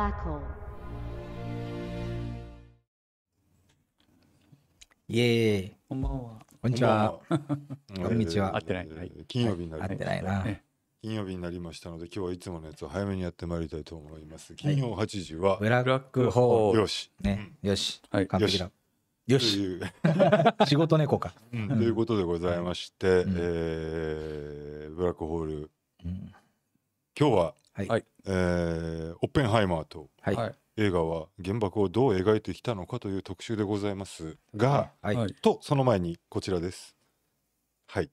Black Hole イエーイこんばんはこんにちはこんにちは合ってない、はい、金曜日になりましたってないな金曜日になりましたので今日はいつものやつを早めにやってまいりたいと思います金曜八時は、はい、ブラックホールよし、ね、よし、はい、完璧だよし仕事猫か、うん、ということでございまして、うん、えー、ブラックホール、うん、今日ははいはいえー、オッペンハイマーと、はい、映画は原爆をどう描いてきたのかという特集でございますが、はい、とその前にこちらです。はい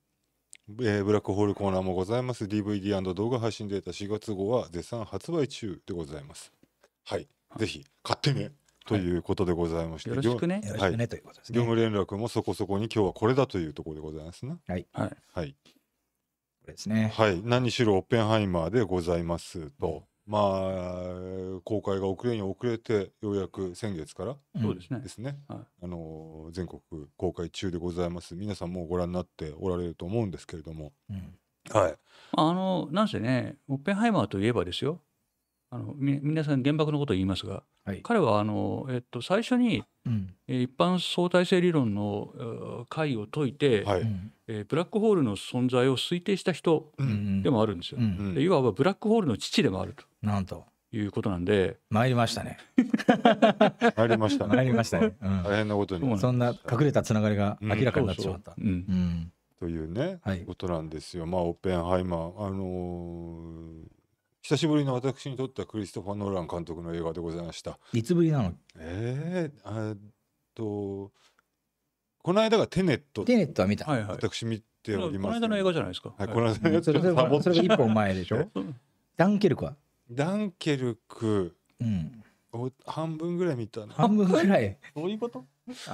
えー、ブラックホールコーナーもございます DVD& 動画配信データ4月号は絶賛発売中でございます。はい、ぜひ買ってね、ということでございまして、よろしくね、はい、よろしくねということですね。業務連絡もそこそこに今日はこれだというところでございますね。はい、はい、はい、ですね。はい、何しろオッペンハイマーでございますと。まあ、公開が遅れに遅れて、ようやく先月から、そうですね。はい、あの、全国公開中でございます。皆さんもご覧になっておられると思うんですけれども。うん、はい。あの、なんせね、オッペンハイマーといえばですよ。あの皆さん原爆のことを言いますが、はい、彼はあの、えっと、最初に、うん、一般相対性理論の解を解いて、はい、えー、ブラックホールの存在を推定した人でもあるんですよ。うんうん、いわばブラックホールの父でもあると。なんということなんで参りましたね 参りました、ね、参りましたね、うん、大変なことにそんな隠れたつながりが明らかになってしまった、うんうん、というね、はい、ことなんですよまあオッペンハイマーあのー久しぶりの私にとってはクリストファー・ノーラン監督の映画でございました。いつぶりなのええー、えっとこの間がテネット。テネットは見た。はいはい、私見ております、ね、この間の映画じゃないですか。はい、この間のやつ。それそれが一本前でしょ。ダンケルクは。ダンケルク。うん。お半分ぐらい見たな。半分ぐらい。ど ういうこと？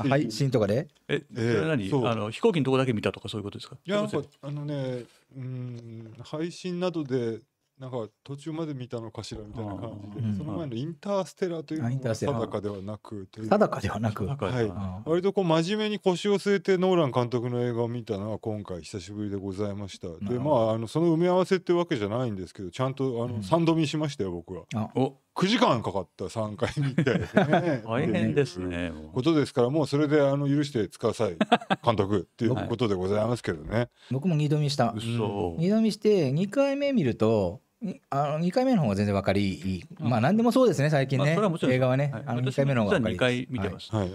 配信とかで？え、えー、それ何？あの飛行機のとこだけ見たとかそういうことですか？いやあのね、うん配信などでなんか途中まで見たのかしらみたいな感じで、うん、その前のインターステラというのは定かではなく定かではなく、はい、割とこう真面目に腰を据えてノーラン監督の映画を見たのは今回久しぶりでございましたでまああのその埋め合わせってわけじゃないんですけどちゃんとあの3度見しましたよ、僕は。お9時間かかった3回見たいね。大変ですね。ことですからもうそれであの許してつかさい 監督っていうことでございますけどね。はい、僕も2度見した。2度見して2回目見るとあの2回目の方が全然分かりまあ何でもそうですね最近ね、まあ、映画はね、はい、あの2回目の方が分かり回見てますとか、は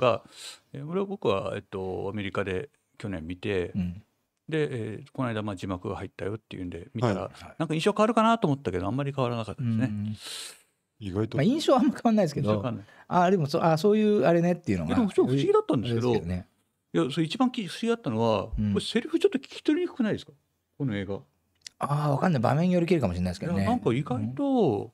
いはい、俺は僕は、えっと、アメリカで去年見て、うん、で、えー、この間まあ字幕が入ったよっていうんで見たら、はい、なんか印象変わるかなと思ったけどあんまり変わらなかったですね。意外と、まあ、印象はあんま変わんないですけどあでもそあそういうあれねっていうのがでも不思議だったんですけど、ね、いやそれ一番不思議だったのは、うん、これセリフちょっと聞き取りにくくないですかこの映画。ああ、わかんない。場面によりきるかもしれないですけどね。なんか意外と、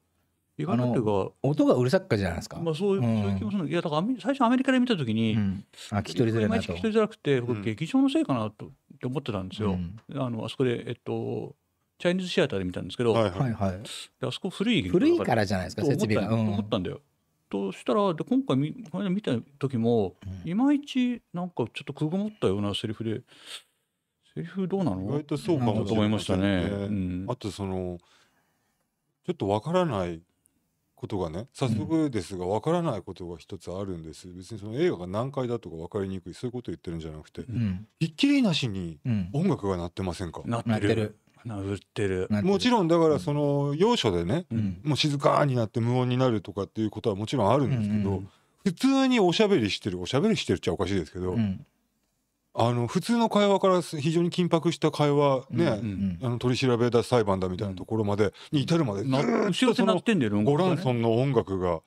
うん、意外とっていうか。音がうるさっかじゃないですか。まあそういう、うん、そういう気もするいや、だから最初アメリカで見た時に、うん、あ、聞き取りづらいなと。聞き取りづらくて、僕、劇場のせいかなとって思ってたんですよ。あの、あそこで、えっと、チャイニーズシアターで見たんですけど、はいはいはい、あそこ古い古いからじゃないですか設備が、うん、思ったんだよ。としたらで今回見この見た時も、いまいちなんかちょっとくぐもったようなセリフでセリフどうなの意外とそうかもと思いましたね。うあとそのちょっとわからないことがね早速ですがわからないことが一つあるんです、うん、別にその映画が難解だとか分かりにくいそういうこと言ってるんじゃなくて、うん、ひっきりなしに音楽が鳴ってませんか、うん、鳴ってるなってるもちろんだからその要所でね、うん、もう静かになって無音になるとかっていうことはもちろんあるんですけど、うんうん、普通におしゃべりしてるおしゃべりしてるっちゃおかしいですけど、うん、あの普通の会話から非常に緊迫した会話ね、うんうん、あの取り調べだ裁判だみたいなところまでに至るまでずっとそのゴランソンの音楽が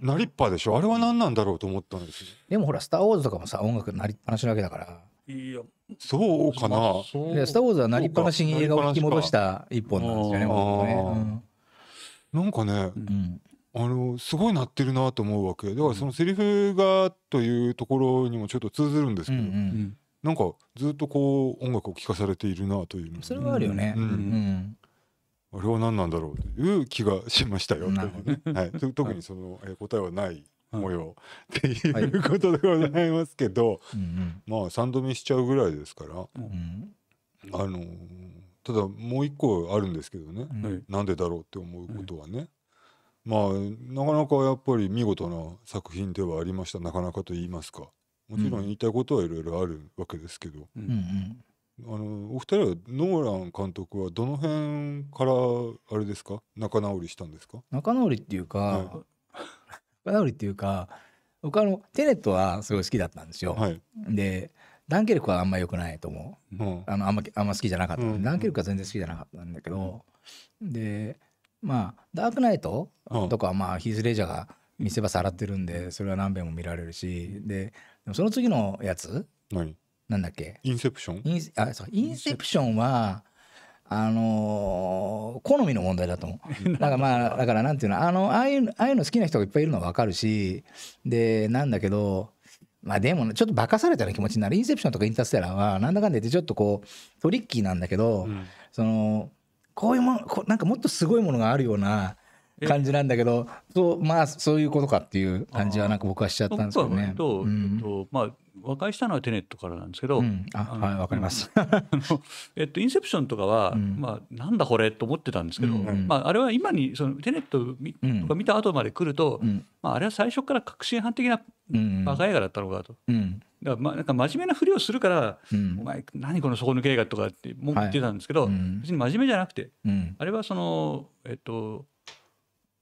なりっぱでしょあれは何なんだろうと思ったんですでもほら「スター・ウォーズ」とかもさ音楽なりっぱなしなわけだからいやそうかな「スター・ウォーズ」はなりっぱなしに映画を引き戻した一本なんですよねね、うん、なんかね、うんあのすごいなってるなと思うわけだからそのセリフがというところにもちょっと通ずるんですけど、うんうん、なんかずっとこう音楽を聴かされているなというそれはあるよね、うん、うんうんあれは何なんだろうという気がしましたよ、ね。はい、特にその、え答えはない模様、っていうことでございますけど、まあ3度見しちゃうぐらいですから、あのただもう一個あるんですけどね、うなんでだろうって思うことはね、まあなかなかやっぱり見事な作品ではありましたなかなかと言いますかもちろん言いたいことはいろいろあるわけですけど、うん、あのお二人はノーラン監督はどの辺からあれですか仲直りしたんですか仲直りっていうか、はい、仲直りっていうか僕あのテネットはすごい好きだったんですよ。はい、でダンケルクはあんま良くないと思う、うん、あのあんまあんま好きじゃなかった、うん、ダンケルクは全然好きじゃなかったんだけど、うん、でまあダークナイトとかはまあヒース・レジャーが見せ場さらってるんでそれは何遍も見られるしでその次のやつ何なんだっけインセプションインあそうインセプションはあのー、好みの問題だと思う。だからまあだからなんていうのあのああいうああいうの好きな人がいっぱいいるのは分かるしでなんだけどまあでもちょっと化かされたような気持ちになるインセプションとかインターステラーはなんだかんだ言ってちょっとこうトリッキーなんだけど、うん、そのこういうもんなんかもっとすごいものがあるような感じなんだけどそうまあそういうことかっていう感じはなんか僕はしちゃったんですけどね。と、うん、えっとまあ和解したのはテネットからなんですけど、うん、あはいわかります えっとインセプションとかは、うん、まあなんだこれと思ってたんですけど、うんうん、まああれは今にそのテネット見た後まで来ると、うん、まああれは最初から革新犯的なバカ映画だったのかと。だまなんか真面目なふりをするから、うん、お前何この底抜け映画とかって言ってたんですけど、はいうん、別に真面目じゃなくて、うん、あれはそのえっと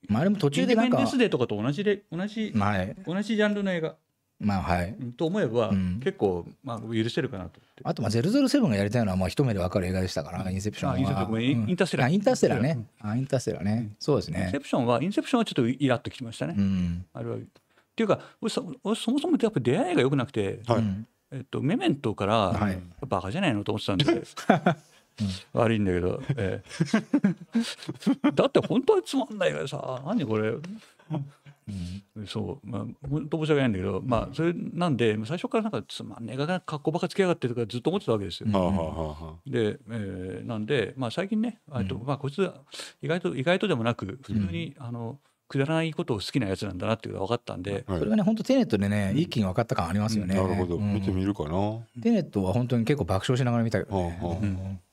まあ、あれも途中でなんか。インデペンデンスデーとかと同じで、同じ、はい、同じジャンルの映画。まあはい、と思えば、うん、結構、まあ、許せるかなとあとまあ007がやりたいのはまあ一目で分かる映画でしたから、うん、インセプションは、うん、インターステラーインターステラーね、インターステラーね、そうですねインセプションはインセプションはちょっとイラッときましたね、あれはっていうかそもそもやっぱ出会いがよくなくて、はい、えっと、メメントから、はい、バカじゃないのと思ってたんで、悪いんだけど、ええ、だって本当はつまんないからさ何これ。うん、そうまあ本当申し訳ないんだけど、まあそれなんで最初からなんかつまんねえかな格好ばかつけやがってとかずっと思ってたわけですよ。うん、で、えー、なんで、まあ、最近ね、うん、とまあこいつ意外と意外とでもなく普通に、あのくだらないことを好きなやつなんだなっていうのが分かったんで、はい、それがね本当テネットでね一気に分かった感ありますよね。なるほど、見てみるかな。テネットは本当に結構爆笑しながら見たけどね。はあはあ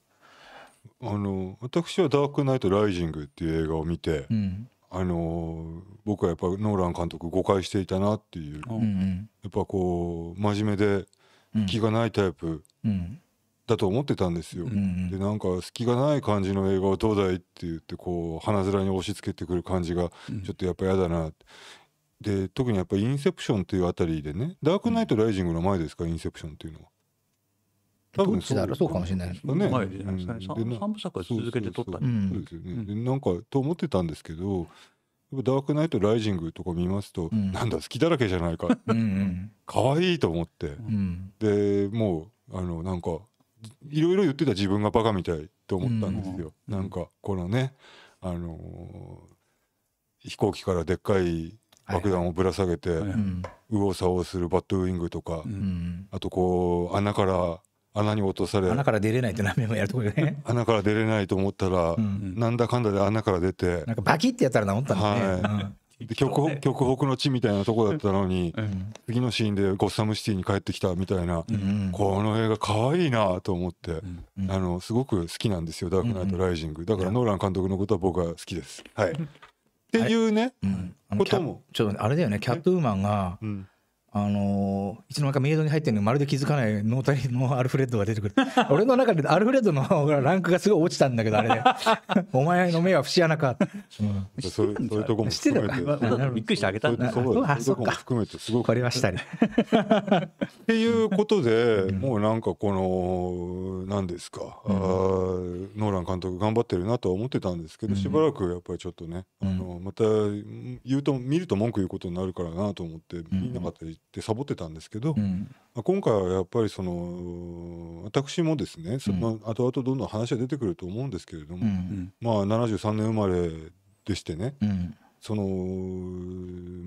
あの私は「ダークナイト・ライジング」っていう映画を見て、うん、あの僕はやっぱノーラン監督誤解していたなっていう、うんうん、やっぱこう真面目で気がないタイプだと思ってたんですよ。うんうん、でなんか隙がない感じの映画をどうだいって言ってこう鼻面に押し付けてくる感じがちょっとやっぱ嫌だなって。で特にやっぱ「インセプション」っていうあたりでね「ダークナイト・ライジング」の前ですか「インセプション」っていうのは。多分そうだろそうかもしれない。ね、前でね、三部作は続けて撮ったそうですよね。なんかと思ってたんですけど、やっぱダークナイトライジングとか見ますと、うん、なんだ好きだらけじゃないか。可愛いと思って、うん、でもうあのなんかいろいろ言ってた自分がバカみたいと思ったんですよ。うん、なんかこのね、あのー、飛行機からでっかい爆弾をぶら下げて右往左往するバッドウイングとか、あとこう穴から穴に落とされ穴から出れないって何もやるとこよね 穴から出れないと思ったら、うん、なんだかんだで穴から出てなんかバキってやったら治ったんだね、はい、で極極北の地みたいなとこだったのに、うん、次のシーンでゴッサムシティに帰ってきたみたいな、うん、この映画可愛いなと思って、あのすごく好きなんですよ「ダークナイト・ライジング」だからノーラン監督のことは僕は好きです。はい、っていうね、こともちょっとあれだよねキャットウーマンが、うんあのいつの間にかメイドに入ってるのにまるで気づかない脳体のアルフレッドが出てくる 俺の中でアルフレッドのランクがすごい落ちたんだけどあれで お前の目は節穴か、うん、そういうとこも 含めてびっくりしてあげたそういうとこも含めてすごくこれはしたねっていうことで、もうなんかこの何ですか、うん、あノーラン監督頑張ってるなとは思ってたんですけど、しばらくやっぱりちょっとね、うん、あのまた言うと見ると文句言うことになるからなと思って見なかったりってサボってたんですけど、うん、まあ、今回はやっぱりその私もですね、うん、まあ、後々どんどん話は出てくると思うんですけれども、うんまあ、73年生まれでしてね、うん、その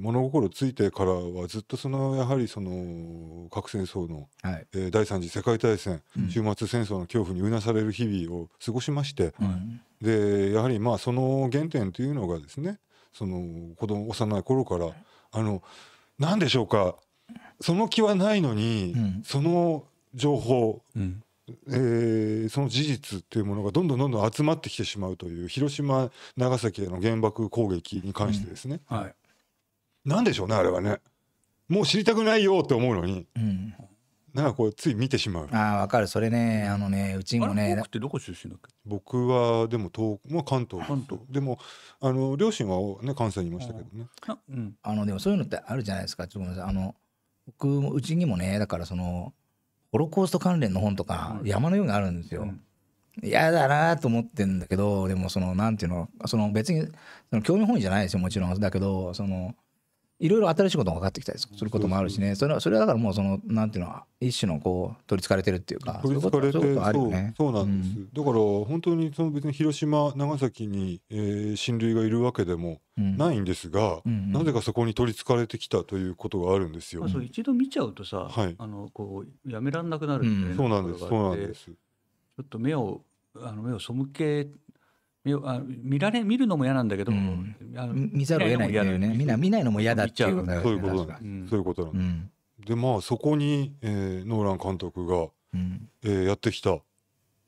物心ついてからはずっとそのやはりその核戦争の、はい、えー、第三次世界大戦、終末戦争の恐怖にうなされる日々を過ごしまして、でやはりまあその原点というのがですねその子供幼い頃からあの何でしょうかその気はないのに、うん、その情報、うん、えー、その事実っていうものがどんどんどんどん集まってきてしまうという広島長崎での原爆攻撃に関してですね、うん、はい、なんでしょうねあれはねもう知りたくないよって思うのに、うん、なんかこうつい見てしまうあわかるそれねあのねうちもね僕はでも東、まあ、関東関東でもあの両親は、ね、関西にいましたけどねあ,、うん、あのでもそういうのってあるじゃないですかちょっとごめんなさいあの僕もうちにもねだからそのホロコースト関連の本とか山のようにあるんですよ。嫌、うん、だなと思ってんだけどでもそのなんていうのその別にその興味本位じゃないですよもちろんだけどそのいろいろ新しいことが分かってきたりすることもあるしねそれはそれはだからもうそのなんていうのは一種のこう取りつかれてるっていうか取りつかれてそうね、そうなんです、うん、だから本当にその別に広島長崎に、えー、親類がいるわけでもないんですが、うん、なぜかそこに取りつかれてきたということがあるんですよ、うん、一度見ちゃうとさ、はい、あのこうやめらんなくなるみたいな、そうなんですそうなんですちょっと目をあの目を背けあ見られ見るのも嫌なんだけど、うん、見ざるを得ないだよね見な見ないのも嫌だっていうこそういうことだ、そういうことなでまあそこに、えー、ノーラン監督が、うん、えー、やってきた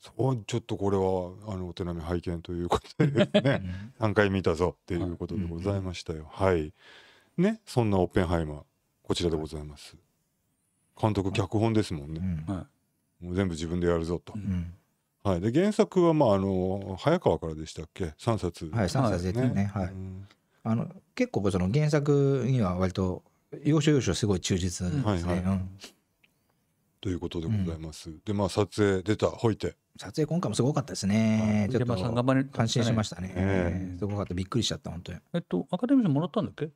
そうちょっとこれはあのお手並み拝見ということでですね3回見たぞっていうことでございましたよ、はい、ねそんなオッペンハイマーこちらでございます監督脚本ですもんね、はい、もう全部自分でやるぞと、うんはい、で原作は、まあ、あの早川からでしたっけ3冊、はい3冊ですね、はい、うん、あの結構その原作には割と要所要所すごい忠実ですね。ということでございます。うん、でまあ撮影出たほいて撮影今回もすごかったですね。ちょっと感心しましたね。すごかったびっくりしちゃった本当に。えっとアカデミー賞もらったんだっけ？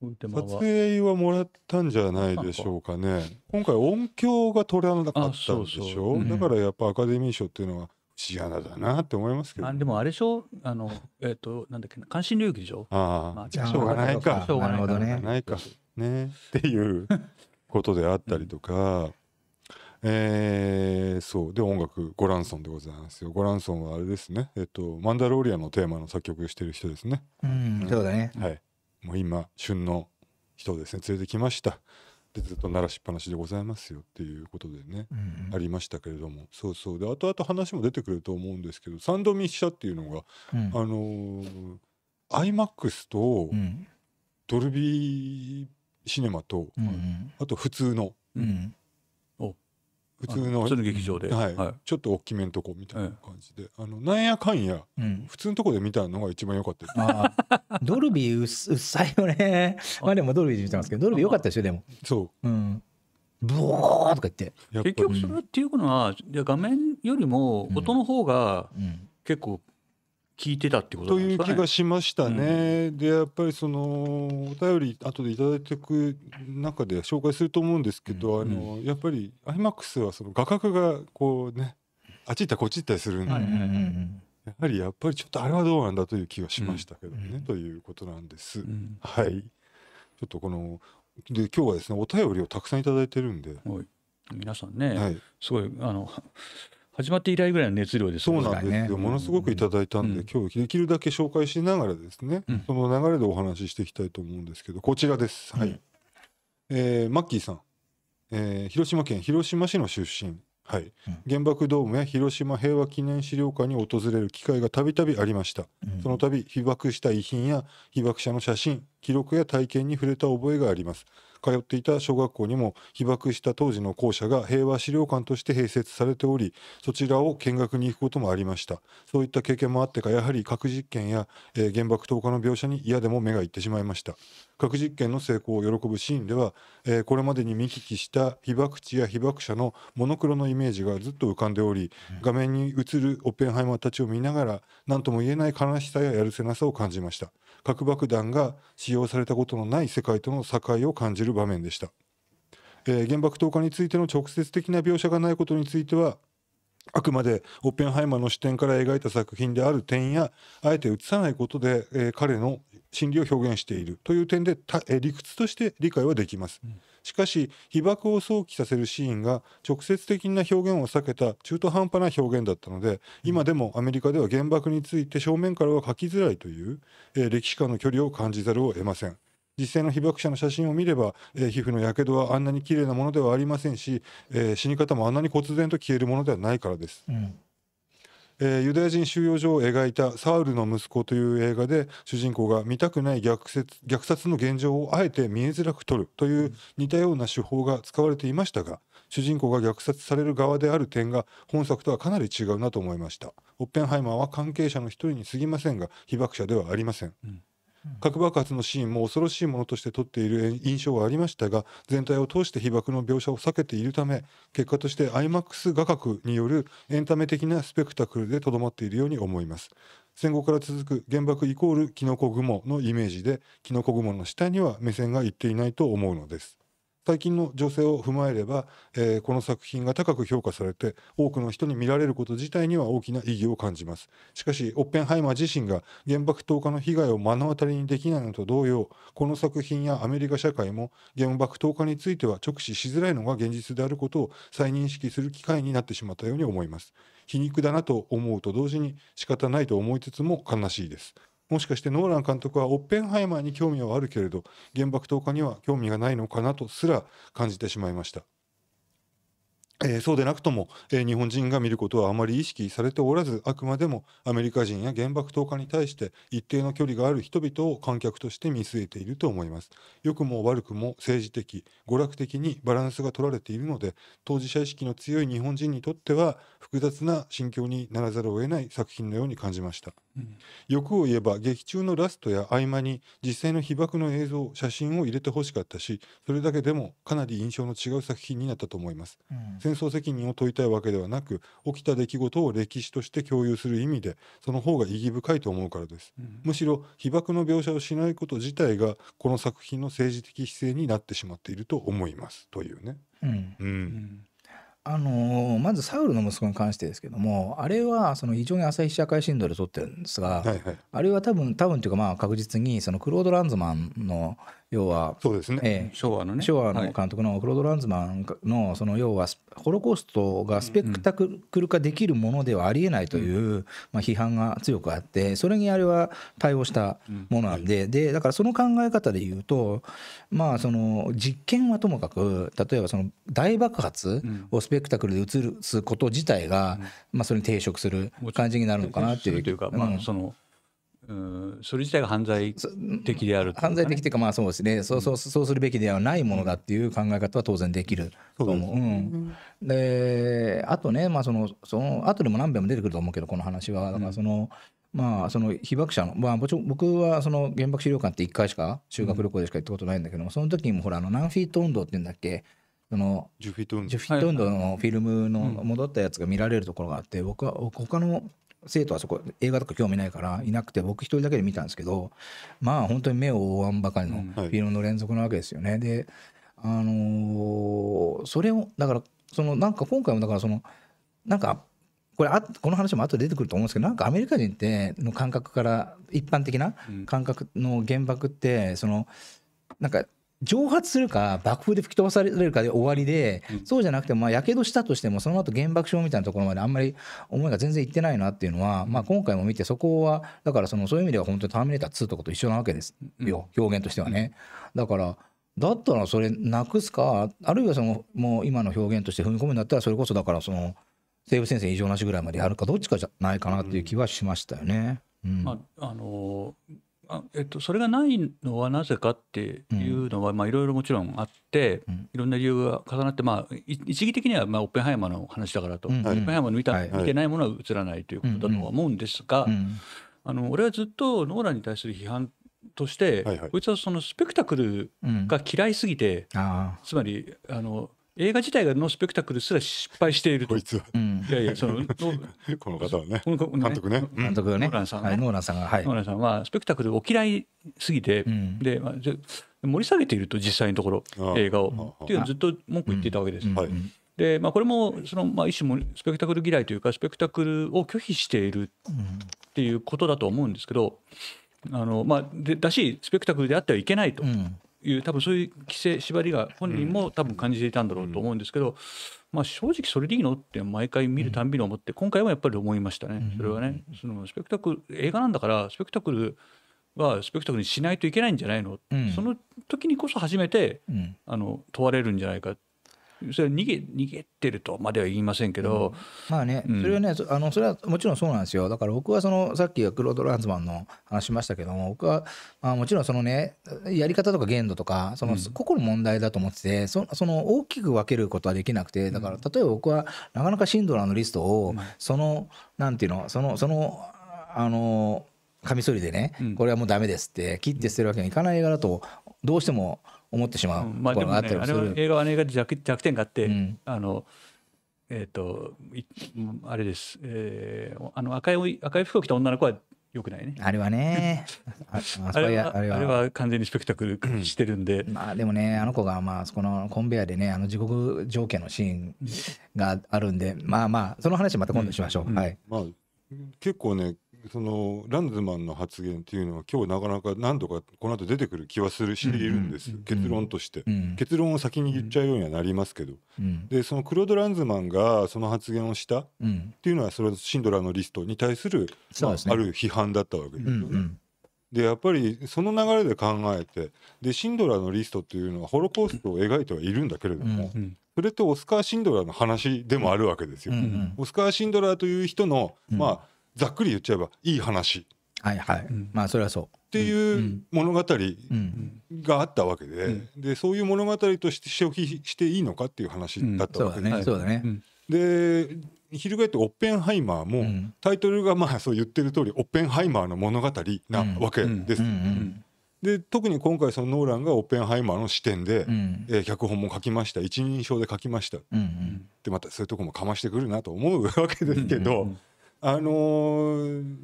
撮影はもらったんじゃないでしょうかね。今回音響が取らなかったんでしょう、だからやっぱアカデミー賞っていうのは不思議なだなって思いますけど。あでもあれでしょあの、えっ、と、なんだっけな、関心領域でしょあ、あ、あしょうがないか。しょうがないか。ね。ないか。ね。っていうことであったりとか。えそうで音楽ゴランソンでございますよゴランソンはあれですねえっと「マンダローリア」のテーマの作曲してる人ですねうん、そうだねはいもう今旬の人をですね連れてきましたでずっと鳴らしっぱなしでございますよっていうことでね、うんありましたけれどもそうそうで後々話も出てくると思うんですけど3度見飛車っていうのが、うん、あの iMAX と、ドルビーシネマと、うん、あと普通の、うん普通の普通の劇場で、はい、はい、ちょっと大きめのとこみたいな感じで、えあのなんやかんや、うん、普通のとこで見たのが一番良かった ドルビーうっさいよねまあでもドルビーで見てますけどドルビー良かったでしょでもそう、うん、ブワーとか言って結局それっていうのは、うん、画面よりも音の方が結構、うん聞いてたってことなんですかね。という気がしましたね。うん、でやっぱりそのお便り後で頂いていく中で紹介すると思うんですけど、うんあのやっぱり iMAX はその画角がこうねあっち行ったこっち行ったりするんで、やはりやっぱりちょっとあれはどうなんだという気がしましたけどね、うんということなんです。うん、はいちょっとこので今日はですねお便りをたくさん頂いてるんで、はい、皆さんね、はい、すごいあの始まって以来ぐらいの熱量です、そうなんですよ、ものすごくいただいたんで、うん、今日できるだけ紹介しながらですね、うん、その流れでお話ししていきたいと思うんですけどこちらです、はいうん、えー、マッキーさん、えー、広島県広島市の出身はい、原爆ドームや広島平和記念資料館に訪れる機会がたびたびありました、うん、その度被爆した遺品や被爆者の写真記録や体験に触れた覚えがあります通っていた小学校にも被爆した当時の校舎が平和資料館として併設されておりそちらを見学に行くこともありましたそういった経験もあってかやはり核実験や、えー、原爆投下の描写に嫌でも目がいってしまいました核実験の成功を喜ぶシーンでは、えー、これまでに見聞きした被爆地や被爆者のモノクロのイメージがずっと浮かんでおり画面に映るオッペンハイマーたちを見ながら何とも言えない悲しさややるせなさを感じました核爆弾が使用されたことのない世界との境を感じる場面でした、えー、原爆投下についての直接的な描写がないことについてはあくまでオッペンハイマーの視点から描いた作品である点やあえて映さないことで、えー、彼の心理を表現しているという点で、えー、理屈として理解はできます、うんしかし被爆を想起させるシーンが直接的な表現を避けた中途半端な表現だったので今でもアメリカでは原爆について正面からは書きづらいという、えー、歴史観の距離を感じざるを得ません。実際の被爆者の写真を見れば、えー、皮膚のやけどはあんなに綺麗なものではありませんし、えー、死に方もあんなに忽然と消えるものではないからです。うんえー、ユダヤ人収容所を描いた「サウルの息子」という映画で主人公が見たくない虐殺虐殺の現状をあえて見えづらく撮るという似たような手法が使われていましたが主人公が虐殺される側である点が本作とはかなり違うなと思いましたオッペンハイマーは関係者の一人に過ぎませんが被爆者ではありません、うん核爆発のシーンも恐ろしいものとして撮っている印象はありましたが全体を通して被爆の描写を避けているため結果として IMAX 画角によるエンタメ的なスペクタクルでとどまっているように思います戦後から続く原爆イコールキノコ雲のイメージでキノコ雲の下には目線がいっていないと思うのです最近の女性を踏まえれば、えー、この作品が高く評価されて多くの人に見られること自体には大きな意義を感じますしかしオッペンハイマー自身が原爆投下の被害を目の当たりにできないのと同様この作品やアメリカ社会も原爆投下については直視しづらいのが現実であることを再認識する機会になってしまったように思います皮肉だなと思うと同時に仕方ないと思いつつも悲しいですもしかしてノーラン監督はオッペンハイマーに興味はあるけれど原爆投下には興味がないのかなとすら感じてしまいました。えー、そうでなくとも、えー、日本人が見ることはあまり意識されておらずあくまでもアメリカ人や原爆投下に対して一定の距離がある人々を観客として見据えていると思います良くも悪くも政治的娯楽的にバランスが取られているので当事者意識の強い日本人にとっては複雑な心境にならざるを得ない作品のように感じました欲を言えば劇中のラストや合間に実際の被爆の映像写真を入れてほしかったしそれだけでもかなり印象の違う作品になったと思います、うん、戦争責任を問いたいわけではなく起きた出来事を歴史として共有する意味でその方が意義深いと思うからです、うん、むしろ被爆の描写をしないこと自体がこの作品の政治的姿勢になってしまっていると思いますというねうん、うんあのまずサウルの息子に関してですけどもあれはその非常に朝日社会振動で撮ってるんですが、はいはい、あれは多分多分というかまあ確実にそのクロード・ランズマンの要はそうですね、え昭和のね昭和の監督のクロード・ランズマンのその要はホロコーストがスペクタクル化できるものではありえないという、まあ、批判が強くあってそれにあれは対応したものなんで,、でだからその考え方で言うとまあその実験はともかく例えばその大爆発をスペクタクルで映すこと自体が、まあ、それに抵触する感じになるのかなっていう。というまあそのうん、それ自体が犯罪的である、ね、犯罪的というかまあそうですね、うん、そうそうそうするべきではないものだっていう考え方は当然できると思う。うで、ねうん、あとね、まあ、そのその後でも何遍も出てくると思うけどこの話はだからその、うん、まあその被爆者の、まあ、僕はその原爆資料館って1回しか修学旅行でしか行ったことないんだけども、その時にもほらあの何フィート運動っていうんだっけその10フィート運動のフィルムの戻ったやつが見られるところがあって、僕は他の生徒はそこ映画とか興味ないからいなくて僕一人だけで見たんですけどまあ本当に目を覆わんばかりのフィルムの連続なわけですよね。うんはい、であのー、それをだからそのなんか今回もだからそのなんかこれあこの話も後で出てくると思うんですけどなんかアメリカ人っての感覚から一般的な感覚の原爆ってそのなんか蒸発するか爆風で吹き飛ばされるかで終わりで、そうじゃなくてやけどしたとしてもその後原爆症みたいなところまであんまり思いが全然いってないなっていうのは、まあ、今回も見てそこはだからそのそういう意味では本当に「ターミネーター2」とかと一緒なわけですよ、表現としてはね。だからだったらそれなくすかあるいはそのもう今の表現として踏み込むんだったらそれこそだからその西武先生異常なしぐらいまでやるかどっちかじゃないかなっていう気はしましたよね。うん、まああのーあえっと、それがないのはなぜかっていうのは、まあ、いろいろもちろんあって、いろんな理由が重なって、まあ、一義的には、まあ、オッペンハイマーの話だからと、オッペンハイマーの見た、見てないものは映らないということだとは思うんですが、あの俺はずっとノーランに対する批判として、こいつはそのスペクタクルが嫌いすぎて、つまりあの映画自体がノースペクタクルすら失敗していると。いやいや、その、この方はね。監督ね。監督ね。ノーランさん、ノーランさんが。はい。ノーランさんは、スペクタクルを嫌いすぎて、で、盛り下げていると、実際のところ、映画を。っていうのをずっと文句言っていたわけです。で、まあ、これも、その、まあ、一種もスペクタクル嫌いというか、スペクタクルを拒否しているっていうことだと思うんですけど、あの、まあ、で、だし、スペクタクルであってはいけないと。いう多分そういう規制縛りが本人も多分感じていたんだろうと思うんですけど、まあ、正直それでいいのって毎回見るたんびに思って今回はやっぱり思いましたねそれはねそのスペクタクル映画なんだからスペクタクルはスペクタクルにしないといけないんじゃないの、うん、その時にこそ初めて、うん、あの問われるんじゃないかっそれ逃げ逃げてるとまでは言いませんけど、うん、まあね、それはね、あのそれはもちろんそうなんですよだから僕はそのさっきクロード・ランズマンの話しましたけども僕は、まあ、もちろんそのねやり方とか限度とかその個々の問題だと思ってて、うん、そその大きく分けることはできなくてだから例えば僕はなかなかシンドラーのリストを、そのなんていうのそのそのあのカミソリでね、これはもうダメですって切って捨てるわけにいかない映画だとどうしても。うん思ってしまうまあでも、ね、あれ映画は映画で弱弱点があって、うん、あのえっ、ー、とあれです、えー、あの赤い赤い服を着た女の子はよくないねあれはね あれはあれは完全にスペクタクルしてるんで、まあでもねあの子がまあそこのコンベアでねあの地獄条件のシーンがあるんでまあまあその話また今度しましょう、うん、はい、まあ結構ねそのランズマンの発言っていうのは今日なかなか何度かこの後出てくる気はするしいるんです、うんうん、結論として、うん、結論を先に言っちゃうようにはなりますけど、でそのクロード・ランズマンがその発言をしたっていうのはそれはシンドラーのリストに対する、まあ、ね、ある批判だったわけですよね。うんうんでやっぱりその流れで考えてでシンドラーのリストっていうのはホロコーストを描いてはいるんだけれども、うんうん、それってオスカー・シンドラーの話でもあるわけですよ。うんうん、オスカー・シンドラーという人の、まあざっくり言っちゃえばいい話。はいはい、まあそれはそう。っていう物語があったわけで、でそういう物語として消費していいのかっていう話だったわけで、ね、そうだね。で翻ってオッペンハイマーも、タイトルがまあそう言ってる通りオッペンハイマーの物語なわけです。で特に今回そのノーランがオッペンハイマーの視点で、うん、えー、脚本も書きました一人称で書きました、うんうん、でまたそういうとこもかましてくるなと思うわけですけど、うんうんうんあのー、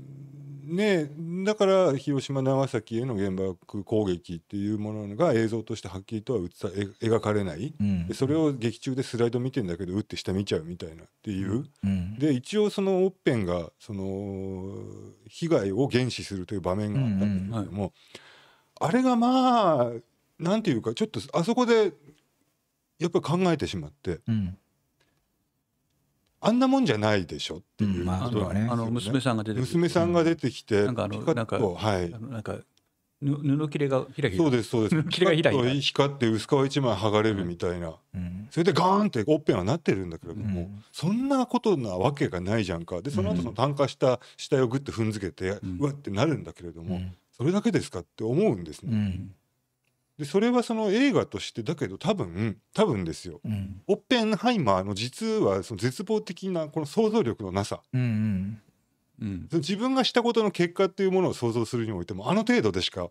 ねだから広島長崎への原爆攻撃っていうものが映像としてはっきりとは映さ描かれない、うん、でそれを劇中でスライド見てんだけど打って下見ちゃうみたいなっていう、うん、で一応そのオッペンがその被害を原始するという場面があったんですけども、うんうんはい、あれがまあなんていうかちょっとあそこでやっぱり考えてしまって、うん、あんなもんじゃないでしょっていう、うんまあね、あの娘さんが出て娘さんが出てきて、なんかあのなんか、はい、なんか布切れがひらひらそうですそうです布 切れがひらひら光って薄皮一枚剥がれるみたいな、うん、それでガーンってオッペンはなってるんだけれども、うん、そんなことなわけがないじゃんかでその後その炭化した死体をぐっと踏んづけて、うん、うわってなるんだけれども、それだけですかって思うんですね。でそれはその映画としてだけど多分多分ですよ、うん、オッペンハイマーの実はその絶望的なこの想像力のなさ、うんうん、自分がしたことの結果っていうものを想像するにおいてもあの程度でしか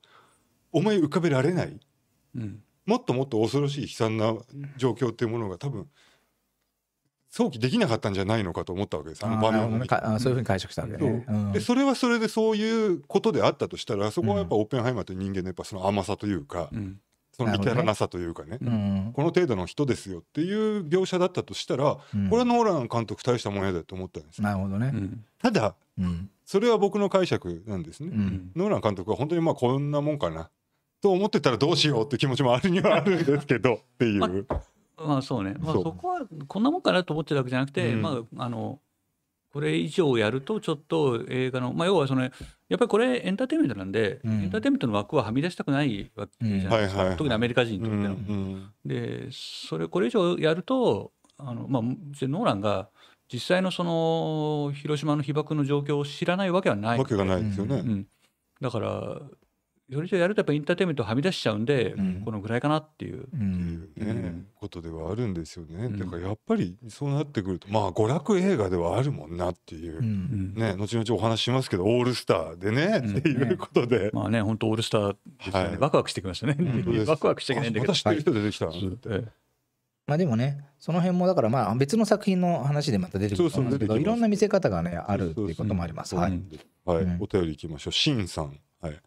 思い浮かべられない、うん、もっともっと恐ろしい悲惨な状況っていうものが多分想起できなかったんじゃないのかと思ったわけですあの場面をそういうふうに解釈したんで,、ねうん、でそれはそれでそういうことであったとしたらそこはやっぱオッペンハイマーという人間のやっぱその甘さというか、うん、その至らなさというかね、ね、この程度の人ですよっていう描写だったとしたら、うん、これはノーラン監督大したもんやだと思ったんですなるほどね、ただ、それは僕の解釈なんですね、ノーラン監督は本当にまあこんなもんかなと思ってたらどうしようって気持ちもあるにはあるんですけどっていう。ままあそうね、まあ、そこはこんなもんかなと思ってるわけじゃなくて、うん、まああのこれ以上やるとちょっと映画の、まあ、要はそのやっぱりこれエンターテインメントなんで、うん、エンターテインメントの枠ははみ出したくないわけじゃないですか、うんはいはいはい、特にアメリカ人にとっての。うんうん、でそれこれ以上やるとあの、まあ、ノーランが実際のその広島の被爆の状況を知らないわけはないわけがないですよね。だからじゃやるとやっぱエンターテインメントはみ出しちゃうんで、うん、このぐらいかなっていう。うんうん、ことではあるんですよね、だからやっぱりそうなってくるとまあ娯楽映画ではあるもんなっていう、ね、後々お話しますけどオールスターでね、っていうことで、まあね本当オールスターですよね、はい、ワクワクしてきましたね、ワクワクしてきないんだけどまた知ってる人出てきた、はい、まあでもねその辺もだからまあ別の作品の話でまた出てくると思うんですけどいろんな見せ方がねあるっていうこともあります。はい、お便りいきましょう。シンさん、はい、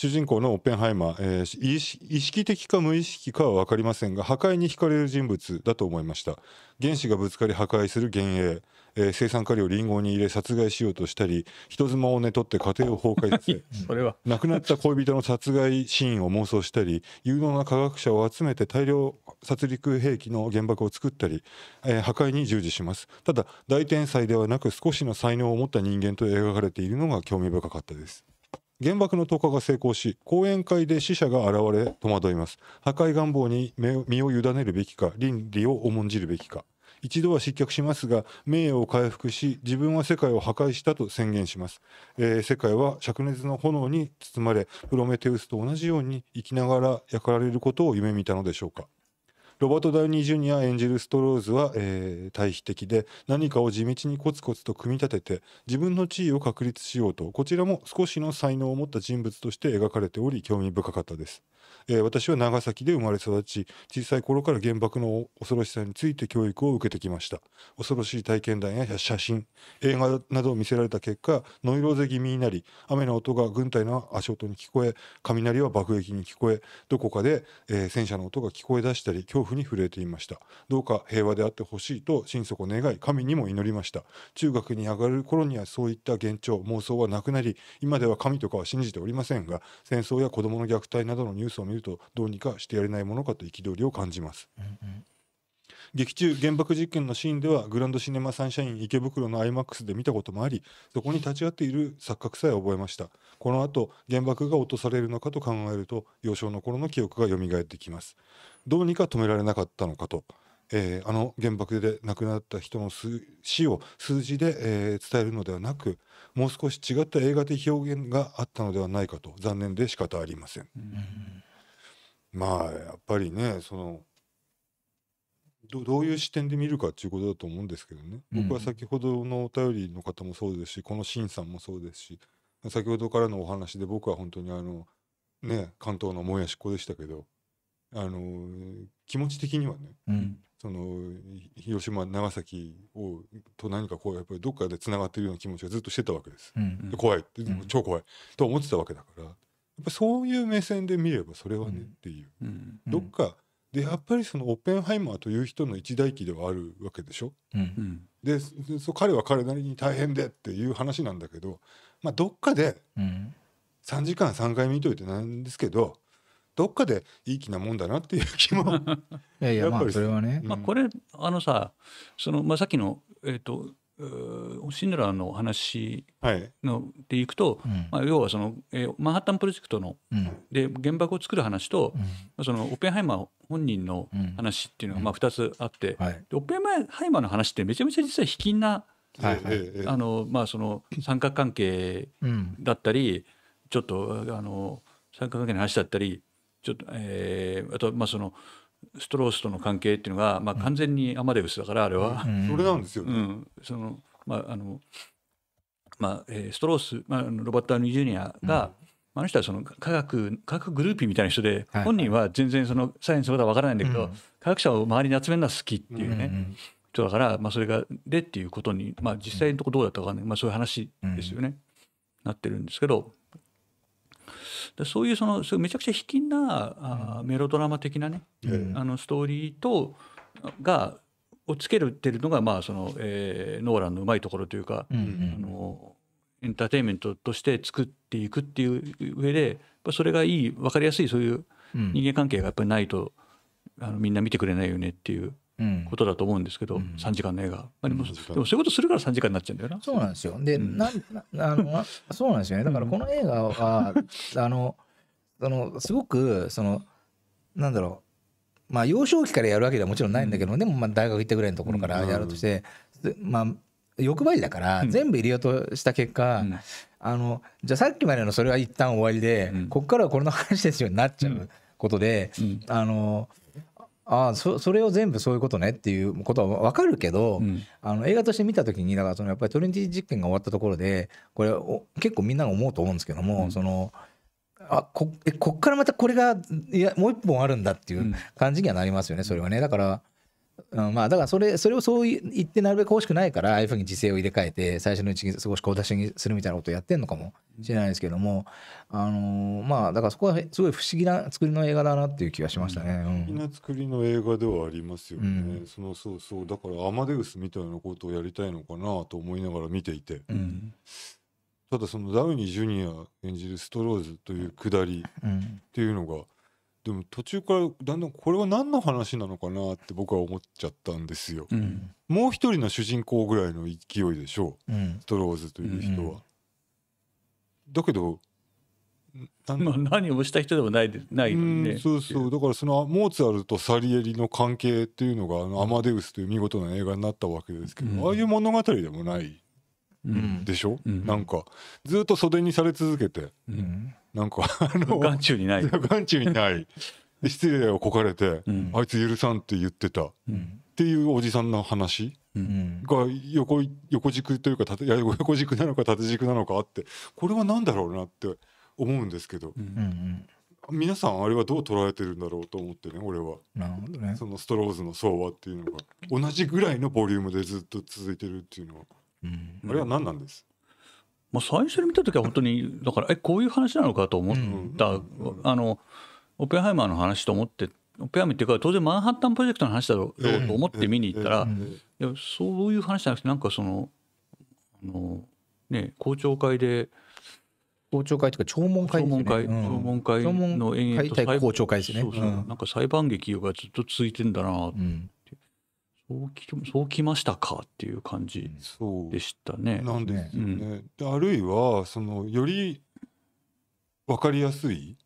主人公のオッペンハイマー、えー、意識的か無意識かは分かりませんが破壊に惹かれる人物だと思いました原子がぶつかり破壊する幻影、えー、生産過量をリンゴに入れ殺害しようとしたり人妻を寝取って家庭を崩壊させ それは亡くなった恋人の殺害シーンを妄想したり有能な科学者を集めて大量殺戮兵器の原爆を作ったり、えー、破壊に従事しますただ大天才ではなく少しの才能を持った人間と描かれているのが興味深かったです原爆の投下が成功し講演会で死者が現れ戸惑います破壊願望に身を委ねるべきか倫理を重んじるべきか一度は失脚しますが名誉を回復し自分は世界を破壊したと宣言します、えー、世界は灼熱の炎に包まれプロメテウスと同じように生きながら焼かれることを夢見たのでしょうかロバート・ダウニー・ジュニア演じるストローズは、えー、対比的で何かを地道にコツコツと組み立てて自分の地位を確立しようとこちらも少しの才能を持った人物として描かれており興味深かったです。えー、私は長崎で生まれ育ち小さい頃から原爆の恐ろしさについて教育を受けてきました恐ろしい体験談や写真映画などを見せられた結果ノイローゼ気味になり雨の音が軍隊の足音に聞こえ雷は爆撃に聞こえどこかで、えー、戦車の音が聞こえ出したり恐怖に震えていましたどうか平和であってほしいと心底願い神にも祈りました中学に上がる頃にはそういった幻聴妄想はなくなり今では神とかは信じておりませんが戦争や子どもの虐待などのニュースを見るるとどうにかしてやれないものかと憤りを感じます。うんうん劇中原爆実験のシーンではグランドシネマサンシャイン池袋の IMAX で見たこともありそこに立ち会っている錯覚さえ覚えましたこの後原爆が落とされるのかと考えると幼少の頃の記憶が蘇ってきますどうにか止められなかったのかと、えー、あの原爆で亡くなった人の死を数字で、えー、伝えるのではなくもう少し違った映画的表現があったのではないかと残念で仕方ありませんまあやっぱりねそのどどういう視点で見るかっていうことだと思うんですけどね僕は先ほどのお便りの方もそうですし、うん、このシンさんもそうですし先ほどからのお話で僕は本当にあのね関東のもやしっこでしたけどあの気持ち的にはね、うん、その広島長崎をと何かこうやっぱりどっかでつながってるような気持ちがずっとしてたわけです、うんうん、怖い、超怖いと思ってたわけだからっぱそういう目線で見ればそれはねっていう、どっかでやっぱりそのオッペンハイマーという人の一大記ではあるわけでしょ。うんでそ彼は彼なりに大変でっていう話なんだけど、まあ、どっかで3時間3回見といてなんですけどどっかでいい気なもんだなっていう気も いやいややっぱりそれはね。まあ、これあのさその、まあ、さっきの、えーとシンドラーの話のでいくと、はい、まあ、要はその、えー、マンハッタンプロジェクトの、うん、で原爆を作る話と、うん、そのオッペンハイマー本人の話っていうのがまあ2つあって、うんはい、オッペンハイマーの話ってめちゃめちゃ実は卑近な、はい、あのまあ、その三角関係だったり、ちょっとあの三角関係の話だったりちょっと、えー、あとまあその。ストロースとの関係っていうのが、まあ、完全にアマデウスだから、あれは。それなんですよ、ね、そのまああのまあえストロース、まあ、ロバット・ー・ニジュニアが、うん、あの人はその科学科学グルーピーみたいな人で、はい、本人は全然そのサイエンスのことは分からないんだけど、うん、科学者を周りに集めるのは好きっていうね、うんうん、人だから、まあ、それがでっていうことに、まあ、実際のところどうだったかね、まあ、そういう話ですよね、なってるんですけどでそういうそのめちゃくちゃ卑近な、あメロドラマ的なね、あのストーリーとがをつけるっていうのが、まあそのえー、ノーランのうまいところというか、あのエンターテインメントとして作っていくっていう上でそれがいい分かりやすいそういう人間関係がやっぱりないと、あのみんな見てくれないよねっていうことだと思うんですけど、うん、3時間の映画、うん、でもそういうことするから3時間になっちゃうんだよな。そうなんですよ。で、うん、なあのそうなんですよね。だからこの映画は、あのあのすごくそのなんだろうまあ幼少期からやるわけではもちろんないんだけど、でもまあ大学行ってぐらいのところからやるとして、まあ欲張りだから全部入れようとした結果、あのじゃあさっきまでのそれは一旦終わりで、ここからはこれの話ですよになっちゃうことで、あの。あそそれを全部そういうことねっていうことは分かるけど、うん、あの映画として見た時にだからそのやっぱりトリニティ実験が終わったところでこれ結構みんなが思うと思うんですけども、うん、そのあこえこっからまたこれがいやもう一本あるんだっていう感じにはなりますよね、それはねだからうん、まあだからそれそれをそう言ってなるべく欲しくないからああいうふうに時勢を入れ替えて最初のうちに少し小出しにするみたいなことをやってんのかもしれないですけども、あのー、まあだからそこはすごい不思議な作りの映画だなっていう気がしましたね。不思議な作りの映画ではありますよね。うん、そのそうそうだからアマデウスみたいなことをやりたいのかなと思いながら見ていて、うん、ただそのダウニー・ジュニア演じるストローズというくだりっていうのが、でも途中からだんだんこれは何の話なのかなって僕は思っちゃったんですよ、うん、もう一人の主人公ぐらいの勢いでしょう、うん、ストローズという人は、うんうん、だけどまあ、何をした人でもないでないので、そうそうだからそのモーツァルトサリエリの関係っていうのがあの「アマデウス」という見事な映画になったわけですけど、うん、ああいう物語でもないでしょ、うん、なんかずっと袖にされ続けて、なんか あの眼中にない 眼中にない失礼をこかれて、うん、あいつ許さんって言ってた、っていうおじさんの話が横横軸というか縦いや横軸なのか縦軸なのかあってこれは何だろうなって思うんですけど、皆さんあれはどう捉えてるんだろうと思ってね俺はなるほど、ね、そのストローズの相場っていうのが同じぐらいのボリュームでずっと続いてるっていうのは、あれは何なんですまあ、最初に見た時は本当にだからえこういう話なのかと思った、うん、あのオペンハイマーの話と思ってオペンハイマーっていうか当然マンハッタンプロジェクトの話だろうと思って見に行ったら、いやそういう話じゃなくてなんかそのあの、ね、公聴会で。公聴会というか聴聞会聴聞会、会の延々と公聴会ですね。なんか裁判劇がずっと続いてんだなそうきそうきましたかっていう感じでしたね。なんですよね。であるいはそのより分かりやすい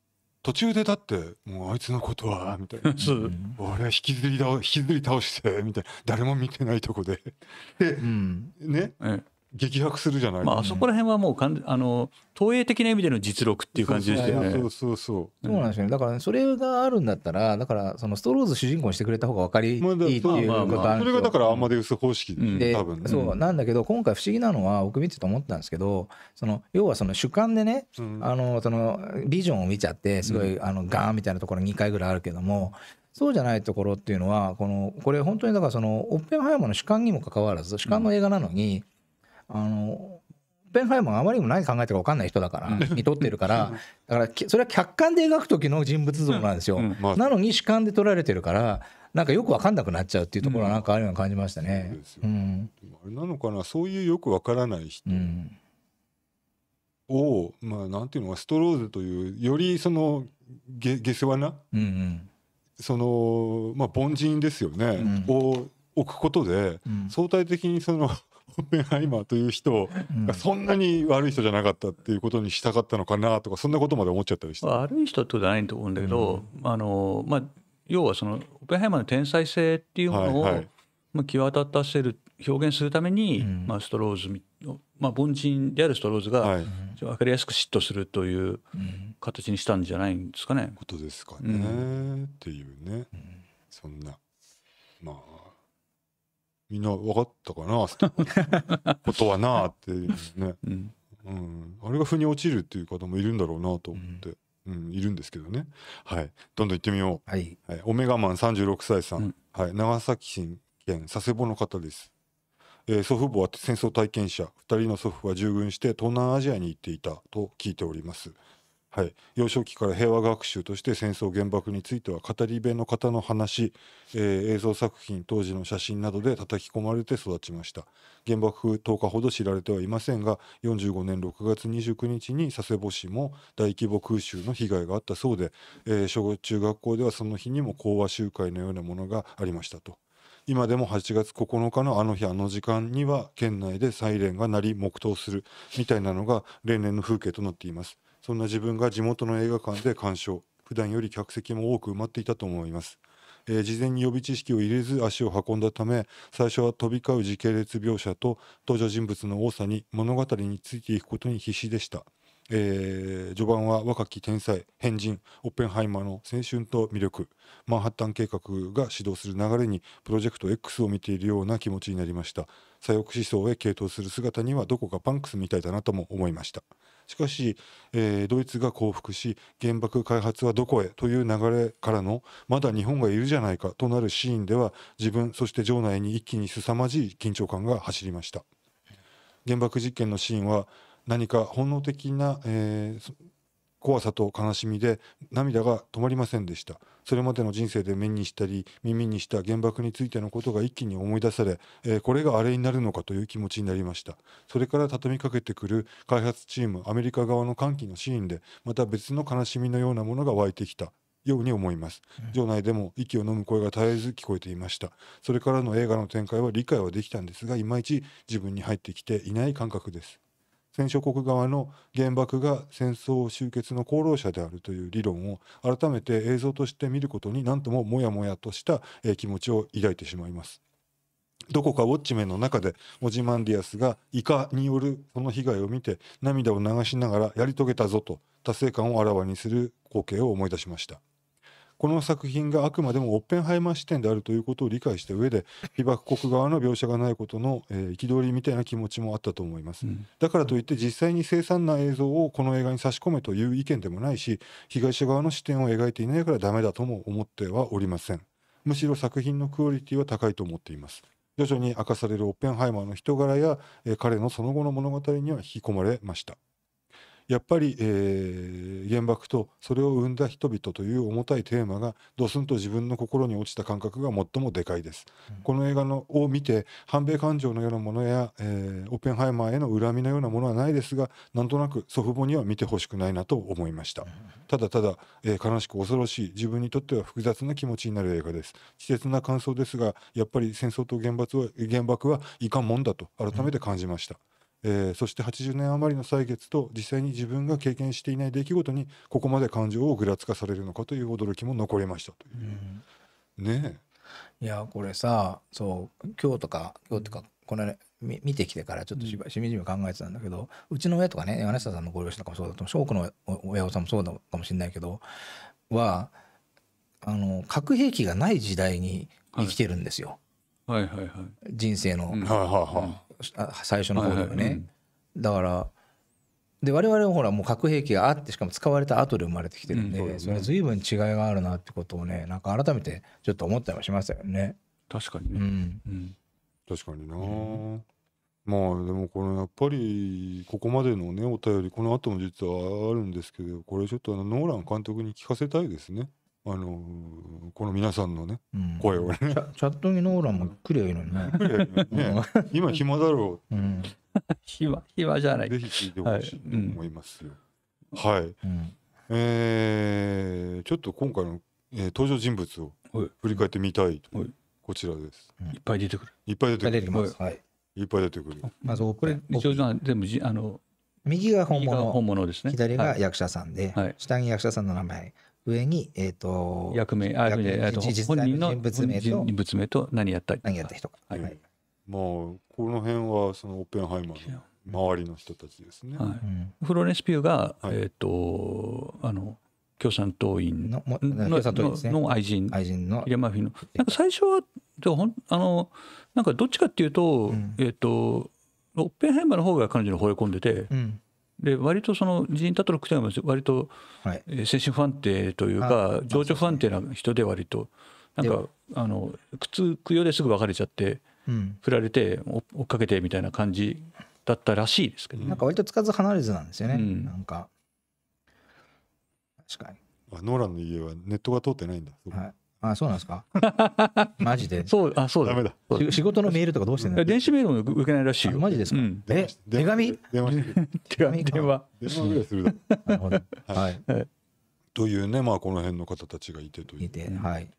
途中でだってもうあいつのことはみたいな そう俺は引きずり倒引きずり倒してみたいな誰も見てないとこでで、うんねええ激白するじゃない、まあ、そこら辺はもうかんあの投影的な意味での実力っていう感じでよね。そうそうそうそうなんですよね。だからそれがあるんだったらだからそのストローズ主人公にしてくれた方が分かりいいっていうことあるそれがだからアマデウス方式で、多分、ね、そうなんだけど今回不思議なのは僕見てて思ったんですけどその要はその主観でね、うん、あのそのビジョンを見ちゃってすごい、あのガーンみたいなところ2回ぐらいあるけども。そうじゃないところっていうのはこのこれ本当にだからそのオッペンハイマーの主観にもかかわらず主観の映画なのに、あのペンハイマーあまりにも何考えてるか分かんない人だから、にとってるから、だからそれは客観で描く時の人物像なんですよ。なのに主観で撮られてるから、なんかよく分かんなくなっちゃうっていうところはなんかあるような感じましたね。うん、あれなのかな、そういうよく分からない人。を、まあ、なんていうのかストローゼというよりその下下世話な、うんうん、その、まあ、凡人ですよね、を置くことで、相対的にそのオッペンハイマーという人がそんなに悪い人じゃなかったっていうことにしたかったのかなとかそんなことまで思っちゃったりして、悪い人ってことはないと思うんだけど、うん、あのまあ、要はそのオッペンハイマーの天才性っていうものを、はいはい、まあ、際立たせる表現するために、うん、まあ、ストローズまあ、凡人であるストローズが、はい、分かりやすく嫉妬するという形にしたんじゃないんですかね。ことですかね、っていうね、そんなまあみんな分かったかなって ことはなあっていうね、うんうん、あれが腑に落ちるっていう方もいるんだろうなと思って、うん、うん、いるんですけどねはいどんどん行ってみよう、はい、はい、オメガマン36歳さん、はい、長崎県佐世保の方ですえー、祖父母は戦争体験者2人の祖父は従軍して東南アジアに行っていたと聞いておりますはい、幼少期から平和学習として戦争原爆については語り部の方の話、えー映像作品当時の写真などで叩き込まれて育ちました原爆投下ほど知られてはいませんが45年6月29日に佐世保市も大規模空襲の被害があったそうで、えー小中学校ではその日にも講和集会のようなものがありましたと。今でも8月9日のあの日あの時間には県内でサイレンが鳴り黙祷するみたいなのが例年の風景となっていますそんな自分が地元の映画館で鑑賞普段より客席も多く埋まっていたと思いますえー、事前に予備知識を入れず足を運んだため最初は飛び交う時系列描写と登場人物の多さに物語についていくことに必死でした、えー、序盤は若き天才変人オッペンハイマーの青春と魅力マンハッタン計画が指導する流れにプロジェクト X を見ているような気持ちになりました左翼思想へ傾倒する姿にはどこかパンクスみたいだなとも思いましたしかし、えー、ドイツが降伏し原爆開発はどこへという流れからのまだ日本がいるじゃないかとなるシーンでは自分そして場内に一気に凄まじい緊張感が走りました原爆実験のシーンは何か本能的な、えー、怖さと悲しみで涙が止まりませんでしたそれまでの人生で目にしたり耳にした原爆についてのことが一気に思い出され、えー、これがあれになるのかという気持ちになりましたそれから畳みかけてくる開発チームアメリカ側の歓喜のシーンでまた別の悲しみのようなものが湧いてきたように思います場内でも息を呑む声が絶えず聞こえていましたそれからの映画の展開は理解はできたんですがいまいち自分に入ってきていない感覚です戦勝国側の原爆が戦争終結の功労者であるという理論を改めて映像として見ることに何ともモヤモヤとした気持ちを抱いてしまいます。どこかウォッチメンの中でオジマンディアスがイカによるその被害を見て涙を流しながらやり遂げたぞと達成感をあらわにする光景を思い出しました。この作品があくまでもオッペンハイマー視点であるということを理解した上で 被爆国側の描写がないことの憤、えー、りみたいな気持ちもあったと思います、うん、だからといって実際に凄惨な映像をこの映画に差し込めという意見でもないし被害者側の視点を描いていないからダメだとも思ってはおりませんむしろ作品のクオリティは高いと思っています徐々に明かされるオッペンハイマーの人柄や、えー、彼のその後の物語には引き込まれましたやっぱり、えー、原爆とそれを生んだ人々という重たいテーマがドスンと自分の心に落ちた感覚が最もでかいです、うん、この映画のを見て反米感情のようなものや、えー、オッペンハイマーへの恨みのようなものはないですがなんとなく祖父母には見てほしくないなと思いました、うん、ただただ、えー、悲しく恐ろしい自分にとっては複雑な気持ちになる映画です稚拙な感想ですがやっぱり戦争と原発は原爆はいかんもんだと改めて感じました、うんえー、そして80年余りの歳月と実際に自分が経験していない出来事にここまで感情をぐらつかされるのかという驚きも残りましたという。うん、ねいやこれさそう今日とか今日とかこの、ね、見てきてからちょっとしみじみ考えてたんだけど、うちの親とかね柳下さんのご両親とかもそうだと翔子の親御さんもそうだかもしれないけどはあの核兵器がない時代に生きてるんですよ。はいはいはいはい、人生の、最初の方でもね、だからで我々はほらもう核兵器があってしかも使われた後で生まれてきてるんでそれ随分違いがあるなってことをねなんか改めてちょっと思ったりもしましたよね。確かにね、うん確かにな、まあでもこれやっぱりここまでのねお便りこの後も実はあるんですけどこれちょっとあのノーラン監督に聞かせたいですね。あのー、この皆さんのね、うん、声をねチャットにノーランも来りゃいいのにねね今暇だろう、うん、暇暇じゃないぜひ聞いてほしいと思いますはい、はいうん、えー、ちょっと今回の、えー、登場人物を振り返ってみたいと、い、こちらです、いっぱい出てくるいっぱい出てくるはい、いっぱい出てくるまずこれ一応全部じあの右が本物本物ですね左が役者さんで、はい、下に役者さんの名前上に、えっ、ー、と、役名、あ、役えー、と本人の人物名人物名と何やった何やった人か。はい。はい、まあ、この辺は、そのオッペンハイマーの周りの人たちですね。はい。フローレンス・ピューが、えっ、ー、と、あの、共産党員ののの愛人、愛人の。イマフィの。なんか最初は、でほんあの、なんかどっちかっていうと、えっ、と、オッペンハイマーの方が彼女に惚れ込んでて、うん、で割とそのジーたタトルクというのは割と精神不安定というか情緒不安定な人で割となんかあの靴供養ですぐ別れちゃって振られて追っかけてみたいな感じだったらしいですけど、なんか割とつかず離れずなんですよね、なんか確かにノーランの家はネットが通ってないんだ、はい、あそうなんですか マジで。そう、あ、そうだ。ダメだ。仕事のメールとかどうしてんの電子メールも受けないらしいよ。マジですか、うん、え、手紙電話手紙電話。電話 するだはい。というね、まあこの辺の方たちがいてという。いて、はい。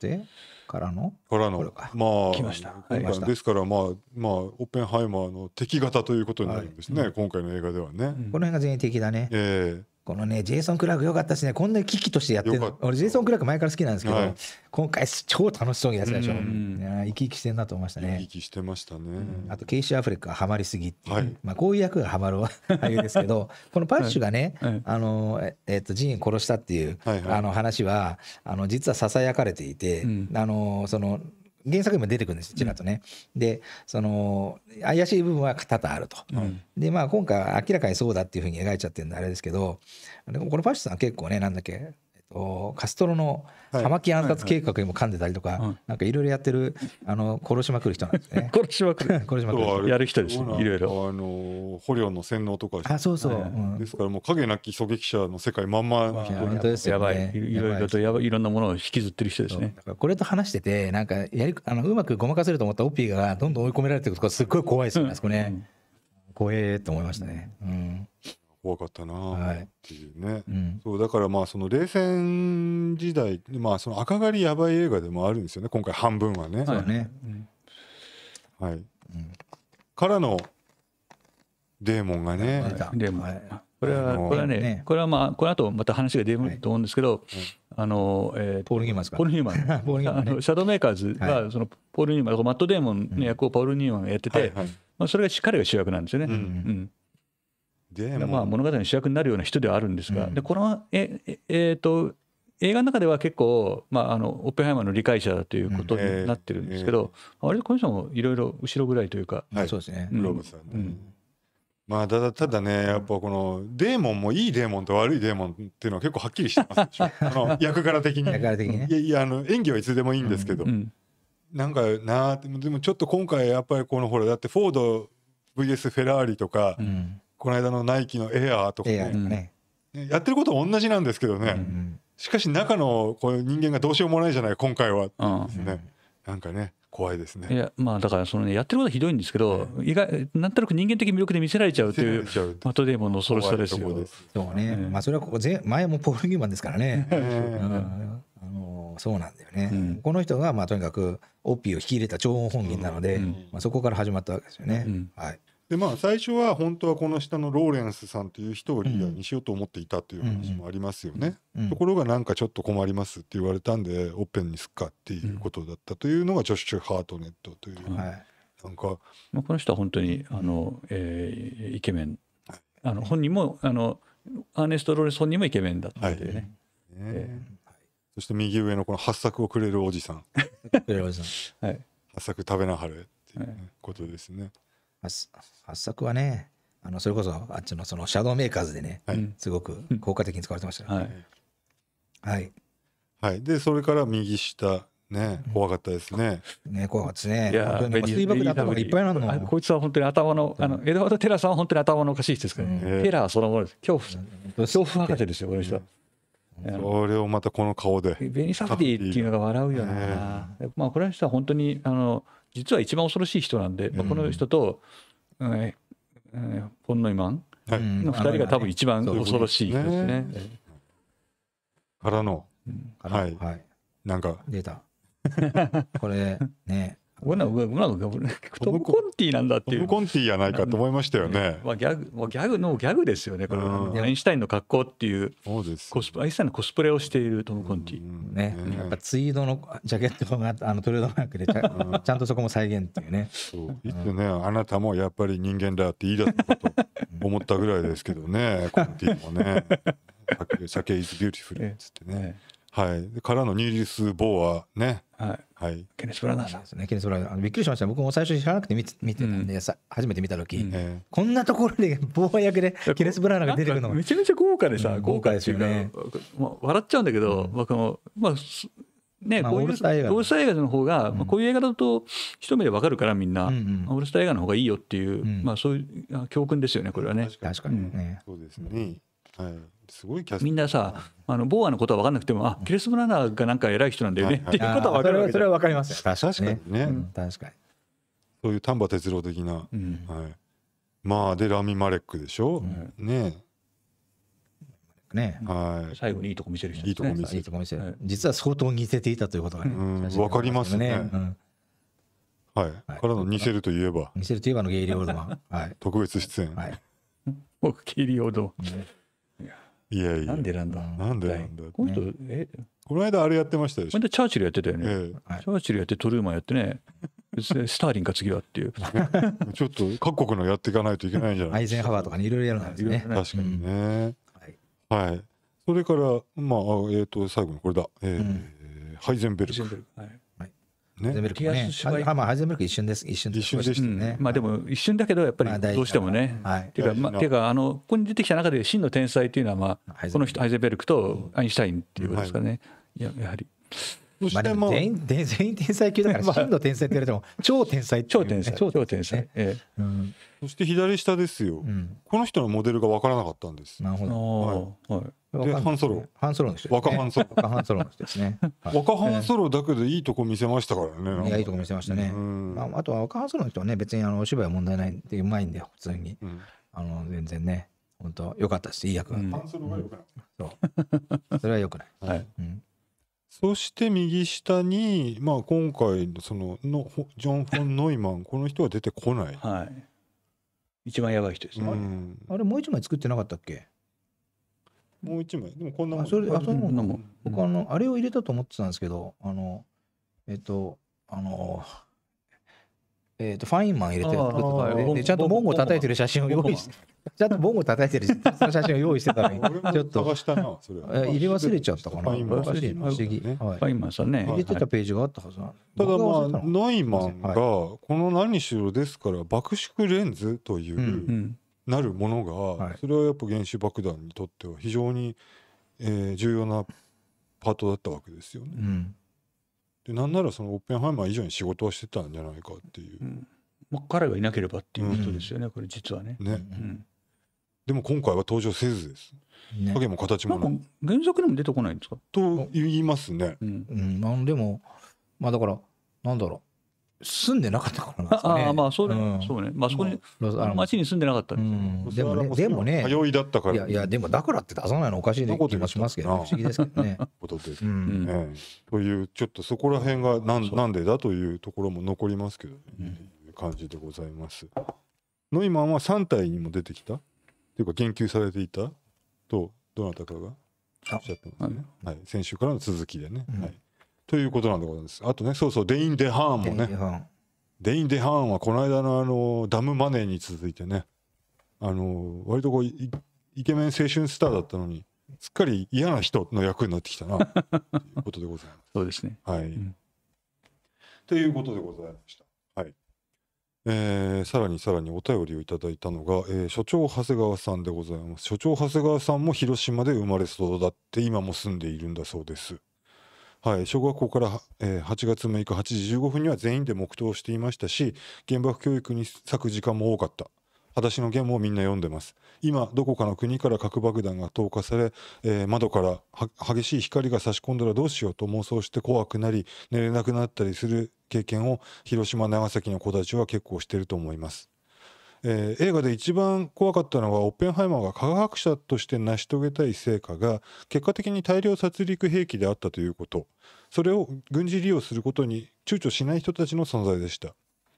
で、からのからの、まあ、来ました。はい、ですから、まあ、まあ、オッペンハイマーの敵型ということになるんですね、はい、今回の映画ではね。この辺が全員敵だね。ええーこのね、ジェイソン・クラークよかったしね、こんな危機としてやってる俺、ジェイソン・クラーク前から好きなんですけど、はい、今回超楽しそうにやってたでしょ。生き生きしてんなと思いましたね。生き生きしてましたね。あと、ケイシー・アフレックがハマりすぎっていう、はい、まあ、こういう役がハマる俳優ですけど、このパッシュがね、はい、あの、えっと、ジーン殺したっていう、はいはい、あの話は、あの、実はささやかれていて、うん、あの、その、原作にも出てくるんですちらっとね、うん、でその怪しい部分は多々あると、うん、でまあ今回明らかにそうだっていうふうに描いちゃってるんであれですけどこのパシュさん結構ねなんだっけカストロの葉巻暗殺計画にも噛んでたりとか、はいはいはい、なんかいろいろやってるあの殺しまくる人なんですね 殺しまくる 殺しまくるやる人ですねいろいろあの捕虜の洗脳とかあそうそう、はいうん、ですからもう影なき狙撃者の世界まんま本当ですよ、ね、やばいいろいろとやばいろんなものを引きずってる人ですねこれと話しててなんかやりあのうまくごまかせると思ったオッピーがどんどん追い込められてるとかすっごい怖いですよね、うん、あそこね、うん、怖えと思いましたねうん怖かったなっていうね、はいうん、そうだからまあその冷戦時代、まあ、その赤狩りやばい映画でもあるんですよね今回半分はね。そうね、うん、はい、うん、からのデーモンがね。デーモンこれは、これはね、これはまあ、この後また話が出ると思うんですけど、あの、えー、ポール・ニーマンですか。ポール・ニーマン。ーマンね、あのシャドーメーカーズが、そのポール・ニーマン、マット・デーモンの役をポール・ニーマンがやってて、まあ、それがしっ彼が主役なんですよね。うんでまあ物語の主役になるような人ではあるんですが、うん、でこのえええー、と映画の中では結構、まあ、あのオッペンハイマーの理解者だということになってるんですけど、うんえーえー、割とこの人もいろいろ後ろぐらいというか、はい、そうですね、うん、まあ、ただただねやっぱこのデーモンもいいデーモンと悪いデーモンっていうのは結構はっきりしてますし あの役柄的に役柄的に、ね、いやいやあの演技はいつでもいいんですけど、うん、なんかなでもちょっと今回やっぱりこのほらだってフォード VS フェラーリとか、うんこの間のナイキのエアーとかね、ねね、やってることは同じなんですけどね、うんうん、しかし中のこう人間がどうしようもないじゃない今回は、ね、うんうん、なんかね怖いですねいやまあだからその、ね、やってることはひどいんですけど、え意外なんとなく人間的魅力で見せられちゃうというマトデーモンの恐ろしさですよでそうね、えー、まあそれはここ前前もポール・ニューマンですからね、えー、あのそうなんだよね、うん、この人がまあとにかくオピーを引き入れた超音本人なので、うん、まあ、そこから始まったわけですよね、うん、はいでまあ最初は本当はこの下のローレンスさんという人をリーダーにしようと思っていたという話もありますよね、うんうん、ところがなんかちょっと困りますって言われたんでオッペンにすっかっていうことだったというのがジョッシュ・ハートネットという、はい、なんか、まあ、この人は本当にあの、えー、イケメンあの本人もあのアーネスト・ローレンス本人もイケメンだったというね,、はいそして右上のこの八作をくれるおじさんはい、八作食べなはれっていう、ことですね、はい発作はねあのそれこそあっちのそのシャドーメーカーズでね、はい、すごく効果的に使われてましたはい、はいはい、でそれから右下ね怖かったですね。ね怖かったですね。いや水爆で頭がいっぱいなの。こいつは本当に頭のあのエドワード・テラーさんは本当に頭のおかしい人ですからね。テラーそのものです。恐怖恐怖博士ですよこの人は。それをまたこの顔で。ベニサフティっていうのが笑うよな。まあこの人は本当にあの。実は一番恐ろしい人なんで、まあ、この人と、うん、えー、ポンノイマンの2人が多分一番恐ろしい人ですね。からの、はい、はい、なんか出たこれね僕なんか、僕なんか、トム・コンティなんだっていう。トム・コンティやないかと思いましたよね。まあ、ギャグ、まあ、ギャグのギャグですよね、これ。アインシュタインの格好っていう。そうです。コスアインシュタインのコスプレをしているトム・コンティ。ね。やっぱツイードのジャケットが、あの、トレードマークでちゃ、ちゃんとそこも再現っていうね。そう。いつね、あなたもやっぱり人間だっていいだすこと思ったぐらいですけどね、コンティもね。酒 is beautiful っつってね。はい、からのニーリス・ボーアね、はい、はい、ケネス・ブラナーさんですねケネス・ブラナーびっくりしました僕も最初知らなくて見て見てたんで、うん、初めて見た時、うん、こんなところでボーア役でケネス・ブラナーが出てくるのめちゃめちゃ豪華でさ、うん、豪華ですよね、まあ、笑っちゃうんだけど、まあまあね、まあ、こういうオールスター映画ー映画の方が、まあ、こういう映画だと一目でわかるからみんな、うんうん、オールスター映画の方がいいよっていう、まあ、そういう教訓ですよねこれはね。確かにね、そうですね、はいすごいキャスみんなさ、あのボーアのことは分かんなくても、あキレス・ブラナーがなんか偉い人なんだよね、っていうことは分かるわけそれは分かりますよ。確かにね。ねうん、確かにそういう丹波哲郎的な、うん、はい、まあでラミ・マレックでしょ、うん、ねね、はい、最後にいいとこ見せる人、ね、いいとこ見せるいい見せる、はい、実は相当似せていたということがね、うん分かりますね、うんはい、はい、からの「似せるといえば」「似せるといえば」のゲイリー・オールドマン、はい、特別出演、はい、僕ゲイリー・オールドマンいやいやなんでなんだなんでなんだこの人、えこの間あれやってましたでしこょチャーチルやってたよね、えチャーチルやってトルーマンやってね 別にスターリンか次はっていう ちょっと各国のやっていかないといけないんじゃなアいイゼンハワーとかにいろいろやるんですね確かにね、はい、それからまあえっ、と最後にこれだ、えーハイゼンベルクはいね、ゼメルクもね。あまあハイゼメルク一瞬です。一瞬で一瞬でしたね、うん。まあでも一瞬だけどやっぱりどうしてもね。はい。ていうかまあていうかあのここに出てきた中で真の天才っていうのはまあこの人ハイゼメルクとアインシュタインっていうことですかね。はい、ややはり。まあ、でも全員全員天才級だから真の天才って言われても超天才、ね、超天才超天才。ええ。うんそして左下ですよ、うん、この人のモデルが分からなかったんですなるほど、はいはい、でハソロ半ソロの人、ね、若半ソロ若ハソロの人ですね、はい、若半ソロだけでいいとこ見せましたからねいやいいとこ見せましたね、まあ、あとは若半ソロの人はね別にあのお芝居問題ないってうまいんだよ普通に、うん、あの全然ね本当良かったですいい役なんうん、ソロはよくない、そうそれはよくない、はいうんそして右下に、まあ、今回そののジョン・フォン・ノイマンこの人は出てこない、はい、一番やばい人ですね、あれもう一枚作ってなかったっけもう一枚でもこんなもんあそれあそれもんもん、僕あのあれを入れたと思ってたんですけどあのえっとあのえっ、とファインマン入れてちゃんと門を叩いてる写真を用意して ちゃんとボンゴ叩いてる写真を用意してたのに、ちょっと、入れ忘れちゃったかな。ファインマンさんね。入れてたページがあったはずただまあ、ノイマンが、この何しろですから、爆縮レンズという、なるものが、それはやっぱ原子爆弾にとっては非常に、えー、重要なパートだったわけですよね。でなんならそのオッペンハイマー以上に仕事はしてたんじゃないかっていう。う彼がいなければっていうことですよね、うん、これ実はね。ね。うんでも今回は登場せずです。ね、影も形もない。原作にも出てこないんですかと言いますね。うん、うんでもまあだからなんだろう住んでなかったからなんですね。ああまあそれ、うん、そうね。まあそこに、まあ、の町に住んでなかったんでうん、でもねでもね通いだったから。いやいやでもだからって出さないのおかしいね気もしますけど不思議ですけどね。ことで、うんええというちょっとそこら辺がなんなんでだというところも残りますけどねうん、感じでございます。ノイマンは3体にも出てきたいうか言及されていたとどなたかがおっしゃってますね、はい、先週からの続きでね、うん、はい、ということなんでございますあとねそうそうデイン・デハーンもねデイン・デハーンはこの間のあのダムマネーに続いてねあの割とこうイケメン青春スターだったのにすっかり嫌な人の役になってきたなということでございます。そうですねはい、うん、ということでございました。えー、さらにさらにお便りをいただいたのが、えー所長長谷川さんでございます所長長谷川さんも広島で生まれ育って今も住んでいるんだそうですはい小学校から、えー8月6日8時15分には全員で黙祷していましたし原爆教育に割く時間も多かった私のゲームをみんな読んでます今どこかの国から核爆弾が投下され、えー、窓から激しい光が差し込んだらどうしようと妄想して怖くなり寝れなくなったりする経験を広島長崎の子たちは結構してると思います。えー、映画で一番怖かったのはオッペンハイマーが科学者として成し遂げたい成果が結果的に大量殺戮兵器であったということそれを軍事利用することに躊躇しない人たちの存在でした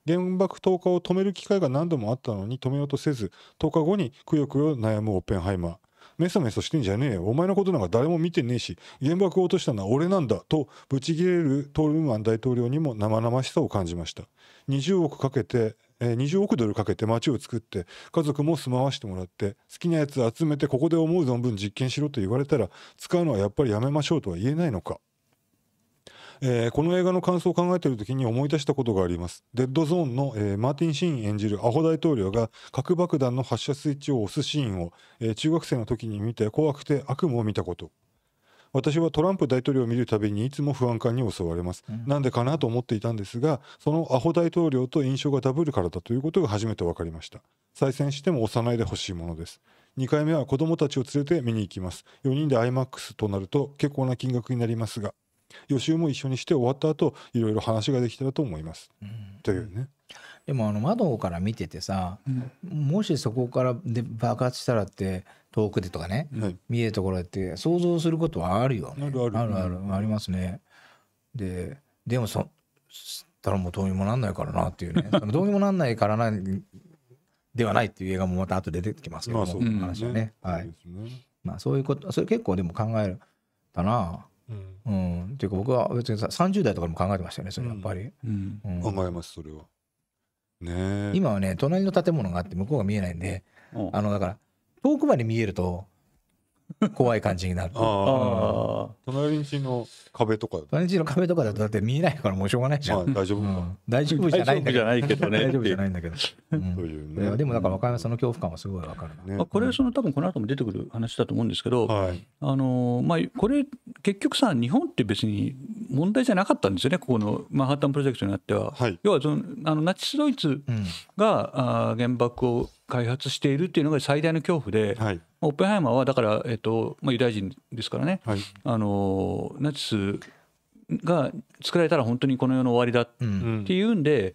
原爆投下を止める機会が何度もあったのに止めようとせず10日後にくよくよ悩むオッペンハイマーメソメソしてんじゃねえよお前のことなんか誰も見てねえし原爆を落としたのは俺なんだとブチギレるトールマン大統領にも生々しさを感じました20億かけて20億ドルかけて街を作って家族も住まわしてもらって好きなやつ集めてここで思う存分実験しろと言われたら使うのはやっぱりやめましょうとは言えないのかえー、この映画の感想を考えている時に思い出したことがありますデッドゾーンの、えー、マーティン・シーン演じるアホ大統領が核爆弾の発射スイッチを押すシーンを、えー、中学生の時に見て怖くて悪夢を見たこと私はトランプ大統領を見るたびにいつも不安感に襲われます、うん、なんでかなと思っていたんですがそのアホ大統領と印象がダブルからだということが初めて分かりました再選しても押さないでほしいものです2回目は子供たちを連れて見に行きます4人で IMAX となると結構な金額になりますが予習も一緒にして終わった後いろいろ話ができたらと思います。うん、というね。でもあの窓から見ててさ、うん、もしそこからで爆発したらって遠くでとかね、はい、見えるところって想像することはあるよ、ね、あるあるあるある、ありますね。ででもそたらもうどうにもなんないからなっていうねどうにもなんないからなではないっていう映画もまた後で出てきますけども、まあ、話はね。はい、ね、まあそういうことそれ結構でも考えたなうん、っていうか僕は別に30代とかも考えてましたよねそれやっぱり、うん考えますそれはね今はね隣の建物があって向こうが見えないんで、あのだから遠くまで見えると 怖い感じになる。ああ。隣人の壁とか隣人の壁とかだとだって見えないからもうしょうがないじゃん。まあ、大丈夫か、うん、大丈夫じゃないんだけど。大丈夫じゃないけどね。大丈夫じゃないんだけど。うん、というね。でもなんか若山さんの恐怖感はすごいわかるねまあ。これはその多分この後も出てくる話だと思うんですけど、はい、あのまあこれ結局さ日本って別に問題じゃなかったんですよねここのマンハッタンプロジェクトになっては。はい、要はそのあのナチスドイツが、うん、あ原爆を開発しているっていうのが最大の恐怖で、はい、オッペンハイマーはだから、えっとまあ、ユダヤ人ですからね、はい、あのナチスが作られたら本当にこの世の終わりだっていうんで、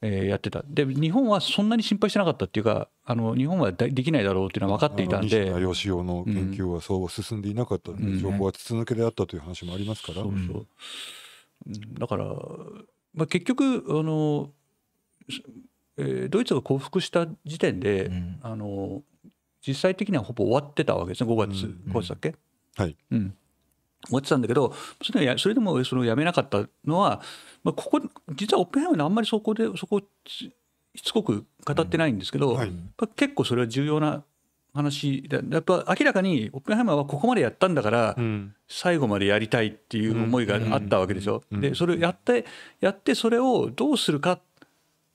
うん、えー、やってたで日本はそんなに心配してなかったっていうかあの日本はできないだろうっていうのは分かっていたんで西田義雄の研究はそう進んでいなかった、うん、情報は筒抜けであったという話もありますから。うん、そうそうだから、まあ、結局あの、えー、ドイツが降伏した時点で、あの実際的にはほぼ終わってたわけですね、5月、5月だっけ、はい、うん、終わってたんだけど、それそれでもそのやめなかったのは、まあ、ここ、実はオッペンハイマーのあんまりそこで、そこしつこく語ってないんですけど、うんはい、結構それは重要な話で、やっぱ明らかにオッペンハイマーはここまでやったんだから、うん、最後までやりたいっていう思いがあったわけでしょ。で、それをやって、やって、それをどうするか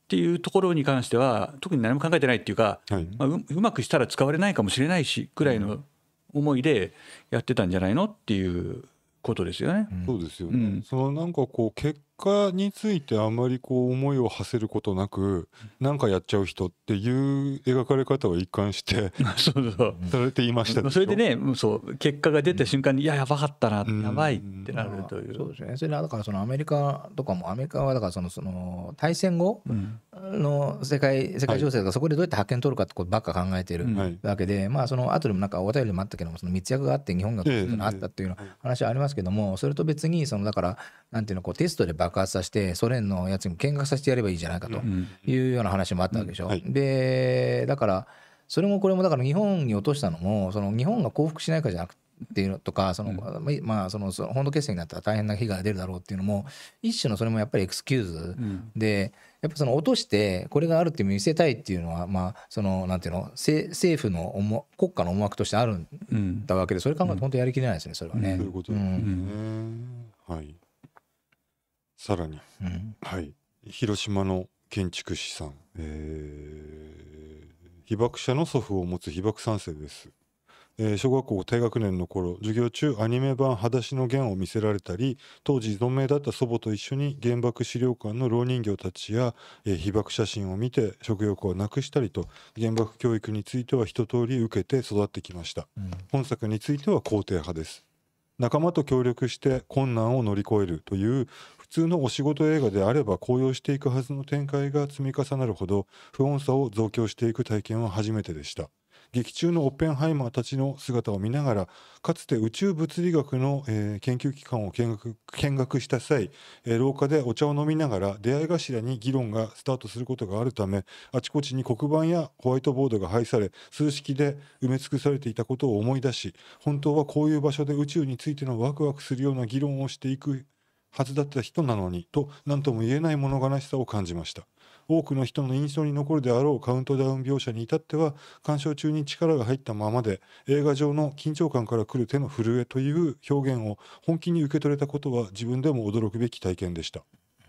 っていうところに関しては特に何も考えてないっていうか、はい、まあ、うまくしたら使われないかもしれないしぐらいの思いでやってたんじゃないのっていうことですよね。そうですよね、うん、そのなんかこう結果についてあまりこう思いを馳せることなく何かやっちゃう人っていう描かれ方は一貫して そうそうされていましたそれでねそう結果が出た瞬間に、いややばかったな、やばいってなるという、そうですねそれだからそのアメリカとかもアメリカはだからそのその大戦後の世界世界情勢とか、そこでどうやって発見取るかってことばっか考えてるわけで、まあその後でもなんかお便りもあったけどもその密約があって日本があったっていう話はありますけども、それと別にそのだからなんていうのこうテストでば爆発させてソ連のやつも見学させてやればいいじゃないかというような話もあったわけでしょ。うでだからそれもこれもだから日本に落としたのもその日本が降伏しないかじゃなくて。いうのとかその、うん、まあその本土決戦になったら大変な被害が出るだろうっていうのも一種のそれもやっぱりエクスキューズで、うん、やっぱその落としてこれがあるって見せたいっていうのはまあそのなんていうの政府の思国家の思惑としてあるんだわけで、それ考えると本当やりきれないですねそれはね。うん、ういうこはいさらに、うん、はい広島の建築士さん、えー、被爆者の祖父を持つ被爆三世です、えー、小学校低学年の頃授業中アニメ版「裸足の弦」を見せられたり当時存命だった祖母と一緒に原爆資料館の老人形たちや、えー、被爆写真を見て食欲をなくしたりと原爆教育については一通り受けて育ってきました、うん、本作については肯定派です仲間と協力して困難を乗り越えるという普通のお仕事映画であれば高揚していくはずの展開が積み重なるほど不穏さを増強していく体験は初めてでした劇中のオッペンハイマーたちの姿を見ながらかつて宇宙物理学の、えー、研究機関を見学した際、えー、廊下でお茶を飲みながら出会い頭に議論がスタートすることがあるためあちこちに黒板やホワイトボードが配され数式で埋め尽くされていたことを思い出し本当はこういう場所で宇宙についてのワクワクするような議論をしていくはずだった人なのにと何とも言えない物悲しさを感じました多くの人の印象に残るであろうカウントダウン描写に至っては鑑賞中に力が入ったままで映画上の緊張感からくる手の震えという表現を本気に受け取れたことは自分でも驚くべき体験でした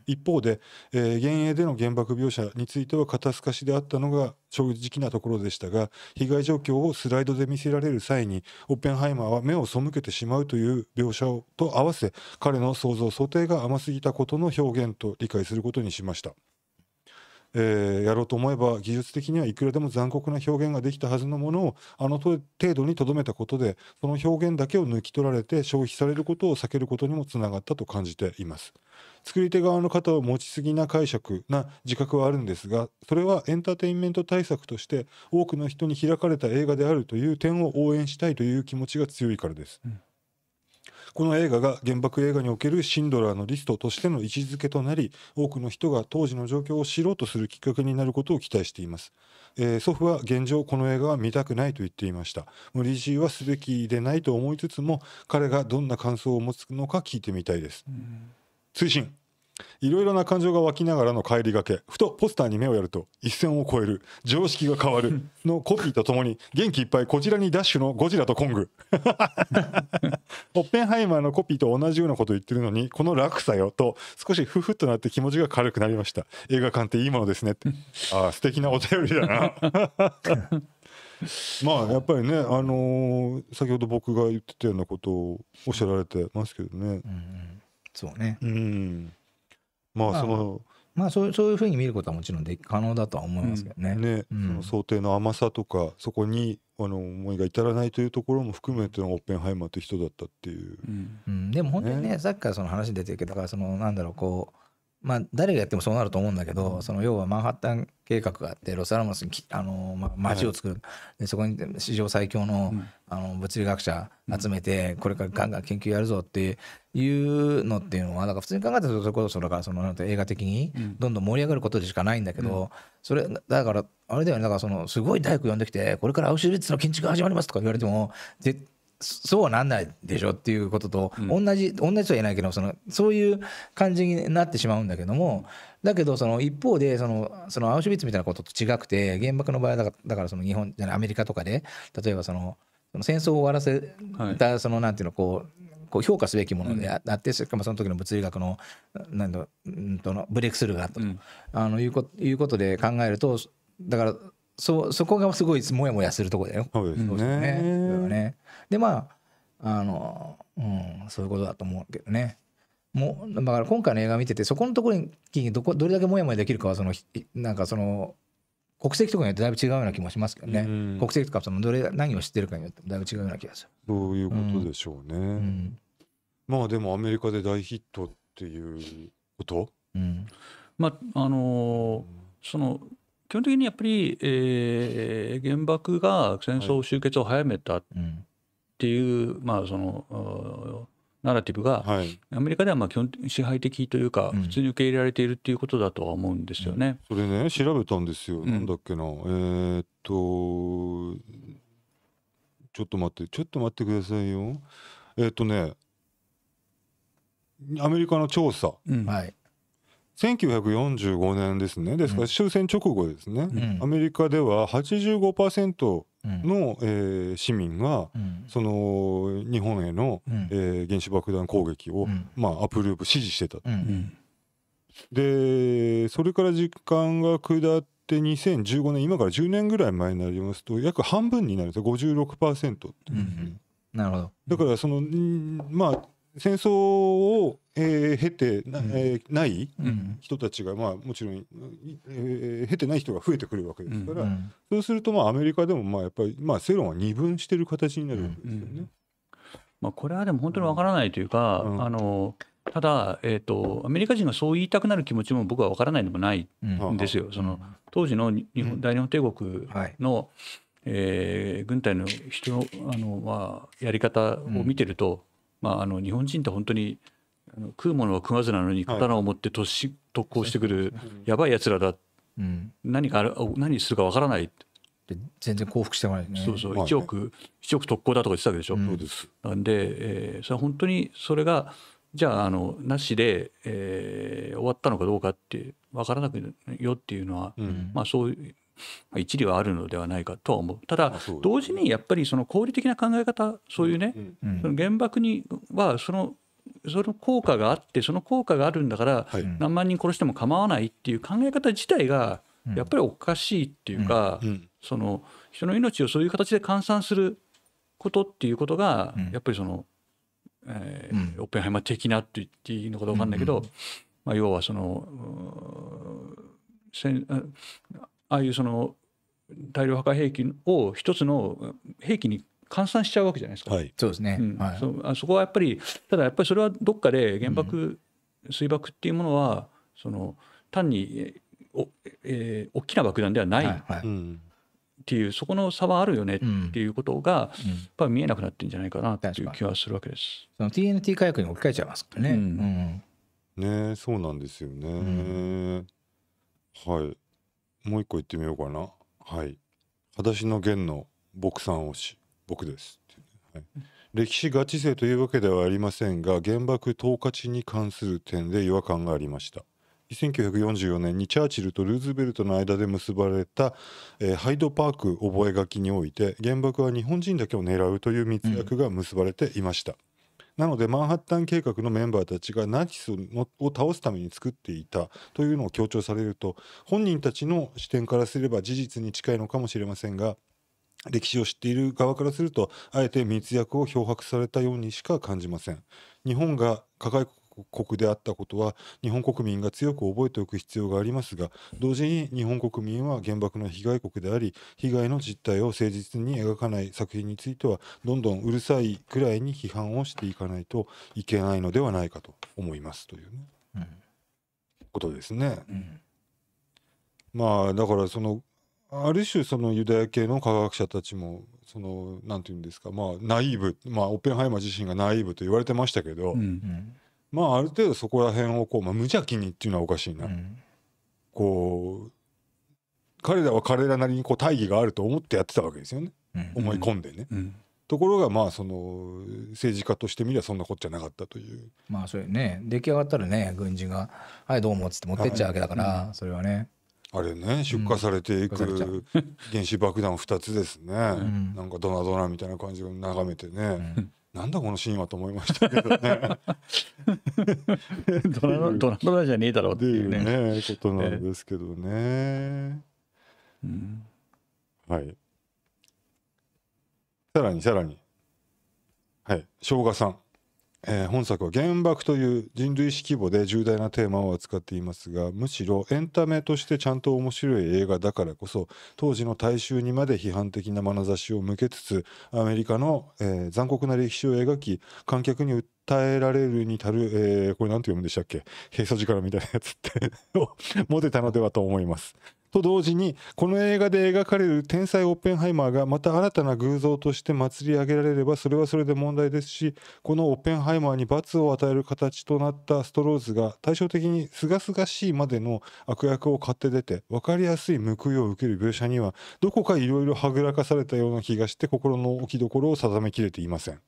一方で、えー、幻影での原爆描写については肩透かしであったのが正直なところでしたが被害状況をスライドで見せられる際にオッペンハイマーは目を背けてしまうという描写と合わせ彼の想像想定が甘すぎたことの表現と理解することにしました。えー、やろうと思えば技術的にはいくらでも残酷な表現ができたはずのものをあの程度にとどめたことでその表現だけを抜き取られて消費されることを避けることにもつながったと感じています。作り手側の方を持ちすぎな解釈な自覚はあるんですがそれはエンターテインメント対策として多くの人に開かれた映画であるという点を応援したいという気持ちが強いからです。うんこの映画が原爆映画におけるシンドラーのリストとしての位置づけとなり、多くの人が当時の状況を知ろうとするきっかけになることを期待しています。えー、祖父は現状この映画は見たくないと言っていました。理強いはすべきでないと思いつつも、彼がどんな感想を持つのか聞いてみたいです。うん推進いろいろな感情が湧きながらの帰りがけふとポスターに目をやると一線を越える常識が変わる のコピーとともに元気いっぱいこちらにダッシュのゴジラとコング オッペンハイマーのコピーと同じようなこと言ってるのにこの落差よと少しふふっとなって気持ちが軽くなりました映画館っていいものですねってああ素敵なお便りだな まあやっぱりねあのー、先ほど僕が言ってたようなことをおっしゃられてますけどね、うんそうね。うん。まあ、その。まあそうそういうふうに見ることはもちろんで可能だとは思いますけどね。うん、ね、うん、その想定の甘さとかそこにあの思いが至らないというところも含めてのオッペンハイマーって人だったっていう。うん、うん、でも本当にね、ね、さっきからその話出てるけどだからそのなんだろうこうまあ、誰がやってもそうなると思うんだけどその要はマンハッタン計画があってロスアラモスにあの、ま、街を作る、はい、でそこに史上最強のうん、あの物理学者集めて、これからガンガン研究やるぞっていうのっていうのはだから普通に考えたらそれこそだからその映画的にどんどん盛り上がることでしかないんだけど、うん、それだからあれだよねだからそのすごい大工呼んできてこれからアウシュビッツの建築が始まりますとか言われても絶対そうはなんないでしょっていうことと同じ、同じとは言えないけどそのそういう感じになってしまうんだけどもだけどその一方でそのそのアウシュビッツみたいなことと違くて原爆の場合だからだからその日本じゃないアメリカとかで例えばその戦争を終わらせたそのなんていうのこう、こう評価すべきものであって、しかもその時の物理学のなんうんとのブレイクスルーがあったと、あのいうこいうことで考えるとだからそそこがすごいモヤモヤするとこだよ。そうですねねでまああの、うん、そういうことだと思うけどね。もうだから今回の映画見ててそこのところにどこどれだけモヤモヤできるかはそのなんかその国籍とかによってだいぶ違うような気もしますけどね、うん、国籍とかそのどれ何を知ってるかによってだいぶ違うような気がするそういうことでしょうね、うんまあでもアメリカで大ヒットっていうこと、まああのー、その基本的にやっぱり、えー、原爆が戦争終結を早めたっっていう、まあ、そのナラティブが、はい、アメリカではまあ基本支配的というか、普通に受け入れられているっていうことだとは思うんですよね。それね調べたんですよ、うん、なんだっけなえー、っとちょっと待ってちょっと待ってくださいよえー、っとねアメリカの調査、うん、はい1945年ですねですから終戦直後ですね、うん、アメリカでは85%の、うんえー、市民が、うん、その日本への、うん、えー、原子爆弾攻撃を、まあ、アプルーブ支持してた、でそれから時間が下って2015年今から10年ぐらい前になりますと約半分になるんですよ56%って、なるほどだからそのまあ戦争を、えー、経てな,、えー、ない人たちが、まあ、もちろん、えー、経てない人が増えてくるわけですから、うんうん、そうすると、まあ、アメリカでも、まあ、やっぱり、まあ、世論は二分してる形になるわけですよね。うん、まあ、これはでも本当にわからないというか、あのただ、えーと、アメリカ人がそう言いたくなる気持ちも僕はわからないでもないんですよ。その当時の日本大日本帝国の、はい、えー、軍隊の人あの、まあ、やり方を見てると、まあ、あの日本人って本当にあの食うものは食わずなのに刀を持って突し、特攻してくるやばいやつらだ、うん、何か何するかわからない全然降伏してもらない、ね、そうそう1億、一億特攻だとか言ってたわけでしょ、うん、なんで、えー、それは本当にそれがじゃああのなしで、えー、終わったのかどうかって分からなくよっていうのは、うん、まあそういう一理はあるのではないかとは思うただ同時にやっぱりその合理的な考え方そういうね、その原爆にはそのその効果があってその効果があるんだから、何万人殺しても構わないっていう考え方自体がやっぱりおかしいっていうか、その人の命をそういう形で換算することっていうことが、やっぱりその、えーオッペンハイマー的なって言っていいのかどうか分かんないけど、まあ、要はその戦ああいうその大量破壊兵器を一つの兵器に換算しちゃうわけじゃないですか。はい、そうですね、うんはい、そあそこはやっぱりただやっぱりそれはどっかで原爆、うん、水爆っていうものはその単にお、えー、大きな爆弾ではない。はいはいうんっていうそこの差はあるよねっていうことが、うん、やっぱり見えなくなってるんじゃないかなっていう気はするわけです。その TNT 火薬に置き換えちゃいますからね。うんうん、ねそうなんですよね。はい。もう一個言ってみようかなはい「裸足の弦の僕さん推し僕です」はい、歴史ガチ勢というわけではありませんが原爆投下地に関する点で違和感がありました1944年にチャーチルとルーズベルトの間で結ばれた、えー、ハイドパーク覚書において原爆は日本人だけを狙うという密約が結ばれていました、うんなのでマンハッタン計画のメンバーたちがナチスのを倒すために作っていたというのを強調されると本人たちの視点からすれば事実に近いのかもしれませんが歴史を知っている側からするとあえて密約を漂白されたようにしか感じません日本が加害国であったことは日本国民が強く覚えておく必要がありますが同時に日本国民は原爆の被害国であり被害の実態を誠実に描かない作品についてはどんどんうるさいくらいに批判をしていかないといけないのではないかと思いますという、ねうん、ことですね。うん、まあだからそのある種そのユダヤ系の科学者たちもそのなんていうんですかまあナイーブまあオッペンハイマー自身がナイーブと言われてましたけど、うんうんまあある程度そこら辺をこう、まあ、無邪気にっていうのはおかしいな、うん、こう彼らは彼らなりにこう大義があると思ってやってたわけですよね、うん、思い込んでね。うんところがまあその政治家としてみりゃそんなこっちゃなかったというまあそれね出来上がったらね軍人が「はいどうも」っつって持ってっちゃうわけだから、はいうん、それはねあれね出荷されていく原子爆弾2つですね、うん、なんかドナドナみたいな感じを眺めてね、うんなんだこのシーンはと思いましたけどね ドラドララじゃねえだろうっていうね。いうねことなんですけどね。えー、はい。さらにさらに。はい。生姜さん。えー、本作は原爆という人類史規模で重大なテーマを扱っていますがむしろエンタメとしてちゃんと面白い映画だからこそ当時の大衆にまで批判的な眼差しを向けつつアメリカの、えー、残酷な歴史を描き観客に訴えられるに足る、えー、これ何て読むんでしたっけ閉鎖力みたいなやつって を持てたのではと思います。と同時にこの映画で描かれる天才オッペンハイマーがまた新たな偶像として祭り上げられればそれはそれで問題ですしこのオッペンハイマーに罰を与える形となったストローズが対照的に清々しいまでの悪役を買って出て分かりやすい報いを受ける描写にはどこかいろいろはぐらかされたような気がして心の置きどころを定めきれていません。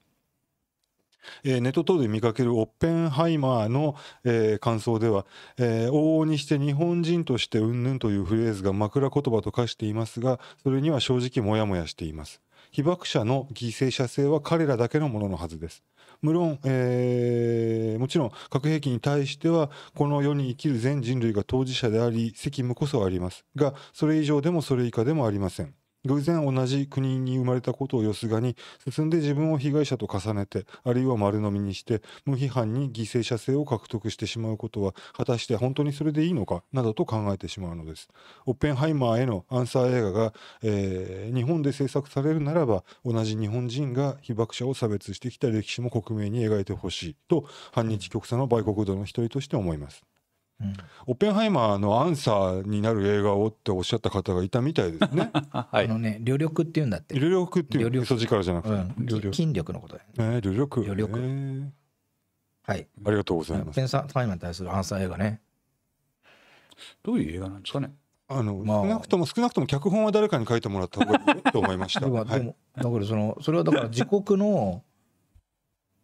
えー、ネット等で見かけるオッペンハイマーの、えー、感想では、えー、往々にして日本人として云々というフレーズが枕言葉と化していますが、それには正直モヤモヤしています。被爆者の犠牲者性は彼らだけのもののはずです。無論、えー、もちろん核兵器に対してはこの世に生きる全人類が当事者であり責務こそありますがそれ以上でもそれ以下でもありません。偶然同じ国に生まれたことをよすがに進んで自分を被害者と重ねてあるいは丸飲みにして無批判に犠牲者性を獲得してしまうことは果たして本当にそれでいいのかなどと考えてしまうのですオッペンハイマーへのアンサー映画が、えー、日本で制作されるならば同じ日本人が被爆者を差別してきた歴史も克明に描いてほしいと反日極左の売国奴の一人として思いますうん、オッペンハイマーのアンサーになる映画をっておっしゃった方がいたみたいですね。はい、あのね、旅力っていうんだって。旅力っていう、嘘力じゃなくて、うん、筋力のことだよね。えー、旅力。旅力、えー。はい。ありがとうございます。ペンハイマーに対するアンサー映画ね。どういう映画なんですかね。あの、まあ、少なくとも少なくとも脚本は誰かに書いてもらった方がいいと思いました。はい、だからそのそれはだから自国の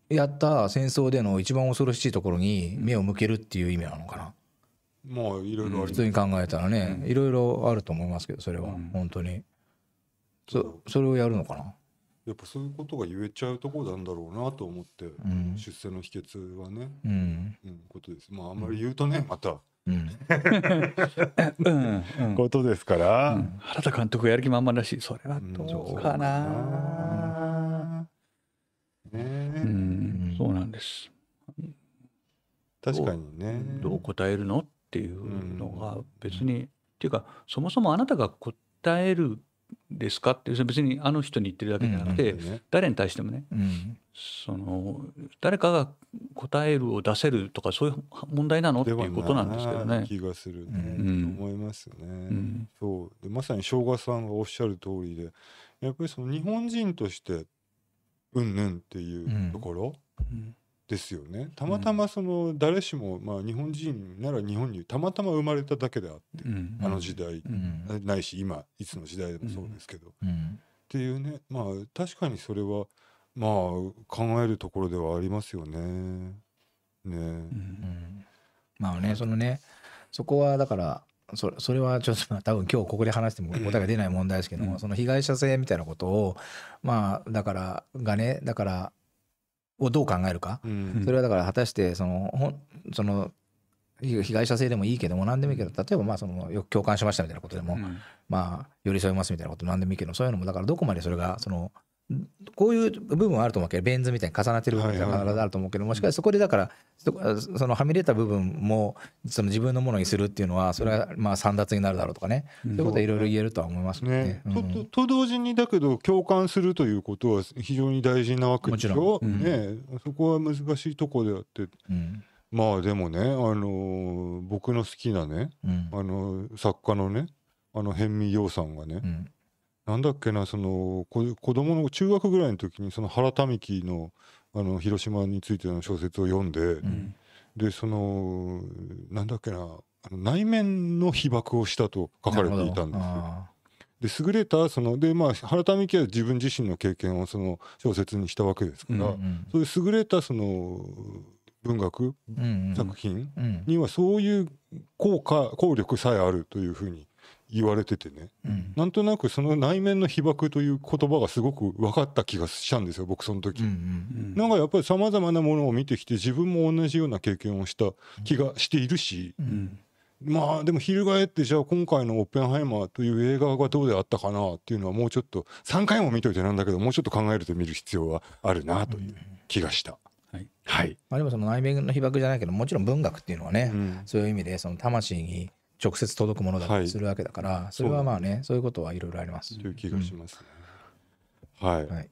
やった戦争での一番恐ろしいところに目を向けるっていう意味なのかな。もういろいろ普通に考えたらねいろいろあると思いますけどそれは、うん、本当にそそれをやるのかなやっぱそういうことが言えちゃうところなんだろうなと思って、うん、出世の秘訣はね、うん、うん、ことですまああんまり言うとねまた、うん、ことですから、うん、原田監督やる気満々らしいそれはどうかな、うん、ねうん、そうなんです確かにねどう答えるのっていうのが別に、っていうかそもそもあなたが答えるですかって別にあの人に言ってるだけじゃなくて、誰に対してもね、その誰かが答えるを出せるとかそういう問題なのっていうことなんですけどね。気がするね、思いますよね。そうでまさに正賀さんがおっしゃる通りでやっぱりその日本人としてうんぬんっていうところ、ですよねたまたまその誰しも、まあ、日本人なら日本にたまたま生まれただけであって、あの時代、ないし今いつの時代でもそうですけど、っていうねまあ確かにそれはまあ考えるところではありますよね。ね、うん、まあねそのねそこはだからそれそれはちょっと多分今日ここで話しても答えが出ない問題ですけども、うん、その被害者性みたいなことをまあだからがねだからをどう考えるか、うん、それはだから果たしてそのその被害者性でもいいけども何でもいいけど例えばまあそのよく共感しましたみたいなことでも、まあ寄り添いますみたいなこと何でもいいけどそういうのもだからどこまでそれがそのこういう部分はあると思うけどベン図みたいに重なってる部分が必ずあると思うけどもしかしそこでだからそのはみ出た部分もその自分のものにするっていうのはそれはまあ散奪になるだろうとかね、そういうことはいろいろ言えるとは思いますね。ねと同時にだけど共感するということは非常に大事なわけでしょ、うん、ね、そこは難しいとこであって。うんまあでもね、あのー、僕の好きなね、うん、あの作家のねあの辺見洋さんがね、うん、なんだっけな、その、子供の中学ぐらいの時に、その原民喜の、あの、広島についての小説を読んで、うん、で、その、なんだっけな、あの内面の被爆をしたと書かれていたんですよ。で優れたそのでまあ原民喜は自分自身の経験をその小説にしたわけですから、うんうん、そういう優れたその文学、作品にはそういう効果効力さえあるというふうに言われててね、うん、なんとなくその内面の被爆という言葉がすごく分かった気がしたんですよ僕その時、うんうんうん、なんかやっぱりさまざまなものを見てきて自分も同じような経験をした気がしているし、うんうん、まあでも翻ってじゃあ今回の「オッペンハイマー」という映画がどうであったかなっていうのはもうちょっと3回も見といてなんだけどもうちょっと考えると見る必要はあるなという気がした。はい、はい、まあ、でもその内面の被爆じゃないけどもちろん文学っていうのはね、そういう意味でその魂に直接届くものだったりするわけだから、はい、それはまあねそういうことはいろいろあります。という気がします、ねうん、はい、はい、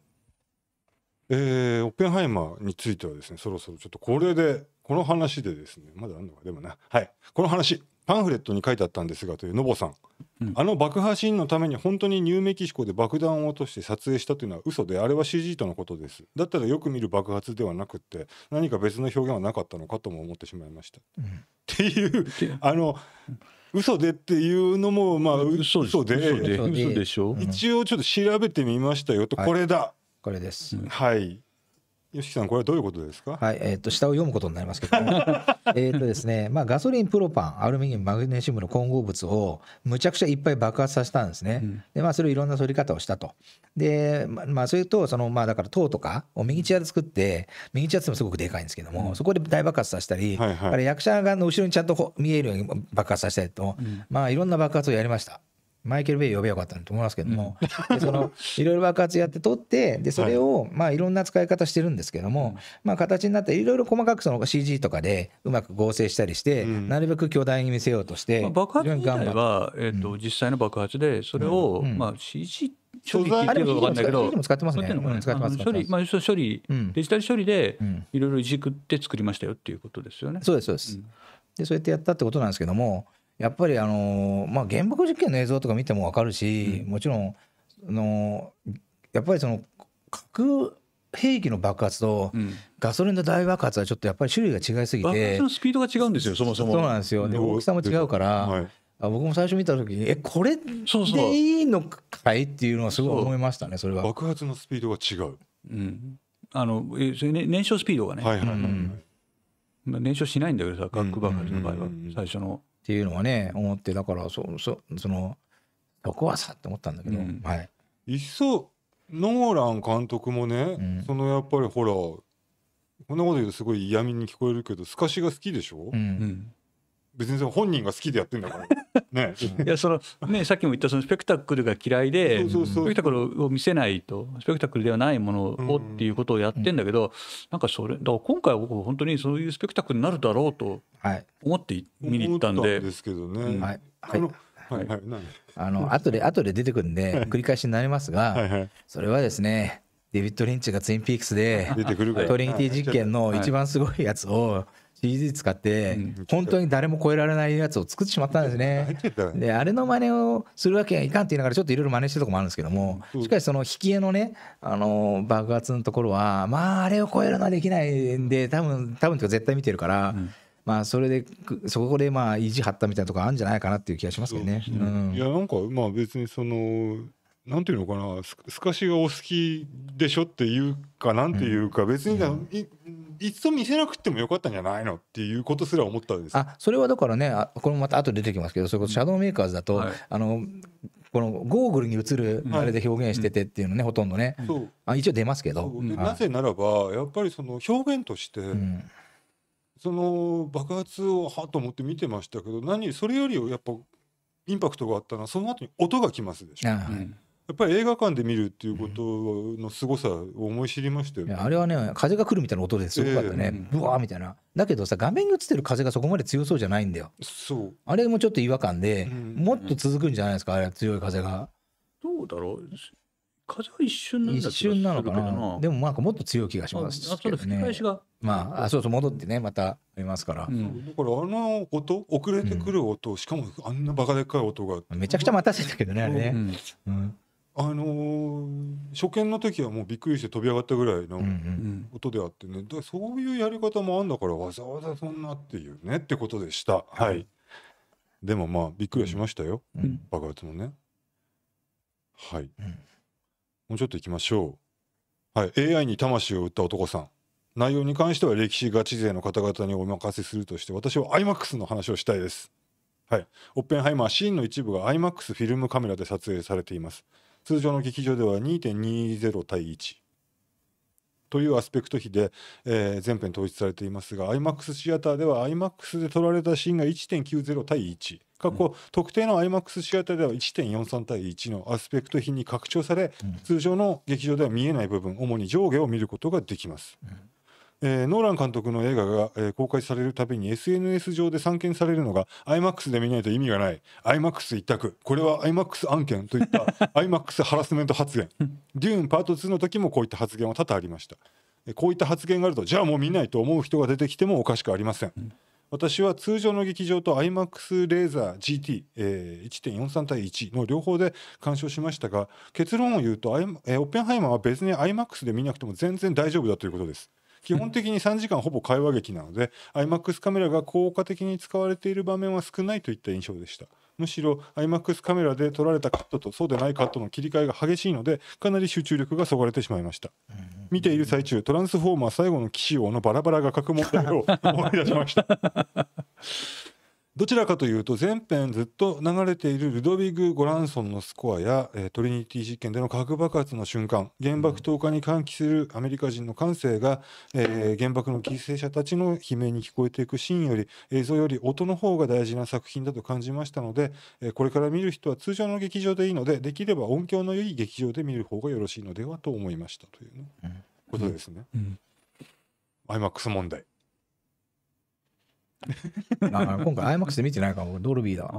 えー、オッペンハイマーについてはですねそろそろちょっとこれでこの話でですねまだあるのかでもなはいこの話パンフレットに書いてあったんですがというのぼさん、うん、あの爆破シーンのために本当にニューメキシコで爆弾を落として撮影したというのは嘘であれは CG とのことですだったらよく見る爆発ではなくて何か別の表現はなかったのかとも思ってしまいました、うん、っていうあの嘘でっていうのもまあ嘘で嘘で嘘でしょ一応ちょっと調べてみましたよとこれだこれですはい吉木さんこれはどういうことですかはいえっ、ー、と下を読むことになりますけども えっとですねまあガソリンプロパンアルミニウムマグネシウムの混合物をむちゃくちゃいっぱい爆発させたんですね、うん、でまあそれをいろんな反り方をしたとでままあそれとそのまあだから糖とかをミニチュアで作ってミニチュアってもすごくでかいんですけども、うん、そこで大爆発させたり、はいはい、役者がの後ろにちゃんと見えるように爆発させたりと、うん、まあいろんな爆発をやりましたマイケル・ベイ呼べよかったと思いますけども、うん、そのいろいろ爆発やって取ってでそれをまあいろんな使い方してるんですけども、まあ、形になっていろいろ細かくその CG とかでうまく合成したりして、うん、なるべく巨大に見せようとして、まあ、爆発自体は、えーと、実際の爆発でそれを、うんうん、まあ、CG って処理っていうのかんないけど、使ってますね。処理、まあ、処理、デジタル処理で、いろいろいじくって作りましたよっていうことですよね。そうです、そうです。で、そうやってやったってことなんですけども、やっぱりあの、まあ、原爆実験の映像とか見ても分かるし、うん、もちろんあのやっぱりその核兵器の爆発とガソリンの大爆発はちょっとやっぱり種類が違いすぎて、うん、スピードが違うんですよそもそもそうなんですよで大きさも違うから、はい、僕も最初見た時にえこれでいいのかいっていうのはすごい思いましたねそれは爆発のスピードが違う、うん、あの燃焼スピードがね、はい燃焼しないんだけどさ核爆発の場合は、最初のっていうのはね思ってだからそそそのそこはさって思ったんだけど、うんはい、いっそノーラン監督もね、うん、そのやっぱりほらこんなこと言うとすごい嫌味に聞こえるけど透かしが好きでしょ、うん、別にその本人が好きでやってんだからね、いやそのねさっきも言ったそのスペクタクルが嫌いでスペクタクルを見せないとスペクタクルではないものをっていうことをやってんだけど、うん、なんかそれだから今回は僕本当にそういうスペクタクルになるだろうと思って見に行ったんで。はい、んですけどね、うん、はい、はいはいはい、あの後で後で出てくるんで繰り返しになりますが、はいはい、それはですねデビッド・リンチがツインピークスでトリニティ実験の一番すごいやつを CG 使って本当に誰も超えられないやつを作ってしまったんですね。であれの真似をするわけにはいかんって言いながらちょっといろいろ真似してるとこもあるんですけどもしかしその引き絵のねあの爆発のところはまああれを超えるのはできないんで多分多分とか絶対見てるから。うんまあそれでそこでまあ意地張ったみたいなとこあるんじゃないかなっていう気がしますけどね。うん、いやなんかまあ別にそのなんていうのかなすかしがお好きでしょっていうかなんていうか、うん、別にいつと見せなくてもよかったんじゃないのっていうことすら思ったんですあそれはだからねあこれもまた後で出てきますけどそれこそシャドーメーカーズだと、はい、あのこのゴーグルに映るあれで表現しててっていうのね、はい、ほとんどね、うん、あ一応出ますけど、うん、なぜならばやっぱりその表現として、うん、その爆発をはと思って見てましたけど何それよりやっぱインパクトがあったのはその後に音がきますでしょ。うやっぱり映画館で見るっていうことの凄さを思い知りましたよね、うん、あれはね風が来るみたいな音ですごかったね、えー、ブワーみたいなだけどさ画面に映ってる風がそこまで強そうじゃないんだよそうあれもちょっと違和感で、うん、もっと続くんじゃないですかあれ強い風がどうだろう風は一瞬なんだ一瞬なのかなでもなんかもっと強い気がします、ね、あそうですねまああそうそう戻ってねまたあますから、うん、だからあの音遅れてくる音、しかもあんなバカでっかい音がめちゃくちゃ待たせたけどねあれね、うんあのー、初見の時はもうびっくりして飛び上がったぐらいのうん音であってね、だからそういうやり方もあんだからわざわざそんなっていうねってことでしたはいでもまあびっくりはしましたよ、うん爆発もねはいうんもうちょっと行きましょうはい AI に魂を売った男さん内容に関しては歴史ガチ勢の方々にお任せするとして私は IMAX の話をしたいですはいオッペンハイマーシーンの一部が IMAX フィルムカメラで撮影されています通常の劇場では2.20対1というアスペクト比で、えー、全編統一されていますが IMAX シアターでは IMAX で撮られたシーンが1.90対1過去、うん、特定の IMAX シアターでは1.43対1のアスペクト比に拡張され、うん、通常の劇場では見えない部分主に上下を見ることができます。うえー、ノーラン監督の映画が、えー、公開されるたびに SNS 上で散見されるのが IMAX で見ないと意味がない IMAX 一択これは IMAX 案件といった IMAX ハラスメント発言デューンパート2の時もこういった発言は多々ありましたこういった発言があるとじゃあもう見ないと思う人が出てきてもおかしくありません、ん私は通常の劇場と IMAX レーザー GT1.43、えー、対1の両方で鑑賞しましたが結論を言うと、えー、オッペンハイマーは別に IMAX で見なくても全然大丈夫だということです基本的に3時間ほぼ会話劇なので iMAX カメラが効果的に使われている場面は少ないといった印象でしたむしろ iMAX カメラで撮られたカットとそうでないカットの切り替えが激しいのでかなり集中力がそがれてしまいました見ている最中トランスフォーマー最後の騎士王のバラバラが書く問題を思い出しましたどちらかというと前編ずっと流れているルドビグ・ゴランソンのスコアや、えトリニティ実験での核爆発の瞬間原爆投下に歓喜するアメリカ人の感性が、えー、原爆の犠牲者たちの悲鳴に聞こえていくシーンより映像より音の方が大事な作品だと感じましたので、えこれから見る人は通常の劇場でいいのでできれば音響の良い劇場で見る方がよろしいのではと思いましたという、ねうん、ことですね。うんうん、マックス問題 今回 IMAX で見てないからドルビーだ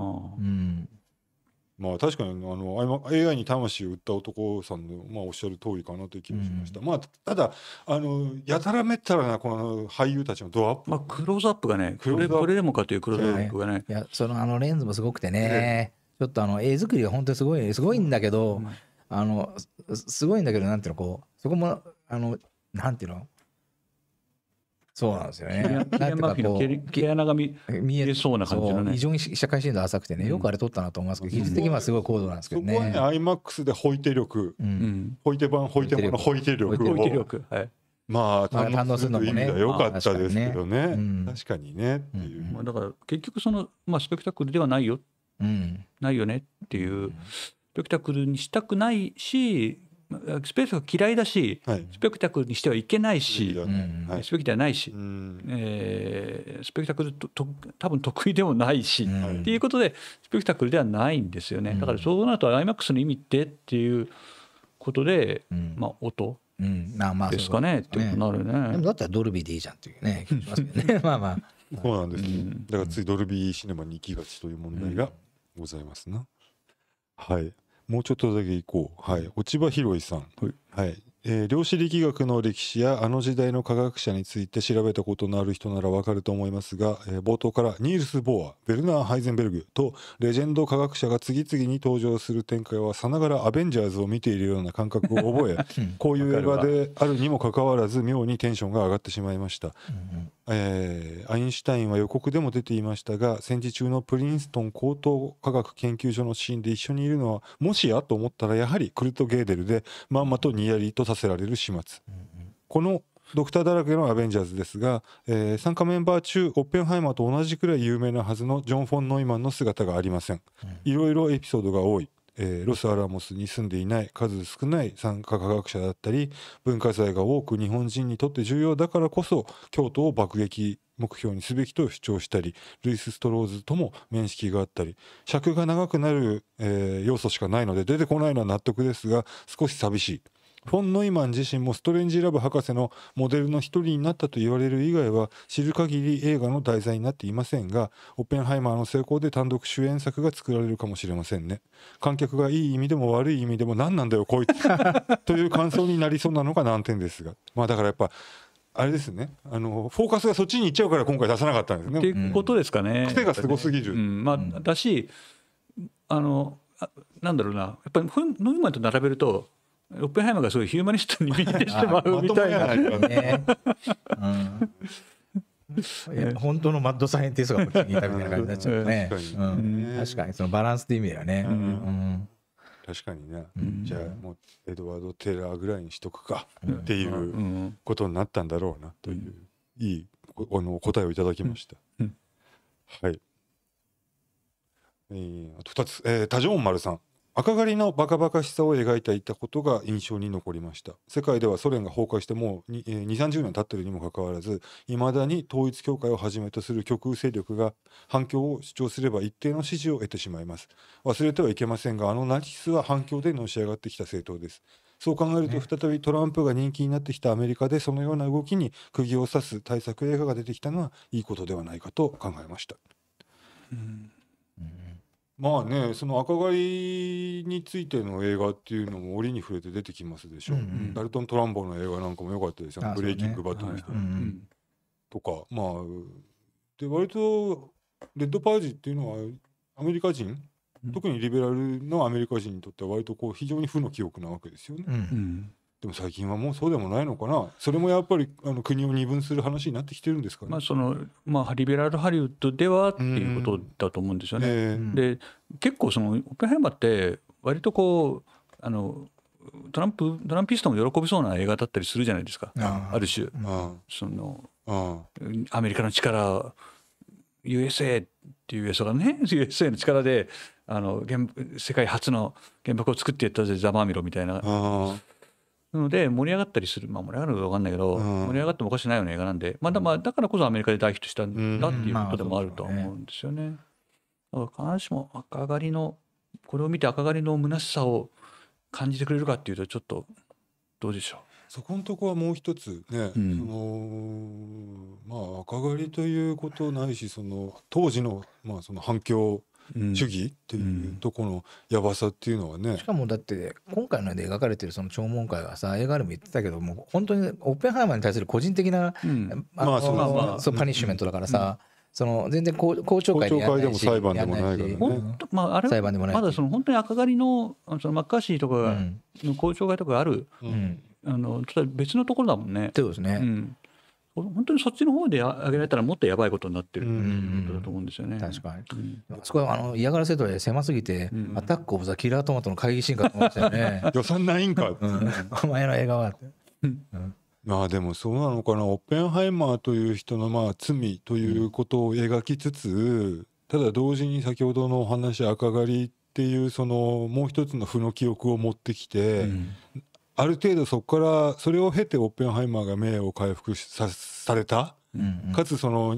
まあ確かにあの AI に魂を売った男さんの、まあ、おっしゃる通りかなという気がしました、うん、まあただあのやたらめったらなこの俳優たちのドアップ、まあ、クローズアップがねこれこれでもかというクローズアップがね、い、やそのあのレンズもすごくてね、ちょっとあの絵作りが本当にすごいすごいんだけど、うん、あのすごいんだけどなんていうのこうそこもあのなんていうのそうなんですよね。アマフィの毛穴が見見えそうな感じのね。非常に社会深度浅くてね、よくあれ撮ったなと思いますけど、技術的にはすごい高度なんですけどね。そこはね、IMAX でホイテ力、ホイテ版、ホイテ版のホイテ力を。ホイテ力。まあ、堪能するのもね。よかったですけどね。確かにね。っていう。だから、結局その、まあ、スペクタクルではないよ。ないよねっていう。スペクタクルにしたくないし、スペクタクル嫌いだし、はい、スペクタクルにしてはいけないし、スペクタクルないし、うん、えー、スペクタクルとと多分得意でもないし、うん、っていうことでスペクタクルではないんですよね、うん、だからそうなると iMAX の意味ってっていうことで、うん、まあ音ですかね、ってなるね、でもだったらドルビーでいいじゃんっていうね気しますどね まあまあそうなんです、ね、だからついドルビーシネマに行きがちという問題がございますな、はいもうちょっとだけ行こう。はい。落場博さん。はい。はい、えー、量子力学の歴史やあの時代の科学者について調べたことのある人ならわかると思いますが、えー、冒頭からニールス・ボーアベルナー・ハイゼンベルグとレジェンド科学者が次々に登場する展開はさながらアベンジャーズを見ているような感覚を覚え こういう映画であるにもかかわらず妙にテンションが上がってしまいました。うんえー、アインシュタインは予告でも出ていましたが戦時中のプリンストン高等科学研究所のシーンで一緒にいるのはもしやと思ったらやはりクルト・ゲーデルでまんまとニヤリとさせられる始末、うんうん、このドクターだらけのアベンジャーズですが、えー、参加メンバー中オッペンハイマーと同じくらい有名なはずのジョン・フォン・ノイマンの姿がありませんいろいろエピソードが多いえー、ロス・アラモスに住んでいない数少ない参加科学者だったり文化財が多く日本人にとって重要だからこそ京都を爆撃目標にすべきと主張したりルイス・ストローズとも面識があったり尺が長くなる、えー、要素しかないので出てこないのは納得ですが少し寂しい。フォン・ノイマン自身もストレンジラブ博士のモデルの一人になったと言われる以外は知る限り映画の題材になっていませんがオッペンハイマーの成功で単独主演作が作られるかもしれませんね観客がいい意味でも悪い意味でも何なんだよこいつ という感想になりそうなのが難点ですがまあだからやっぱあれですねあのフォーカスがそっちに行っちゃうから今回出さなかったんですね。っていうことですかね。癖がすごすぎる。ねうん、まあ、だしあのなんだろうなやっぱりノイマンと並べるとオッペンハイマーがすごいヒューマニストに見えてしまうみたいな。本当のマッドサイエンティストがいたみたいな感じになっちゃうね。確かに、そのバランスって意味ではね。確かにね、じゃあもうエドワード・テイラーぐらいにしとくかっていうことになったんだろうなという、いいあの答えをいただきました、はい、えあと2つ、えタジョン丸さん赤狩りのバカバカしさを描いていたことが印象に残りました世界ではソ連が崩壊してもう2 3 0年経ってるにもかかわらずいまだに統一教会をはじめとする極右勢力が反響を主張すれば一定の支持を得てしまいます忘れてはいけませんがあのナチスは反響でのし上がってきた政党ですそう考えると再びトランプが人気になってきたアメリカでそのような動きに釘を刺す対策映画が出てきたのはいいことではないかと考えました。うんまあねその赤貝りについての映画っていうのも折に触れて出てきますでしょ、うんうん、ダルトン・トランボの映画なんかも良かったですよ、ね、ブレイキング・バットの人、はいうんうん、とかまあで割とレッド・パージっていうのはアメリカ人、うん、特にリベラルのアメリカ人にとっては割とこう非常に負の記憶なわけですよね。うんうんでも最近はもうそうでもないのかな、それもやっぱりあの国を二分する話になってきてるんですかね。まあ、そのまあ、リベラルハリウッドではっていうことだと思うんですよね。で、結構その、オッペハイマーって、割とこうあのトランプ、トランピストも喜びそうな映画だったりするじゃないですか、ある種、そのアメリカの力、USA っていう USA がね、USA の力であの原世界初の原爆を作っていったぜ、ざまみろみたいな。なので盛り上がったりするまあ盛り上がるとか分かんないけど、盛り上がってもおかしくないような映画なんでまだまあだからこそアメリカで大ヒットしたんだっていうことでもあると思うんですよね。だから必ずしも赤狩りのこれを見て赤狩りの虚しさを感じてくれるかっていうとちょっとどうでしょうそこのとこはもう一つね、うん、そのまあ赤狩りということないしその当時の,、まあその反響主義っていうところのやばさっていうのはね、うんうん、しかもだって今回ので描かれてるその弔問会はさ映画でも言ってたけどもう本当にオッペンハイマーに対する個人的な、まあそう、そうパニッシュメントだからさ、その全然公聴会でも裁判でもないからね。まあ、あれ裁判でもないまだその本当に赤狩りのそのマッカーシーとかの公聴会とかある、うん、あのちょっと別のところだもんね。そうですね。うん、本当にそっちの方であげられたらもっとやばいことになってることだと思うんですよね。確かに。うん、そこはあの嫌がらせとは狭すぎて、アタック・オブ・ザ・キラートマトの会議シーンかと思ってたよね。予算ないんかお前の映画はって。うんまあでもそうなのかなオッペンハイマーという人のまあ罪ということを描きつつ、ただ同時に先ほどのお話赤狩りっていうそのもう一つの負の記憶を持ってきて、ある程度そこからそれを経てオッペンハイマーが名誉を回復さされた、うんうん、かつその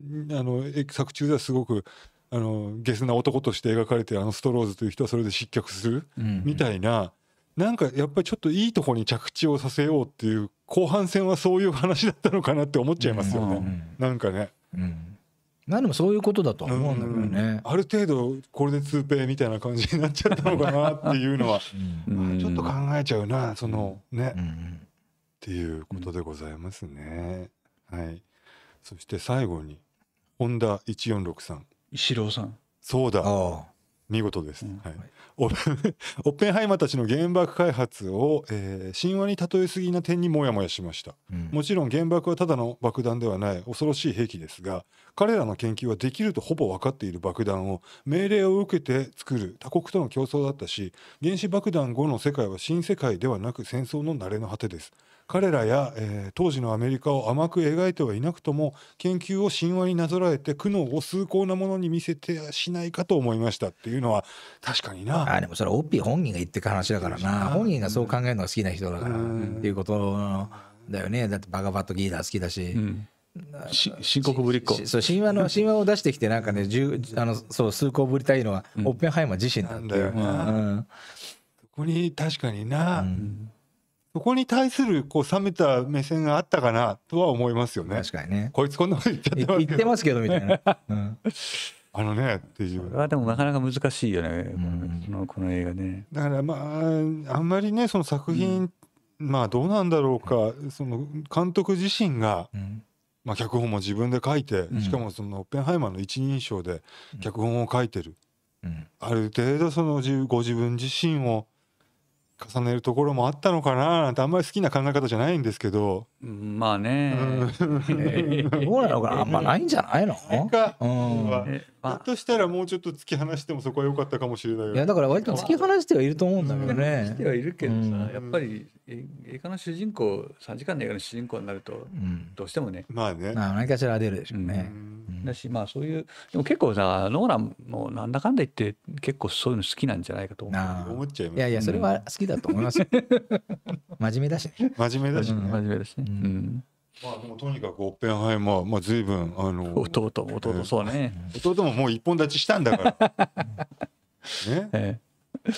あの作中ではすごくあのゲスな男として描かれてあのストローズという人はそれで失脚するみたいな、うんうん、なんかやっぱりちょっといいとこに着地をさせようっていう後半戦はそういう話だったのかなって思っちゃいますよね、うんうん、なんかね。うん何でもそういうことだと思うんだけどね、うんある程度これで通ペイみたいな感じになっちゃったのかなっていうのは、うん、ちょっと考えちゃうなそのね、うんっていうことでございますね、はいそして最後に本田1463石郎さんそうだ見事です、うん、はい、オッペンハイマーたちの原爆開発を、えー、神話に例えすぎな点にモヤモヤしました、うん、もちろん原爆はただの爆弾ではない恐ろしい兵器ですが彼らの研究はできるとほぼ分かっている爆弾を命令を受けて作る他国との競争だったし原子爆弾後の世界は新世界ではなく戦争の慣れの果てです彼らや、えー、当時のアメリカを甘く描いてはいなくとも研究を神話になぞらえて苦悩を崇高なものに見せてしないかと思いましたっていうのは確かになあでもそれはオッピー本人が言ってる話だからな本人がそう考えるのが好きな人だからっていうことだよねだってバガバットギーダー好きだし。うん深刻ぶりっ子そう神話の 神話を出してきてなんかねあのそう崇高ぶりたいのは、オッペンハイマー自身だっていうん、そこに確かにな、そこに対するこう冷めた目線があったかなとは思いますよね。確かにね。こいつこんなこと言っちゃってますけど。言ってますけどみたいな。うん、あのねっていう。あでもなかなか難しいよね。うん、そのこの映画ね。だからまああんまりねその作品、うん、まあどうなんだろうかその監督自身が、うんまあ、脚本も自分で書いて、しかもそのオッペンハイマーの一人称で脚本を書いてる、うん、ある程度そのご自分自身を重ねるところもあったのかななんてあんまり好きな考え方じゃないんですけどまあね どうなのかあんまないんじゃないの、うん、まあ、としたらもうちょっと突き放してもそこは良かったかもしれないいやだから割と突き放してはいると思うんだけどね。してはいるけどさ、やっぱり映画の主人公3時間の映画の主人公になると、どうしてもね、まあね、まあ、何かしら出るでしょうね。だしまあそういうでも結構さノーランもなんだかんだ言って結構そういうの好きなんじゃないかと思思っちゃいますいやいやそれは好きだと思いますよ。真面目だし、真面目だし、真面目だしね。うんまあでもとにかくオッペンハイマー、まあ、随分あのー、弟弟そうね、弟ももう一本立ちしたんだから ねええ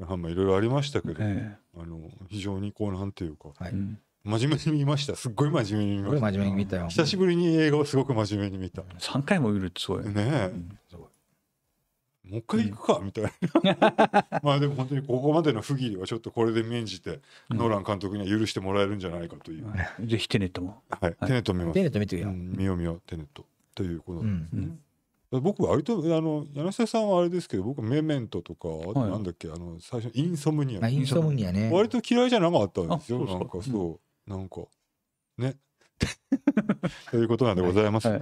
ー、ハマーいろいろありましたけど、えあの非常にこうなんていうか、はい、真面目に見ましたすっごい真面目に見ました真面目に見たよ久しぶりに映画をすごく真面目に見た3回も見るってすごいねえ、うん、すごいもう一回行くか、みたいな まあでも本当にここまでの不義理はちょっとこれで免じて、ノーラン監督には許してもらえるんじゃないかという、うん、ぜひテネットもはいテネット見ますテネット見てよ、うん、見よう見よテネットということですね、うん僕割とあの柳瀬さんはあれですけど僕メメントとか、はなんだっけあの最初インソムニアインソムニアね割と嫌いじゃなかったんですよなんかそう、なんかね ということなんでございます、はい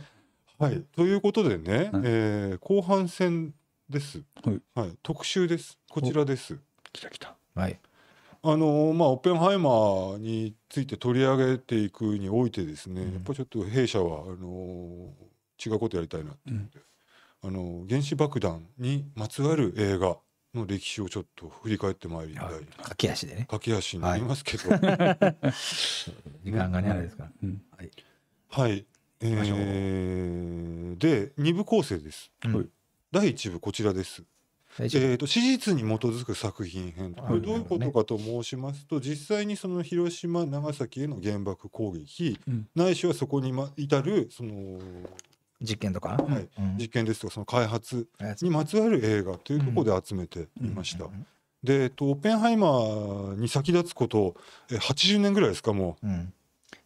はい、はい、ということでね、はい、えー、後半戦です。はい、はい、特集です。こちらです。来た来た。はい。あのまあ、オッペンハイマーについて取り上げていくにおいてですね、うん、やっぱちょっと弊社はあの違うことやりたいなって、うん、あの原子爆弾にまつわる映画の歴史をちょっと振り返ってまいりたい駆け足でね駆け足になりますけど、はい、時間がねあれですから、うん、はい、はい、えー、で二部構成です、はい第1部こちらです。えーと、史実に基づく作品編これどういうことかと申しますと、実際にその広島長崎への原爆攻撃、うん、ないしはそこに、ま、至るその実験とか、はい、うん、実験ですとかその開発にまつわる映画というところで集めていました。で、えっと、オッペンハイマーに先立つことえ80年ぐらいですかもう、うん、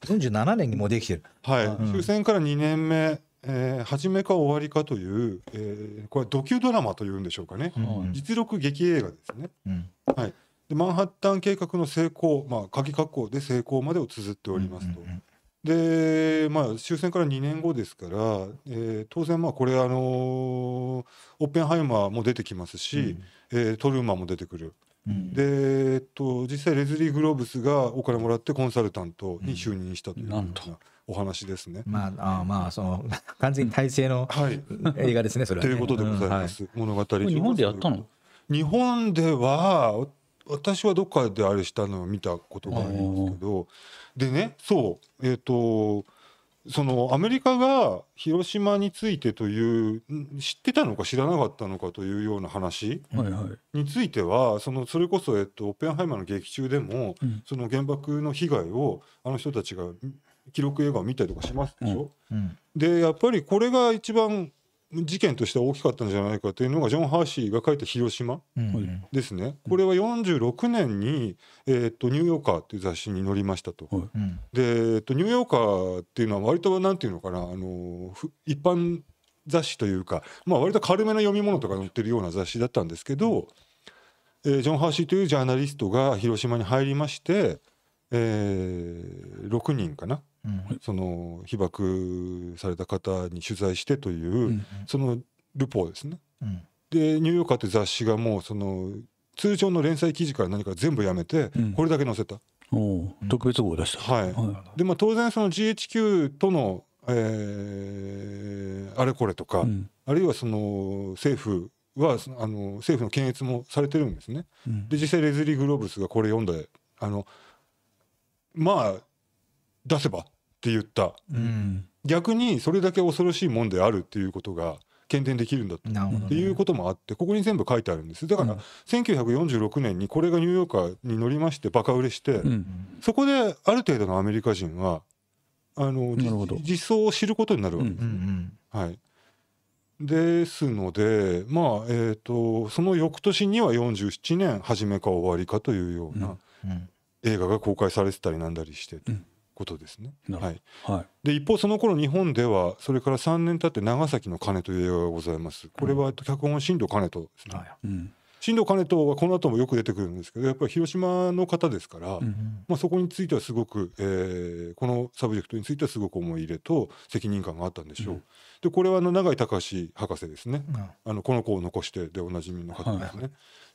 47年にもできてる、はい、終戦から2年目えー、初めか終わりかという、えー、これドキュドラマというんでしょうかね、実力劇映画ですね、うん、はい、でマンハッタン計画の成功、まあ、鍵括弧で成功までを綴っておりますと。うんうんうんで、まあ、終戦から2年後ですから、えー、当然、まあ、これ、あのー、オッペンハイマーも出てきますし、うん、えー、トルーマンも出てくる。うん、で、えっと、実際、レズリー・グローブスがお金もらってコンサルタントに就任したというような、うお話ですね。まあ、あまあ、その、完全に体制の、はい、映画ですね、それは、ね、ということでございます。うん、物語日本でやったの日本では、私はどっかであれしたのを見たことがあるんですけど、でね、そう、えっ、ー、と、そのアメリカが広島についてという知ってたのか知らなかったのかというような話についてはそのそれこそえっとオッペンハイマーの劇中でもその原爆の被害をあの人たちが記録映画を見たりとかしますでしょ。うんうん、でやっぱりこれが一番事件として大きかったんじゃないかというのがジョン・ハーシーが書いた「広島」ですね、これは46年に、えーと「ニューヨーカー」という雑誌に載りましたと。で、えーと「ニューヨーカー」っていうのは割と何て言うのかなあの一般雑誌というか、まあ、割と軽めな読み物とか載ってるような雑誌だったんですけど、えー、ジョン・ハーシーというジャーナリストが広島に入りまして、えー、6人かなその被爆された方に取材してという、うんそのルポーですね。うん、でニューヨーカーって雑誌がもうその通常の連載記事から何か全部やめて、これだけ載せた。特別号出した、はい、はい、でまあ、当然その GHQ との、えー、あれこれとか、あるいはその政府はあの政府の検閲もされてるんですね。うん、で実際レズリー・グローブスがこれ読んであのまあ出せばって言った、うん、逆にそれだけ恐ろしいもんであるっていうことが検定できるんだっていうこともあってここに全部書いてあるんですだから1946年にこれがニューヨーカーに乗りましてバカ売れして、そこである程度のアメリカ人はあの実相を知ることになるわけです。はいですのでまあえっ、とその翌年には47年初めか終わりかというような映画が公開されてたりなんだりして。うんことですね。はい、はい、で一方その頃日本ではそれから3年経って「長崎の鐘」という映画がございます。これは脚本は新藤とですね。うん、新藤兼人はこの後もよく出てくるんですけどやっぱり広島の方ですから、うん、まあ、そこについてはすごく、えー、このサブジェクトについてはすごく思い入れと責任感があったんでしょう。うん、でこれはあの永井隆博士ですね、あのこの子を残してでおなじみの方ですね。はい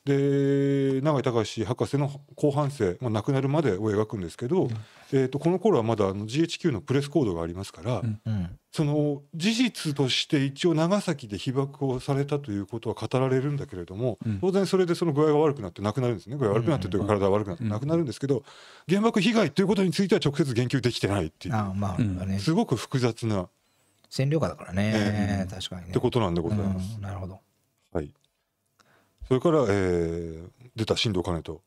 で永井隆博士の後半生、まあ、亡くなるまでを描くんですけど、うん、えー、とこの頃はまだあの GHQ のプレスコードがありますから、うんうん、その事実として一応長崎で被爆をされたということは語られるんだけれども、うん、当然それでその具合が悪くなって亡くなるんですね具合悪くなってというか体が悪くなって亡くなるんですけど原爆被害ということについては直接言及できてないっていうあまあ、すごく複雑な占領下だからね、えー、確かにね。ってことなんでございます。なるほどはいそれから、えー、出た新藤兼人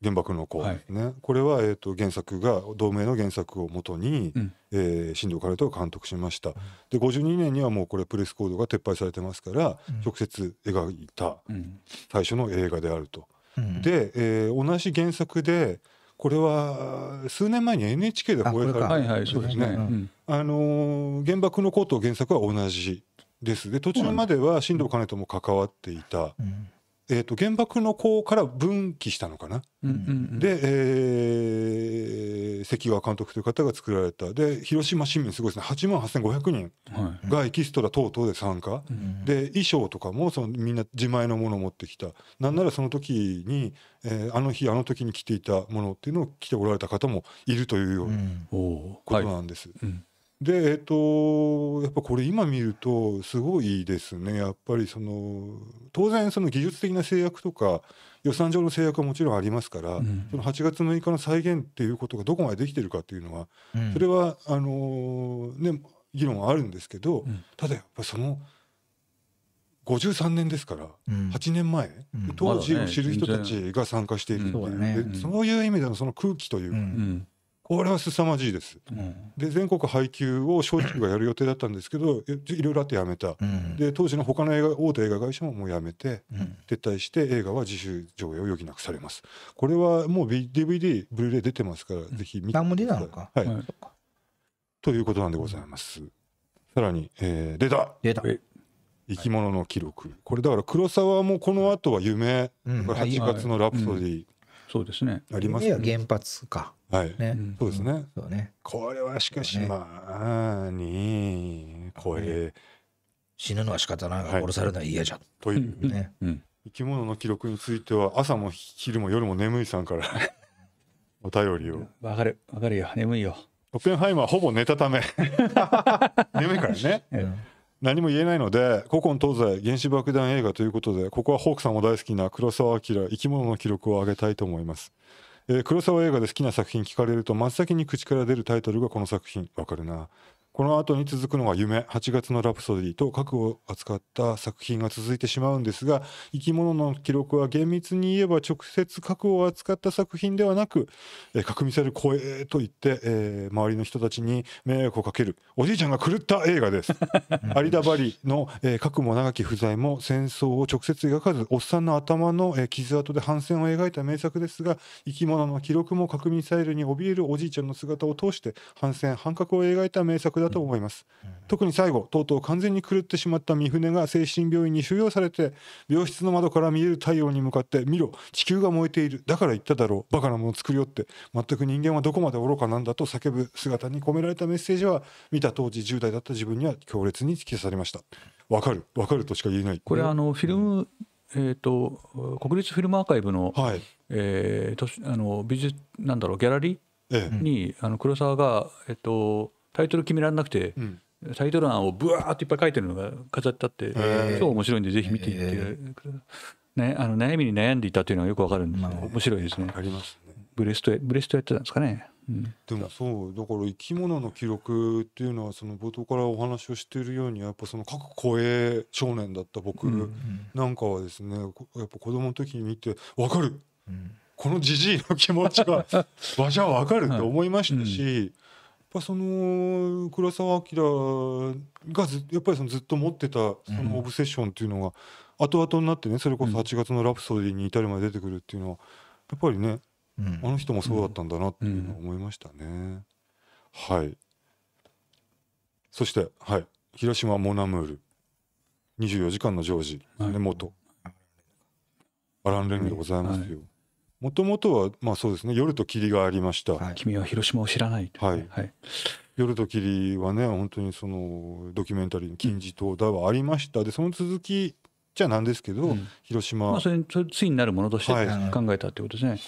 原爆の子、ね、はい、これは、えーと、原作が同名の原作をもとに、うん、えー、新藤兼人が監督しました、うん、で52年にはもうこれプレスコードが撤廃されてますから、うん、直接描いた最初の映画であると。うん、で、えー、同じ原作でこれは数年前に NHK で放映されたんですね。はいすねあの原爆の子と原作は同じですで途中までは新藤兼人も関わっていた。うんえーと、原爆の子から分岐したのかな、うんうんうん、で、えー、関川監督という方が作られたで広島市民すごいですね8万8500人がエキストラ等々で参加、はい、で衣装とかもそのみんな自前のものを持ってきたなんならその時に、えー、あの日あの時に着ていたものっていうのを着ておられた方もいるというようなことなんです。うんはいうんで、えっと、やっぱこれ今見るとすごいですね。やっぱりその、当然その技術的な制約とか予算上の制約はもちろんありますから、うん、その8月6日の再現っていうことがどこまでできてるかっていうのは、うん、それは、あのー、ね、議論はあるんですけど、うん、ただやっぱその、53年ですから、うん、8年前、うん、当時を知る人たちが参加している、ね、そういう意味でのその空気というか、うん、これは凄まじいです。うん、で全国配給を松竹がやる予定だったんですけどいろいろあってやめた、うん、で当時の他の映画大手映画会社ももうやめて、うん、撤退して映画は自主上映を余儀なくされますこれはもう DVD ブルーレイ出てますからぜひ見てください。も出たのか、はい、ということなんでございます。さらに、えー、出た出た生き物の記録、はい、これだから黒沢もこの後は夢、うん、8月のラプソディ、そうですねありますね原発かはい、ね、そうですね,、そうねこれはしかし、ね、まあにこれ、死ぬのは仕方ないが殺されるのは嫌じゃん、い、という、ね、うん、生き物の記録については朝も昼も夜も眠いさんから お便りをわかるわかるよ眠いよオペンハイマーほぼ寝たため眠いからね、うん何も言えないので古今東西原子爆弾映画ということでここはホークさんも大好きな黒澤明生き物の記録を上げたいと思いますえー、黒沢映画で好きな作品聞かれると真っ先に口から出るタイトルがこの作品わかるなこの後に続くのが夢、8月のラプソディと核を扱った作品が続いてしまうんですが、生き物の記録は厳密に言えば直接核を扱った作品ではなく、えー、核ミサイル怖えと言って、えー、周りの人たちに迷惑をかける、おじいちゃんが狂った映画です。有 田バリの、えー、核も長き不在も戦争を直接描かず、おっさんの頭の、えー、傷跡で反戦を描いた名作ですが、生き物の記録も核ミサイルに怯えるおじいちゃんの姿を通して、反戦、反核を描いた名作だだと思います、特に最後とうとう完全に狂ってしまった三船が精神病院に収容されて病室の窓から見える太陽に向かって「見ろ地球が燃えているだから言っただろうバカなもの作りよ」って全く人間はどこまで愚かなんだと叫ぶ姿に込められたメッセージは見た当時10代だった自分には強烈に突き刺されましたわかるわかるとしか言えないこれあのフィルム、うんえーと、国立フィルムアーカイブの,、はいえー、あの美術なんだろうギャラリーに、えあの黒沢が、えっとタイトル決められなくて、タイトル案をぶわーっていっぱい書いてるのが飾ってあって超面白いんでぜひ見ていってね、あの悩みに悩んでいたというのはよくわかるんですけど、面白いですね。ありますね。ブレストブレストやってたんですかね。うん、でもそうだから生き物の記録っていうのはその冒頭からお話をしているようにやっぱその各声少年だった僕なんかはですね、やっぱ子供の時に見てわかる、うん、このじじいの気持ちはわしゃわかるって思いましたし、ぱその黒澤明がずやっぱりそのずっと持ってたそのオブセッションっていうのが後々になってねそれこそ8月の「ラプソディ」に至るまで出てくるっていうのはやっぱりね、あの人もそうだったんだなっていうのは思いましたね。はいそして、はい、広島モナムール24時間のジョージ根本、アラン・レンでございますよ。はいもともとは、まあそうですね、夜と霧がありました。はい、君は広島を知らないはい。はい、夜と霧はね、本当にそのドキュメンタリーの金字塔だはありました。で、その続きじゃなんですけど、うん、広島。まあそれ、それ、ついになるものとして考えたってことですね。はい、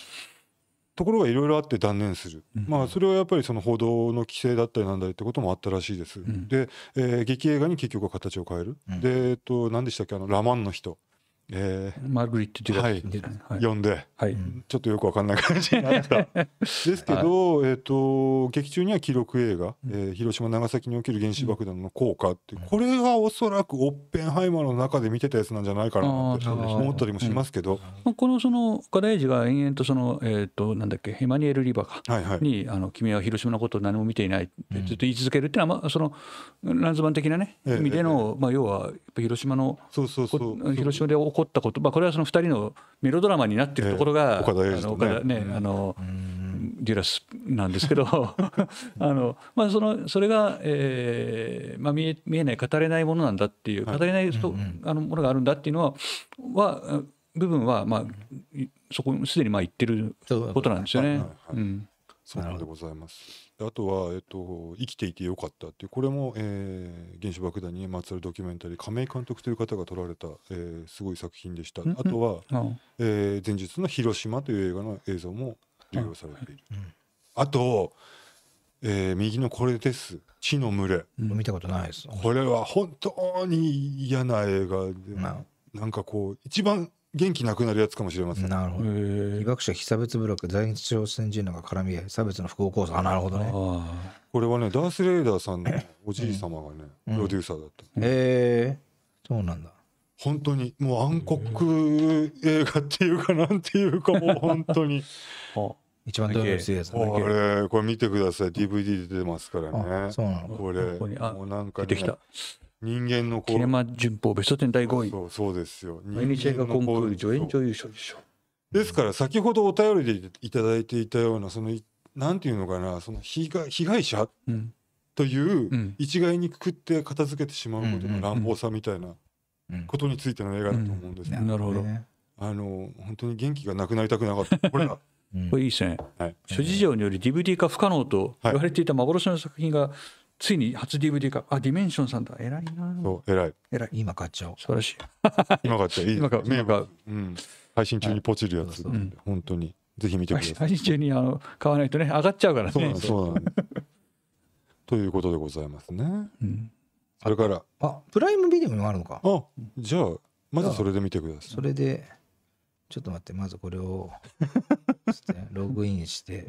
ところがいろいろあって断念する、うん、まあそれはやっぱりその報道の規制だったりなんだりってこともあったらしいです、うん、で、えー、劇映画に結局は形を変える、で、えっと、何でしたっけあの「ラマンの人」えー、マルグリット・デュラックに、はい、読んで、はい、ちょっとよく分かんない感じになったですけど、えーと、劇中には記録映画、うん、えー、広島長崎における原子爆弾の効果」って、うん、これがおそらくオッペンハイマーの中で見てたやつなんじゃないかなって思ったりもしますけど、うん、このその岡田英が延々とその、えーと、なんだっけヘマニエル・リバカに、はいはいあの「君は広島のことを何も見ていない」ってずっと言い続けるっていうのは、まあ、そのランズマン的なね、えー、意味での、えー、まあ、要は広島のそうそうそう広島で起起こったこと、まあ、これはその2人のメロドラマになってるところが、えー、岡田ねあのデュラスなんですけど あの、まあ、そのそれが、えーまあ、見え見えない語れないものなんだっていう語れないと、はあのものがあるんだっていうのはは部分は、まあ、そこすでにまあ言ってることなんですよね。そう、ねはうでございます。あとは、えっと、生きていてよかったっていう、これも、えー、原子爆弾にまつわるドキュメンタリー、亀井監督という方が撮られた、えー、すごい作品でした。あとは、うん、えー、前日の広島という映画の映像も流用されている。あと、えー、右のこれです。地の群れ。見たことないです。これは本当に嫌な映画で、うなんかこう、一番元気なくなるやつかもしれません。なるほど。被爆者被差別部落在日朝鮮人らが絡み合い差別の複合構造。あなるほどね。これはねダース・レーダーさんのおじい様がね、プロデューサーだった。へえそうなんだ。本当にもう暗黒映画っていうかなんていうかもう本当に。一番ドキドやつこれこれ見てください DVD 出てますからね。そうなの。これもうなんか、ね、出てきた。人間のキネマベスト10第5位。そうそうですよ。毎日映画コンクール助演女優賞受賞。ですから先ほどお便りでいただいていたようなそのなんていうのかなその被害被害者、うん、という、一概にくくって片付けてしまうことの乱暴さみたいなことについての映画だと思うんですけうん、なるほどあの本当に元気がなくなりたくなかった これが。これいいですね、はい、諸事情により DVD 化不可能と言われていた幻の作品がついに初 DVD かあディメンションさんだ偉いなそう偉い偉い今買っちゃおう素晴らしい今買っちゃいい今買う今買う、うん、配信中にポチるやつ、はい、本当にぜひ見てください配信中にあの買わないとね上がっちゃうからねそうなんそうなんということでございますね、うん、あれからあプライムビデオにもあるのかあじゃあまずそれで見てくださいそれでちょっと待ってまずこれをログインして、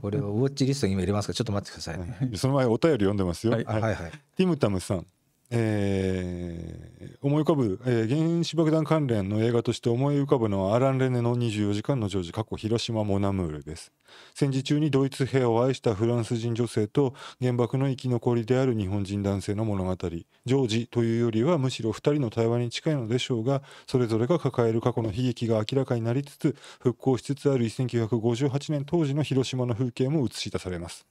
これをウォッチリストに今入れますから、ちょっと待ってくださいね、その前お便り読んでますよ。はい、はい、はいはいティムタムさん。えー、思い浮かぶ、えー、原子爆弾関連の映画として思い浮かぶのはアラン・レネの24時間のジョージ過去広島モナムールです戦時中にドイツ兵を愛したフランス人女性と原爆の生き残りである日本人男性の物語ジョージというよりはむしろ2人の対話に近いのでしょうがそれぞれが抱える過去の悲劇が明らかになりつつ復興しつつある1958年当時の広島の風景も映し出されます。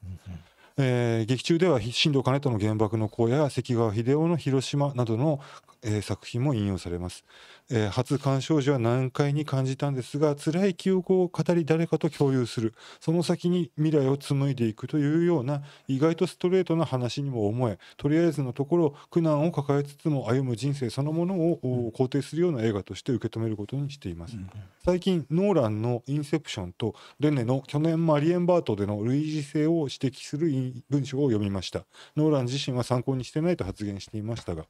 えー、劇中では新藤兼人の原爆の子や関川秀夫の広島などのえー、作品も引用されます、えー、初鑑賞時は難解に感じたんですが辛い記憶を語り誰かと共有するその先に未来を紡いでいくというような意外とストレートな話にも思えとりあえずのところ苦難を抱えつつも歩む人生そのものを肯定するような映画として受け止めることにしています、うん、最近ノーランの「インセプション」とレネの去年マリエンバートでの類似性を指摘する文章を読みましたノーラン自身は参考にしてないと発言していましたが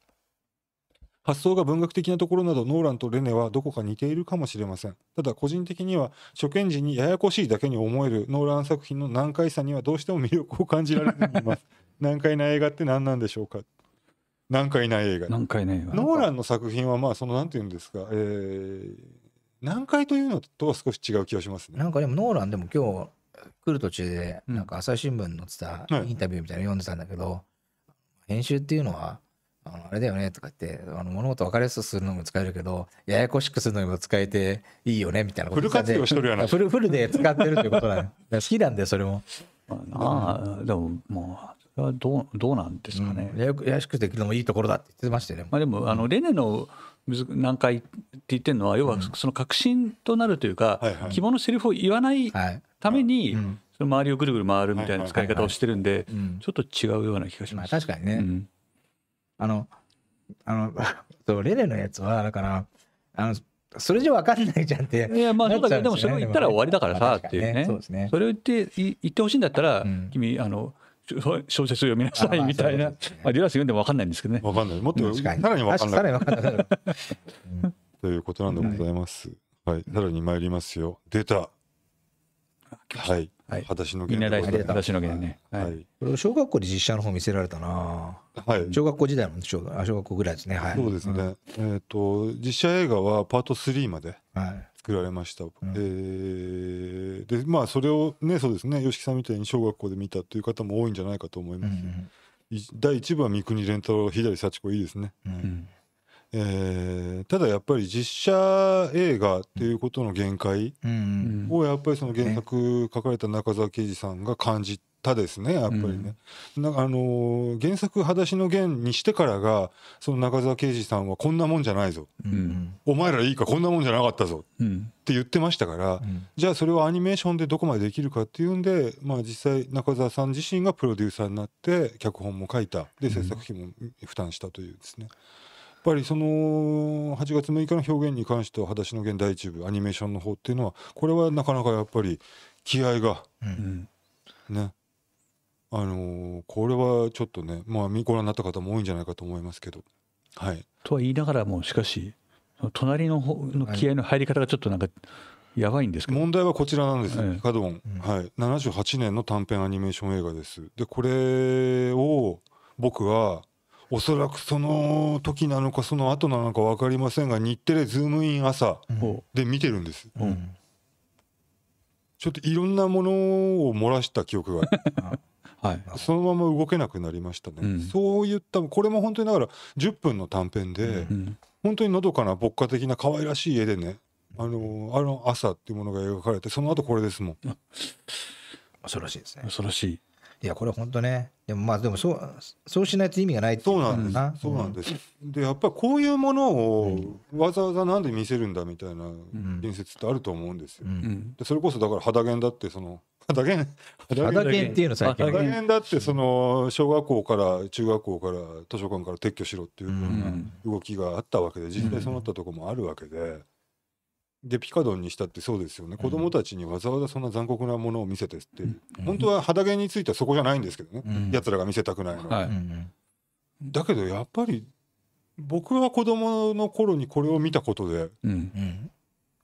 発想が文学的なところなどノーランとレネはどこか似ているかもしれませんただ個人的には初見時にややこしいだけに思えるノーラン作品の難解さにはどうしても魅力を感じられています 難解な映画って何なんでしょうか難解な映画難解な映画ノーランの作品はまあその何て言うんですかえー、難解というのとは少し違う気がしますねなんかでもノーランでも今日来る途中でなんか朝日新聞のってたインタビューみたいなの読んでたんだけど、うんはい、編集っていうのはあのあれだよねとか言ってあの物事分かりやすくするのも使えるけどややこしくするのも使えていいよねみたいなことフル活用しとるようなフルフルで使ってるってこと だよ好きなんでそれもああでももうそれはどうどうなんですかね、うん、やややしくできるのもいいところだって言ってましたよね、まあ、でもあのレネの難解って言ってるのは要はその確信となるというか、うん、希望のセリフを言わないために、はい、うん、その周りをぐるぐる回るみたいな使い方をしてるんで、ちょっと違うような気がします、まあ、確かにね、あの、あの、そうレレのやつは、だから、あの、それじゃ分かんないじゃんって。いや、まあ、そでもそれを言ったら終わりだからさ、っていうね。そうですね。それを言って、言ってほしいんだったら、君、あの、小説を読みなさいみたいな、まあ、デュラス読んでも分かんないんですけどね。分かんない。もっと、さらに分かんない。ということなんでございます。はい。さらに参りますよ。出た。はい。はい、裸足のみんな大の弦ね、はいはい、小学校で実写の方見せられたな、はい、小学校時代の小小学校ぐらいですね、はい、そうですね、うん、えっ、ー、と実写映画はパート3まで作られました、はい、えー、でまあそれをねそうですね吉木さんみたいに小学校で見たという方も多いんじゃないかと思います、うんうん、第1部は三國連太郎左幸子いいですね、うん、うんえー、ただやっぱり実写映画っていうことの限界をやっぱりその原作書かれた中澤啓治さんが感じたですねやっぱりね。うん、なあのー、原作「裸足の弦」にしてからがその中澤啓治さんはこんなもんじゃないぞ、うん、お前らいいかこんなもんじゃなかったぞ、うん、って言ってましたから、じゃあそれをアニメーションでどこまでできるかっていうんで、まあ、実際中澤さん自身がプロデューサーになって脚本も書いたで制作費も負担したというですね。ぱりその8月6日の表現に関しては「裸足の弦第一部」アニメーションの方っていうのはこれはなかなかやっぱり気合が、うんねあのー、これはちょっとねまあご覧になった方も多いんじゃないかと思いますけど。はい、とは言いながらもしかし隣の方の気合の入り方がちょっとなんか。やばいんです問題はこちらなんです、ね、ええ、カドン、はい、78年の短編アニメーション映画ですでこれを僕はおそらくその時なのかその後なのか分かりませんが日テレズームイン朝で見てるんです、うんちょっといろんなものを漏らした記憶がある はい、そのまま動けなくなりましたね、うん、そういったこれも本当にだから10分の短編で、本当にのどかな牧歌的な可愛らしい絵でねあのあの朝っていうものが描かれてその後これですもん 恐ろしいですね恐ろしいいやこれ本当ねでもまあでもそうそうしないと意味がないそうなんです、うん、そうなんです、でやっぱりこういうものをわざわざなんで見せるんだみたいな伝説ってあると思うんですよ、うん、でそれこそだから肌源だってその 肌源肌源っていうの最近肌源だってその小学校から中学校から図書館から撤去しろっていうような動きがあったわけで実際そうなったとこもあるわけで、でピカドンにしたってそうですよね、子供たちにわざわざそんな残酷なものを見せてって、本当は肌毛についてはそこじゃないんですけどね、うん、やつらが見せたくないのは、はい、だけどやっぱり僕は子供の頃にこれを見たことで、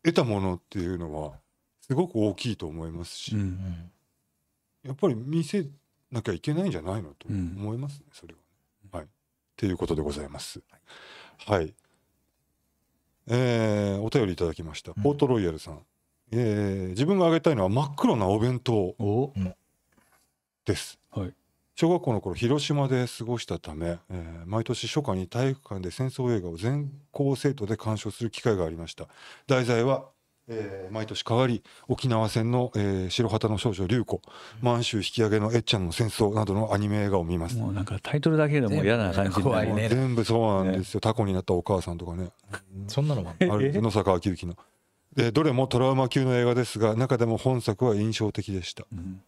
得たものっていうのはすごく大きいと思いますし、やっぱり見せなきゃいけないんじゃないのと思いますね、それは、ね。はい、っていうことでございます。はいえー、お便りいただきました、ポートロイヤルさん、えー、自分があげたいのは真っ黒なお弁当です、はい、小学校の頃広島で過ごしたため、えー、毎年初夏に体育館で戦争映画を全校生徒で鑑賞する機会がありました題材はえー、毎年変わり沖縄戦の、えー、白旗の少女龍子、満州引き上げのえっちゃんの戦争などのアニメ映画を見ますもうなんかタイトルだけでも嫌な感じ怖ね全部そうなんですよ、ね、タコになったお母さんとかね、そんなのもある野坂昭之のでどれもトラウマ級の映画ですが中でも本作は印象的でした、うん、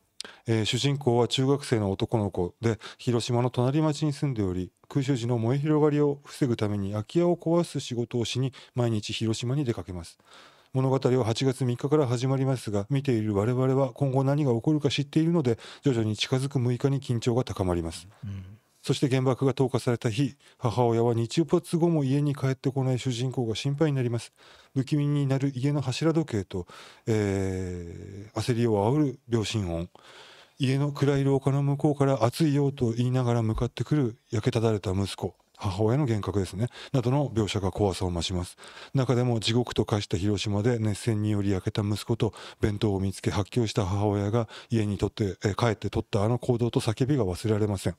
えー、主人公は中学生の男の子で広島の隣町に住んでおり空襲時の燃え広がりを防ぐために空き家を壊す仕事をしに毎日広島に出かけます物語は8月3日から始まりますが見ている我々は今後何が起こるか知っているので徐々に近づく6日に緊張が高まります、うん、そして原爆が投下された日母親は日没後も家に帰ってこない主人公が心配になります不気味になる家の柱時計と、えー、焦りを煽る秒針音家の暗い廊下の向こうから熱いよと言いながら向かってくる焼けただれた息子母親の幻覚ですねなどの描写が怖さを増します中でも地獄と化した広島で熱戦により焼けた息子と弁当を見つけ発狂した母親が家にとってえ帰って取ったあの行動と叫びが忘れられません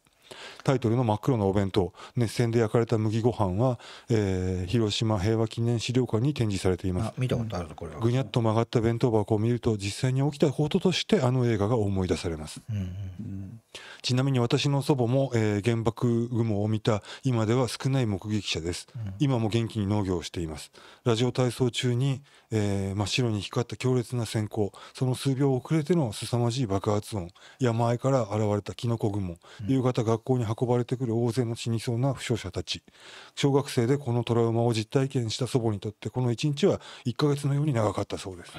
タイトルの「真っ黒なお弁当」熱戦で焼かれた麦ご飯は、えー、広島平和記念資料館に展示されています見たことあるこれはぐにゃっと曲がった弁当箱を見ると実際に起きたこととしてあの映画が思い出されます、うんうんちなみに私の祖母も、えー、原爆雲を見た今では少ない目撃者です、うん、今も元気に農業をしていますラジオ体操中に、えー、真っ白に光った強烈な閃光その数秒遅れての凄まじい爆発音山あいから現れたキノコ雲、うん、夕方学校に運ばれてくる大勢の死にそうな負傷者たち小学生でこのトラウマを実体験した祖母にとってこの一日は1ヶ月のように長かったそうです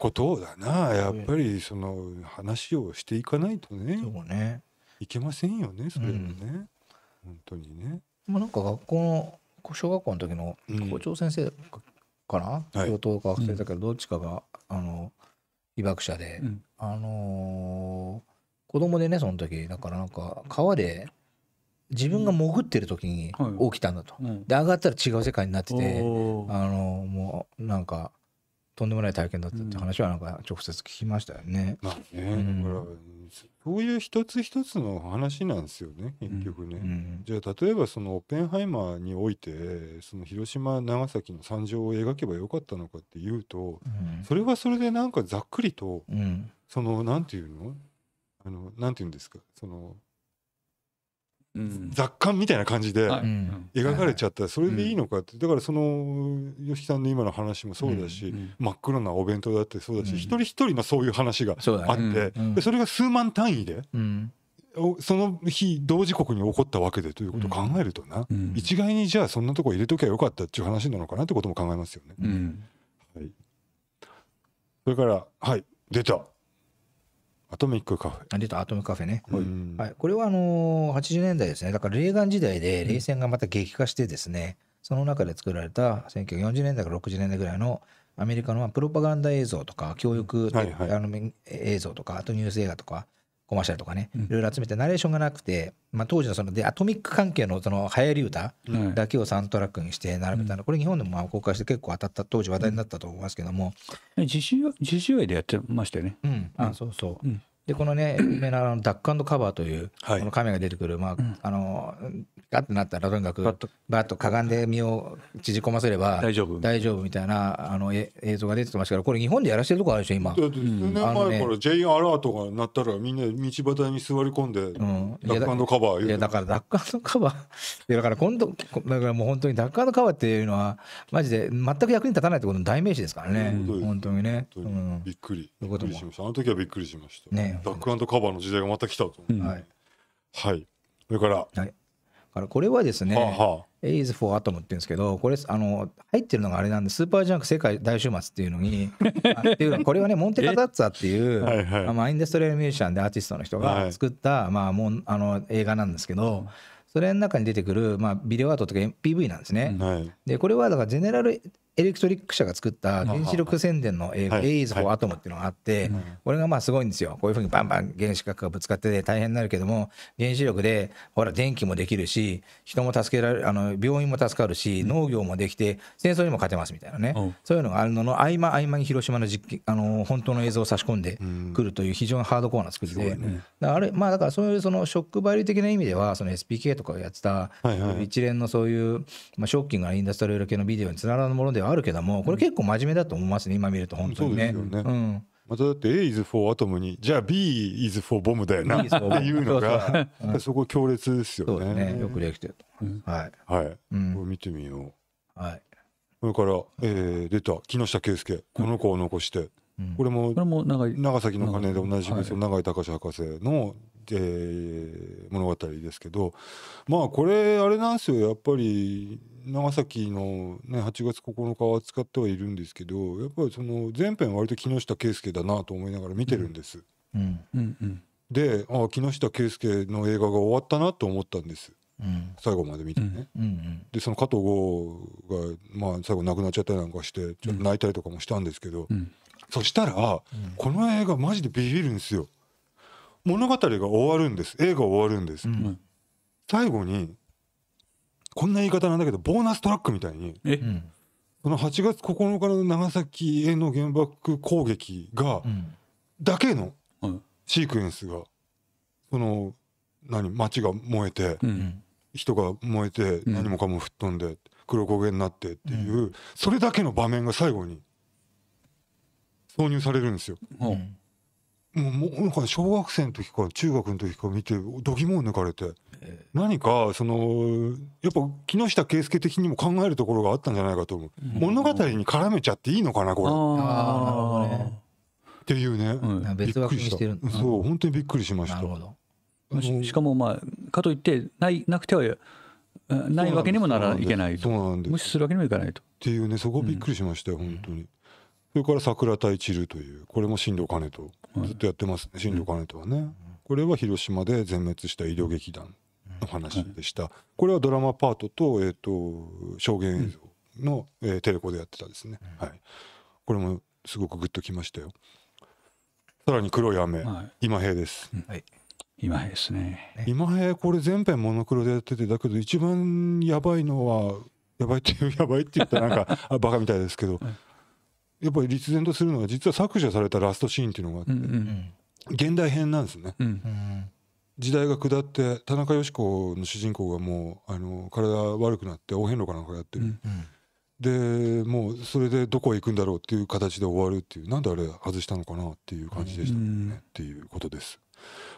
ことだなやっぱりその話をしていかないとねそうねいけませんよねそれもね、うん、本当にね。まあ、なんか学校の小学校の時の校長先生かな、うん、教頭か忘れたけど、どっちかがあの被爆者で、うん、あのー、子供でねその時だからなんか川で自分が潜ってる時に起きたんだと、うんはい、で上がったら違う世界になってて、あのー、もうなんかとんでもない体験だったって話はなんか直接聞きましたよね。まあね、だからそういう一つ一つの話なんですよね結局ね、うんうん、じゃあ例えばそのオッペンハイマーにおいてその広島長崎の惨状を描けばよかったのかっていうと、それはそれでなんかざっくりと、そのなんていうのあのなんていうんですかその雑感みたいな感じで描かれちゃったそれでいいのかってだからその吉木さんの今の話もそうだし真っ黒なお弁当だってそうだし一人一人のそういう話があってそれが数万単位でその日同時刻に起こったわけでということを考えるとな一概にじゃあそんなとこ入れときゃよかったっていう話なのかなってことも考えますよね。それからはい出たアトミックカフェ。出た、アトミックカフェね。はい。これは、あのー、80年代ですね。だから、レーガン時代で冷戦がまた激化してですね、うん、その中で作られた、1940年代から60年代ぐらいの、アメリカのプロパガンダ映像とか、教育、はいはい、あの映像とか、あとニュース映画とか、コマーシャルとかね、いろいろ集めてナレーションがなくて、まあ、当時のそのでアトミック関係のその流行り歌だけをサントラックにして並べたの、これ日本でもまあ公開して結構当たった当時話題になったと思いますけども、うん、自主自主でやってましたよねうんあそうそう、うんでこのねメ名のダックカバーという、この亀が出てくる、まあ、うん、あのガッてなったらとにかくバッとかがんで身を縮こませれば大丈夫大丈夫みたいなあの映像が出てましたからこれ日本でやらしてるとこあるでしょ今。だ数年前から J アラートが鳴ったらみんな道端に座り込んで、うん、ダックカバーいやだからダックカバーだから今度だからもう本当にダックカバーっていうのはマジで全く役に立たないってことの代名詞ですからね、うん、本当にね、びっくりびっくりしましたあの時はびっくりしましたねバックアンドカバーの時代がまた来たと、はい、はい、それから、はい、からこれはですね、はあはあ、エイズ・フォー・アトムって言うんですけど、これ、あの、入ってるのがあれなんで、スーパージャンク世界大週末っていうのに、っていうのこれはね、モンテ・カタッツァっていう、はいはい、まあ、インデストリアルミュージシャンでアーティストの人が作った、はい、まあ、もんあの映画なんですけど、それの中に出てくる、まあ、ビデオアートとか PV なんですね。はい、でこれはだからジェネラルエレクトリック社が作った原子力宣伝の映画「エイズ・フォ a t o っていうのがあって、これがまあすごいんですよこういうふうにバンバン原子核がぶつかってて大変になるけども原子力でほら電気もできるし人も助けられあの病院も助かるし農業もできて戦争にも勝てますみたいなね、そういうのがあるのの合間合間に広島の実あの本当の映像を差し込んでくるという非常にハードコーナー作りで、だあれまあだからそういうそのショックバリュー的な意味ではその SPK とかをやってた一連のそういう、まあ、ショッキングなインダストリアル系のビデオにつながるものでではあるけどもこれ結構真面目だと思いますね今見ると本当にね。うねうん、まただって A is for アトムにじゃあ B is for b o m だよなっていうのがそこ強烈ですよね。ねよくできてると、はい、はいこれ見てみよう。はい、それから、えー、出た木下圭介この子を残して、これもこれも長崎の鐘で同じく、はい、永井隆博士のえ物語ですけどまあこれあれなんですよやっぱり長崎の、ね、8月9日は扱ってはいるんですけどやっぱりその前編割と木下圭介だなと思いながら見てるんです。うんうんうん、であ木下圭介の映画が終わったなと思ったんです。うん、最後まで見てね、うんうんうん、でその加藤剛が、まあ、最後亡くなっちゃったりなんかしてちょっと泣いたりとかもしたんですけど、うん、そしたら、この映画マジでビビるんですよ物語が終わるんです映画終わるんです、うん最後にこんな言い方なんだけどボーナストラックみたいにその8月9日の長崎への原爆攻撃が、だけのシークエンスがその何町が燃えて、人が燃えて何もかも吹っ飛んで黒焦げになってっていう、それだけの場面が最後に挿入されるんですよ。もうもうなんか小学生の時から中学の時から見て度肝を抜かれて、えー、何かそのやっぱ木下圭介的にも考えるところがあったんじゃないかと思う、うん、物語に絡めちゃっていいのかなこれ。あなっていうね、うん、別枠にしてるそう本当にびっくりしました。なるほどしかもまあかといってないなくてはないわけにもならいけないとな無視するわけにもいかないと。っていうねそこびっくりしましたよ、うん、本当に。それから桜田一流というこれも新藤兼人ずっとやってますね新藤兼人はね、これは広島で全滅した医療劇団の話でした、これはドラマパートと,、えーと、証言映像の、うん、えー、テレコでやってたですね、はい、これもすごくグッときましたよさらに黒い雨、はい、今平です、うん、はい今平ですね今平これ全編モノクロでやっててだけど一番やばいのはやばいっていうやばいって言ったらなんか バカみたいですけど、はいやっぱり立然とするのは実は削除されたラストシーンっていうのがあって、うんうん、現代編なんですね、うん、時代が下って田中佳子の主人公がもうあの体悪くなって大変路かなんかやってる、うんうん、でもうそれでどこへ行くんだろうっていう形で終わるっていうなんであれ外したのかなっていう感じでしたね、うん、っていうことです。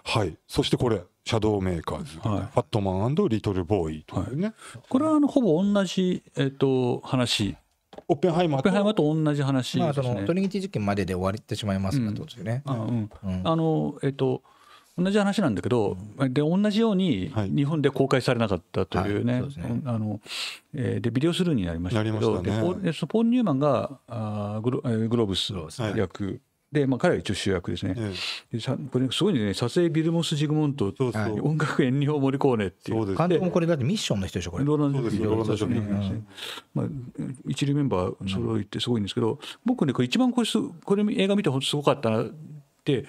はい、そしてこれ「シャドーメーカーズ」はい、ファットマンリトルボーイ」というね、はい、これはあのほぼ同じ、えーと話オッペンハイマーペンハイマーと同じ話ですね。まあ、トリニティ事件までで終わってしまいますってことですね。あのえっと同じ話なんだけど、うん、で同じように日本で公開されなかったというね、はいはい、うねあのえー、でビデオスルーになりましたけど、ね、でポーンニューマンがあグログローブス役で、まあ、彼は一応主役ですね、えさこれすごいね撮影ビルモス・ジグモントそ音楽演ニオ・モリコーネっていう監督もこれだってミッションの人でしょこれローランド・ジョーね、ねまあ、一流メンバー揃いってすごいんですけど、うん、僕ねこれ一番これすこれ映画見てすごかったなって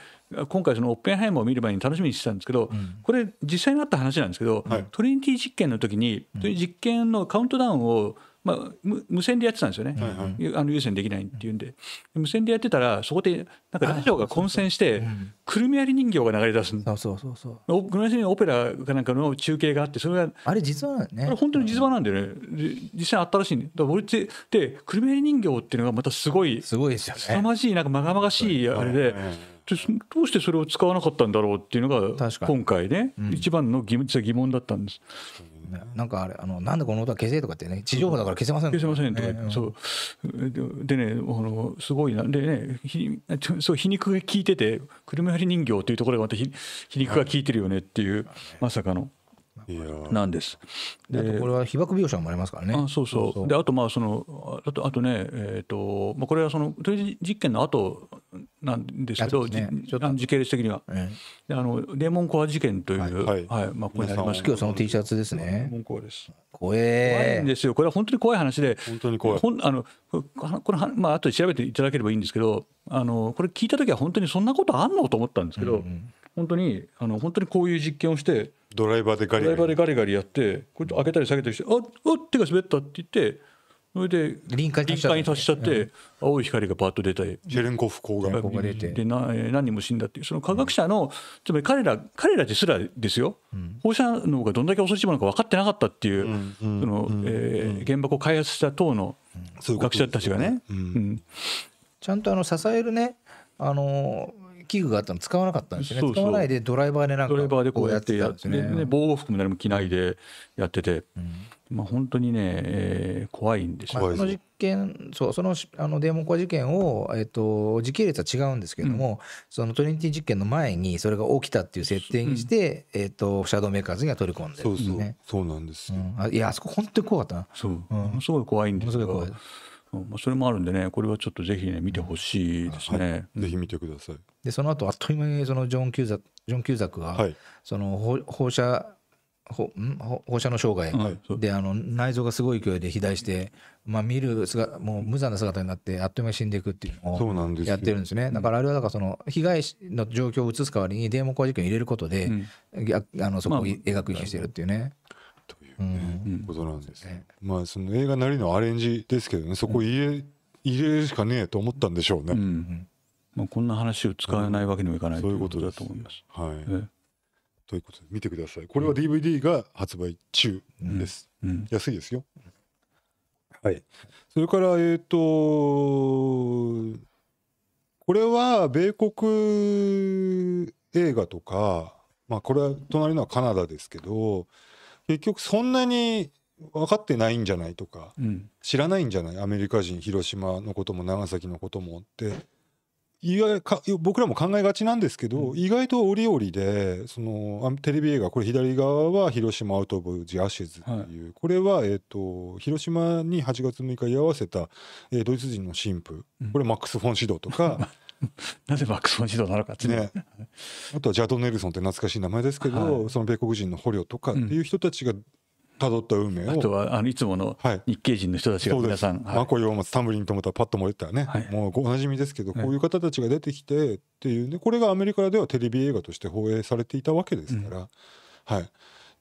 今回そのオッペンハイマーを見る前に楽しみにしてたんですけど、うん、これ実際にあった話なんですけど、はい、トリニティ実験の時に、うん、実験のカウントダウンをまあ、無線でやってたんですよね、はいはい、あの優先できないっていうんで、無線でやってたら、そこでなんかラジオが混戦して、くるみ割り人形が流れ出すそうそうそうグラシオペラかなんかの中継があって、それが、あれ、実はね。あれ、本当に実話なんだよね、うん、実際あったらしいん、俺ってで、くるみ割り人形っていうのがまたすごい、すごいですよね。凄まじい、なんかまがまがしいあれで。でどうしてそれを使わなかったんだろうっていうのが今回ね、うん、一番の疑問疑問だったんです。ね、なんかあれあのなんでこの音は消せとかってね地上波だから消せません、ね、消せませんとか、ね、そうでねあのすごいなでねひそう皮肉が効いてて車やり人形というところがまた皮肉が効いてるよねっていう、まさかの。なんです。でこれは被爆描写もありますからね。あそうそうであとまあそのあとあとねえっ、ー、とまあこれはそのトレ実験の後なんですけど、ね、時系列的には、ええ、あのレモンコア事件という、はいはいまあ、これにあります今日その T シャツですね。レモンコアです。怖えんですよ。これは本当に怖い話で、本当に怖い。ほんあのこれまああと調べていただければいいんですけど、あのこれ聞いた時は本当にそんなことあんのと思ったんですけど、うんうん、本当にあの本当にこういう実験をして。ドライバーでガリガリドライバーでガリガリやってこれ開けたり下げたりして「あっ手が滑った」って言ってそれで臨界に達しちゃって、青い光がバッと出たりジェレンコフ光が出てで何人も死んだっていうその科学者の、つまり彼ら彼らですらですよ、放射能がどんだけ恐ろしいものか分かってなかったっていう、そのえ原爆を開発した党の学者たちがね。ちゃんとあの支えるねあの器具があったの使わなかったんですね使わないでドライバーでなんかドライバーでこうやってやってね、ね、防護服も何も着ないでやってて、うん、まあ本当にね、えー、怖いんですよ、まあ、その実験そうそのあのデーモンコア事件を、えーと、時系列は違うんですけども、うん、そのトリニティ実験の前にそれが起きたっていう設定にして、うん、えーと、シャドウメーカーズには取り込んでそうね、そうなんですよ、あいやあそこ本当に怖かったなそう、うん、すごい怖いんですよどうんそれもあるんでねこれはちょっとぜひね見てほしいですね、はい、ぜひ見てくださいでその後あっという間にそのジョン・キューザジョン・キューザクが、はい、その放射放射の障害、はい、であの内臓がすごい勢いで肥大して、まあ、見る姿もう無残な姿になってあっという間に死んでいくっていうのをやってるんですねだからあれはだからその被害の状況を映す代わりにデーモン工事件を入れることで、うん、あのそこを描くようにしてるっていうね。まあという、ねうん、ことなんですね。まあその映画なりのアレンジですけどねそこ入れ、入れるしかねえと思ったんでしょうね。うん、まあ、こんな話を使えないわけにもいかない、そういうことだと思います。はい、ということで見てくださいこれは DVD が発売中です、うんうん、安いですよはいそれからえっ、ー、とこれは米国映画とかまあこれは隣のはカナダですけど結局そんなに分かってないんじゃないとか、うん、知らないんじゃないアメリカ人広島のことも長崎のこともって意外か僕らも考えがちなんですけど、うん、意外と折々でそのテレビ映画これ左側は「広島アウト・オブ・ジ・アシェズ」っていう、はい、これは、えーと、広島に8月6日居合わせた、えー、ドイツ人の神父これマックス・フォン・シドとか。なぜ爆走児童なのかってね。あとはジャド・ネルソンって懐かしい名前ですけど、はい、その米国人の捕虜とかっていう人たちが辿った運命を、うん、あとはあのいつもの日系人の人たちが皆さん、はいはい、マコ・ヨーマスタムリンともったらパッと漏れたね、はい、もうおなじみですけど、こういう方たちが出てきてっていうねこれがアメリカではテレビ映画として放映されていたわけですから、うん、はい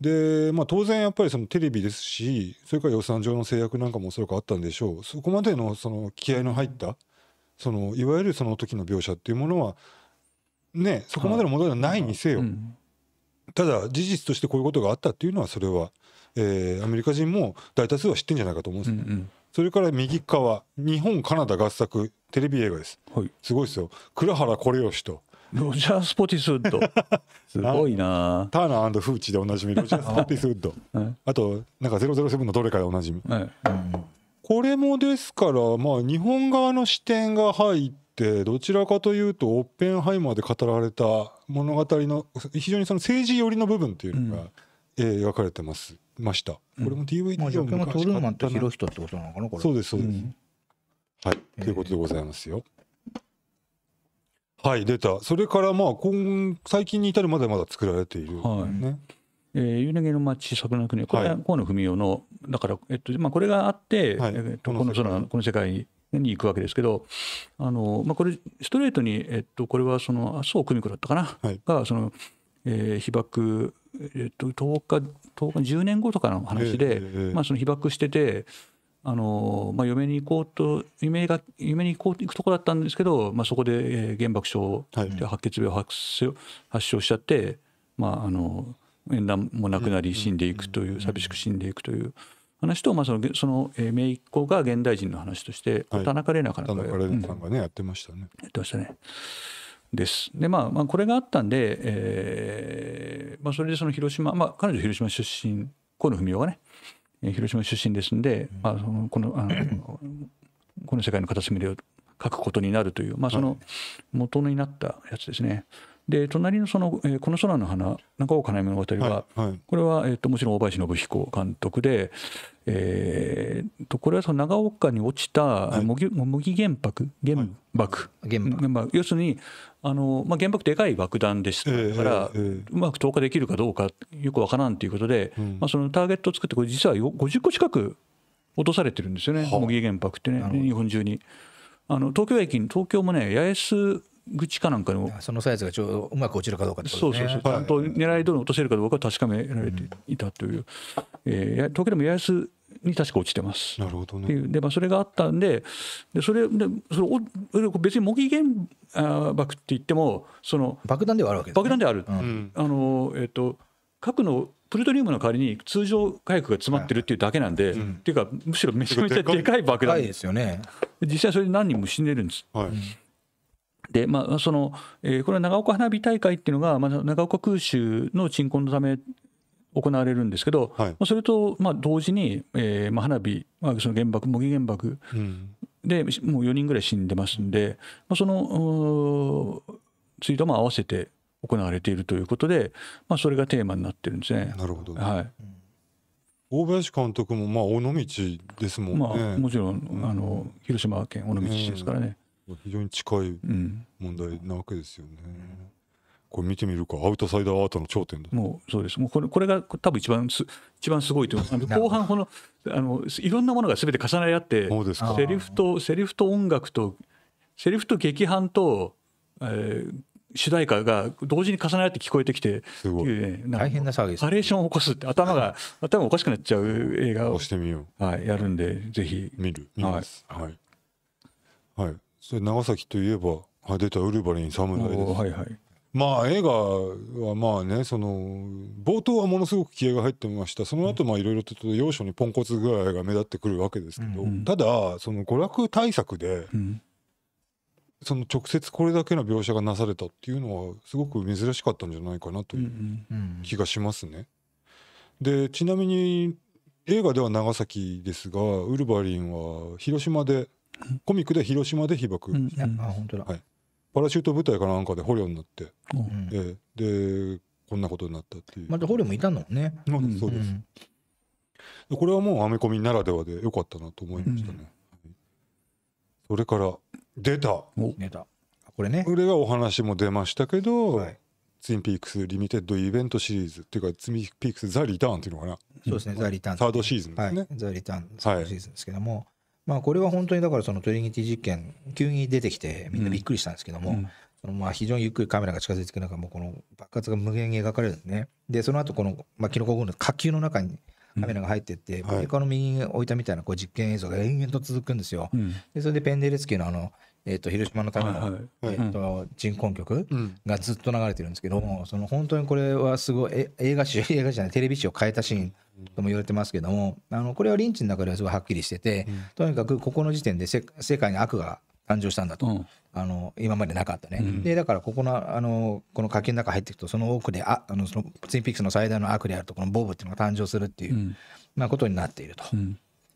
でまあ、当然やっぱりそのテレビですしそれから予算上の制約なんかもおそらくあったんでしょうそこまでのその気合の入ったそのいわゆるその時の描写っていうものはねそこまでのものではないにせよ、ただ事実としてこういうことがあったっていうのはそれは、えー、アメリカ人も大多数は知ってんじゃないかと思うんですね。うんうんそれから右側日本カナダ合作テレビ映画です、はい、すごいですよ倉原コレよシとロジャー・スポティスウッド すごいなターナーフーチでおなじみロジャー・スポティスウッドあとなんか007のどれかでおなじみ、はい、うんこれもですからまあ日本側の視点が入ってどちらかというとオッペンハイマーで語られた物語の非常にその政治寄りの部分っていうのが、え描かれてますました。これも DVD を昔買ったな、トルーマンとってことなのかなこれ。そうですそうです。うん、はい、ということでございますよ。はい出たそれからまあ今最近に至るまでまだ作られている、ね、はい、えー、ユネゲの町、桜の国、これは河野文雄の、だから、えっとまあ、これがあって、はい、えっと、この空この世界に行くわけですけど、あのまあ、これ、ストレートに、えっと、これはその麻生久美子だったかな、はい、がその、えー、被爆、えっと、10日、十0日、10年後とかの話で、えー、まあ、その被爆してて、あのまあ、嫁に行こうと夢が嫁に行こう行くとこだったんですけど、まあ、そこで、えー、原爆症で白血病発症,、発症しちゃって、まあ、あの縁談もなくなり死んでいくという寂しく死んでいくという話と、まあ、そのその姪っ子が現代人の話として、田中玲奈かなか田中玲奈さんがね、やってましたね。やってましたね。ですで、まあ、まあこれがあったんで、えまあ、それでその広島、まあ、彼女広島出身河野文雄がね広島出身ですんで、まあ、そのこのあのこの世界の片隅で書くことになるという、まあ、その元になったやつですね。はいで隣のその、えー、この空の花中岡花嫁物語は、はいはい、これは、えーと、もちろん大林信彦監督で、えーと、これはその長岡に落ちた模擬,、模擬原爆原爆,、原爆要するにあの、まあ、原爆でかい爆弾ですから、えーえー、うまく投下できるかどうかよくわからんということで、うん、まあ、そのターゲットを作ってこれ実は50個近く落とされてるんですよね、模擬原爆ってね、日本中に。あの東京駅、東京もね、八重洲口かなんかのそのサイズがちょうどうまく落ちるかどうか、ね、そうそうそうちゃんと狙い通り落とせるかどうか確かめられていたという、うん、えー、東京でも八重洲に確か落ちてます。なるほどね。で、まあ、それがあったんで、で、それ、で、それ、別に模擬原爆って言っても、その。爆弾ではあるわけ、ね、爆弾である。うん、あの、えっ、ー、と、核の。プルトリウムの代わりに通常火薬が詰まってるっていうだけなんで、はいっていうかむしろめちゃめちゃでかい爆弾ですよね実際それで何人も死んでるんです、はい、で、まあ、その、えー、これは長岡花火大会っていうのが、まあ、長岡空襲の鎮魂のため行われるんですけど、はい、それとまあ同時に、えー、まあ花火、まあ、その原爆、模擬原爆で、もう4人ぐらい死んでますんで、まあ、そのツイートも合わせて行われているということで、まあ、それがテーマになってるんですね。なるほど、ね、はい大林監督もまあ尾道ですもんね。まあ、もちろんあの広島県尾道市ですからね。非常に近い問題なわけですよね。うん、これ見てみるかアウトサイダーアートの頂点もうそうですもうこれこれが多分一番す一番すごいという 後半このあのいろんなものがすべて重なり合ってセリフとセリフと音楽とセリフと劇伴と、えー、主題歌が同時に重なって聞こえてきて、すごい、ね、大変な騒ぎです、ね。バレーションを起こすって頭が、頭おかしくなっちゃう映画を。してみよう。はい、やるんで、ぜひ。見る。見ます。はい。はい。それ長崎といえばあ出たウルヴァリン侍です、はいはい、まあ映画はまあねその冒頭はものすごく気合が入ってましたその後まあいろいろと要所にポンコツ具合が目立ってくるわけですけど、うんうん、ただその娯楽対策で、うん、その直接これだけの描写がなされたっていうのはすごく珍しかったんじゃないかなという気がしますね。でちなみに映画では長崎ですがウルヴァリンは広島でコミックで広島で被爆、うんうん、あ本当だ、はい、パラシュート部隊かなんかで捕虜になって、うん、えー、でこんなことになったっていうまた捕虜もいたのね、うん、そうです、うん、これはもうアメコミならではでよかったなと思いましたね、うん、それから出た出たこれねこれがお話も出ましたけど、はい、ツインピークスリミテッドイベントシリーズっていうかツインピークスザ・リターンっていうのかなそうですね、ザ・リターン、サードシーズンですね、はい、ザ・リターンサードシーズンですけども、まあ、これは本当にだからそのトリニティ実験急に出てきてみんなびっくりしたんですけども、うん、そのまあ非常にゆっくりカメラが近づいていく中もこの爆発が無限に描かれるんですねでその後この、まあ、キノコ軍の火球の中にカメラが入ってって、ブレーカの右に置いたみたいなこう実験映像が延々と続くんですよ。うん、でそれでペンデレスキーのあの、えー、と広島のための、はいはい、えーと人魂曲がずっと流れてるんですけども、うん、その本当にこれはすごい映画史映画史じゃないテレビ史を変えたシーンとも言われてますけどもあのこれはリンチの中ではすごいはっきりしてて、うん、とにかくここの時点で世界に悪が誕生したんだと、うん、あの今までなかったね、うん、でだからここのあのこの火球の中入っていくとその奥でああのそのツインピックスの最大の悪であるとこのボブっていうのが誕生するっていう、まあ、ことになっていると。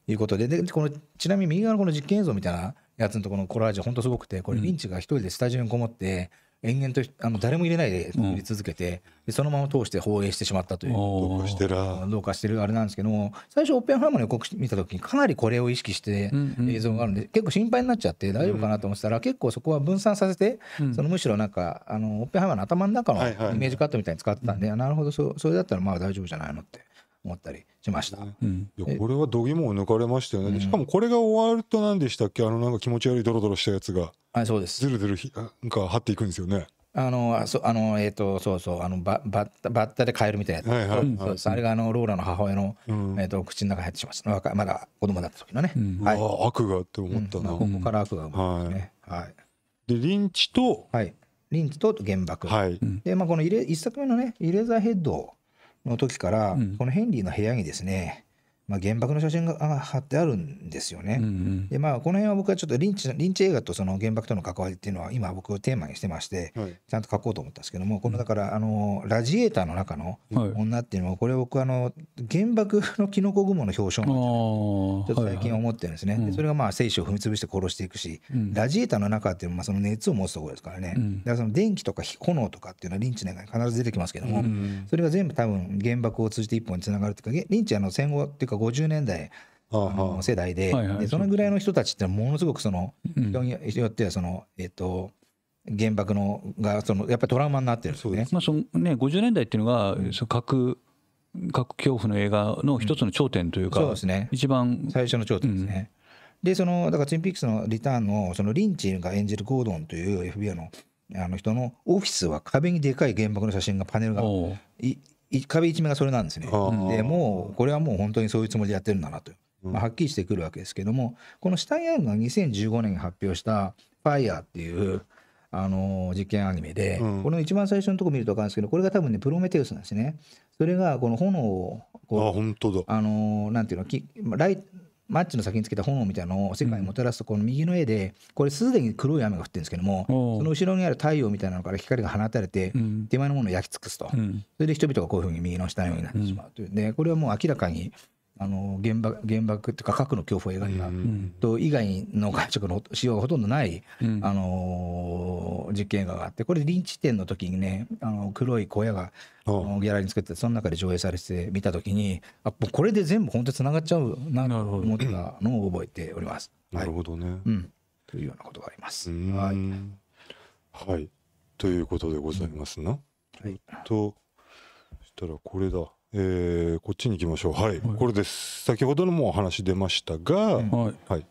いうことででこのちなみに右側のこの実験映像みたいなやつのところのコラージュ本当すごくてこれリンチが一人でスタジオにこもって、延々とあの誰も入れないで作り続けて、うん、そのまま通して放映してしまったというどうかしてるどうかしてるあれなんですけども最初オッペンハイマーの予告見た時にかなりこれを意識して映像があるんで、うんうん、結構心配になっちゃって大丈夫かなと思ってたら、うん、結構そこは分散させて、うん、そのむしろなんかあのオッペンハイマーの頭の中のイメージカットみたいに使ってたんで、はいはい、なるほどそそれだったらまあ大丈夫じゃないのって思ったりしました。うん、いやこれは度肝を抜かれましたよね、しかもこれが終わると何でしたっけあのなんか気持ち悪いドロドロしたやつがあそうですずるずるひなんか張っていくんですよね。あのあそあのえっ、ー、とそうそうあのババッタバッタでカエルみたいなやつ、はいはい、あれがあのローラの母親の、うん、えーと、口の中に入ってしまったまだ子供だった時のね、うん、はい、悪がって思ったな、うんまあ、ここから悪が思うんですね、はい、はい、でリンチと、はい、リンチと原爆、はい、で、まあ、この入れ一作目のね「イレザーヘッド」の時から、このヘンリーの部屋にですねまあ、原爆の写真が貼ってあるんですよね。うんうん、でまあこの辺は僕はちょっとリンチリンチ映画とその原爆との関わりっていうのは今僕をテーマにしてまして、はい、ちゃんと書こうと思ったんですけどもこのだからあのラジエーターの中の女っていうのはこれ僕あの原爆のキノコ雲の表彰なんじゃないちょっと最近思ってるんですね。はいはい、それがまあ精子を踏み潰して殺していくし、うん、ラジエーターの中っていうのはその熱を持つところですからね、うん、だからその電気とか炎とかっていうのはリンチの中に必ず出てきますけども、うん、それが全部多分原爆を通じて一本につながるっていうかリンチあの戦後っていうか50年代の世代ででそのぐらいの人たちってものすごくその、人によってはそのえっ、と原爆のがそのやっぱりトラウマになってるんですね。まあそのね50年代っていうのが、うん、その核核恐怖の映画の一つの頂点というか、うん、そうですね、一番最初の頂点ですね。でそのだからツインピックスのリターンのそのリンチが演じるゴードンという FBI のあの人のオフィスは壁にでかい原爆の写真がパネルが壁一面がそれなんですね。でもうこれはもう本当にそういうつもりでやってるんだなと、まあ、はっきりしてくるわけですけどもこのシュタイアイのが2015年に発表した「ファイヤーっていうあの実験アニメで、うん、この一番最初のとこ見ると分かるんですけどこれが多分ねプロメテウスなんですね。それがこの炎をこうあ本当だあのなんていうのきライマッチの先につけた炎みたいなのを世界にもたらすとこの右の絵でこれすでに黒い雨が降ってるんですけどもその後ろにある太陽みたいなのから光が放たれて手前のものを焼き尽くすとそれで人々がこういうふうに右の下のようになってしまうというでこれはもう明らかにあの原爆原爆というか核の恐怖を描いたと以外の外食の使用がほとんどない、あの実験映画があってこれ臨地点の時にねあの黒い小屋がギャラリーに作ってその中で上映されて見た時にあこれで全部本当につながっちゃうなと思ったのを覚えております。なるほどね、うん、というようなことがあります。はい、はい、ということでございますな。はい、としたらこれだ。えー、こっちに行きましょう、はい、はい、これです先ほどのもお話出ましたが、はい、はい、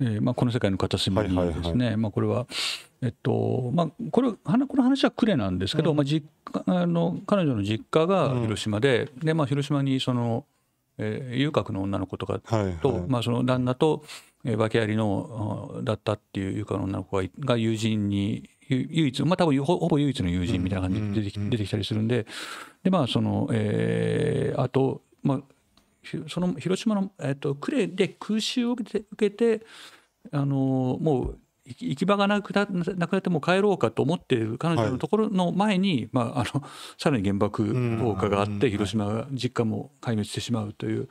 えー、まあ、この世界の片隅にですね、まあ、これは、えっとまあ、これこの話はクレなんですけど、うん、まあ、実あの彼女の実家が広島でうん、でまあ、広島にその、えー、遊郭の女の子とかと、はいはい、まあ、その旦那と、えー、訳ありのだったっていう遊郭の女の子が友人に唯一、まあ、多分ほぼ唯一の友人みたいな感じで出てき,、出てきたりするんででまあその、えー、あと、まあ、その広島の、えーと、呉で空襲を受けて受けてあのもう行き場がなくななくなってもう帰ろうかと思っている彼女のところの前に、はい、まあ、あのさらに原爆放火があって広島が実家も壊滅してしまうという、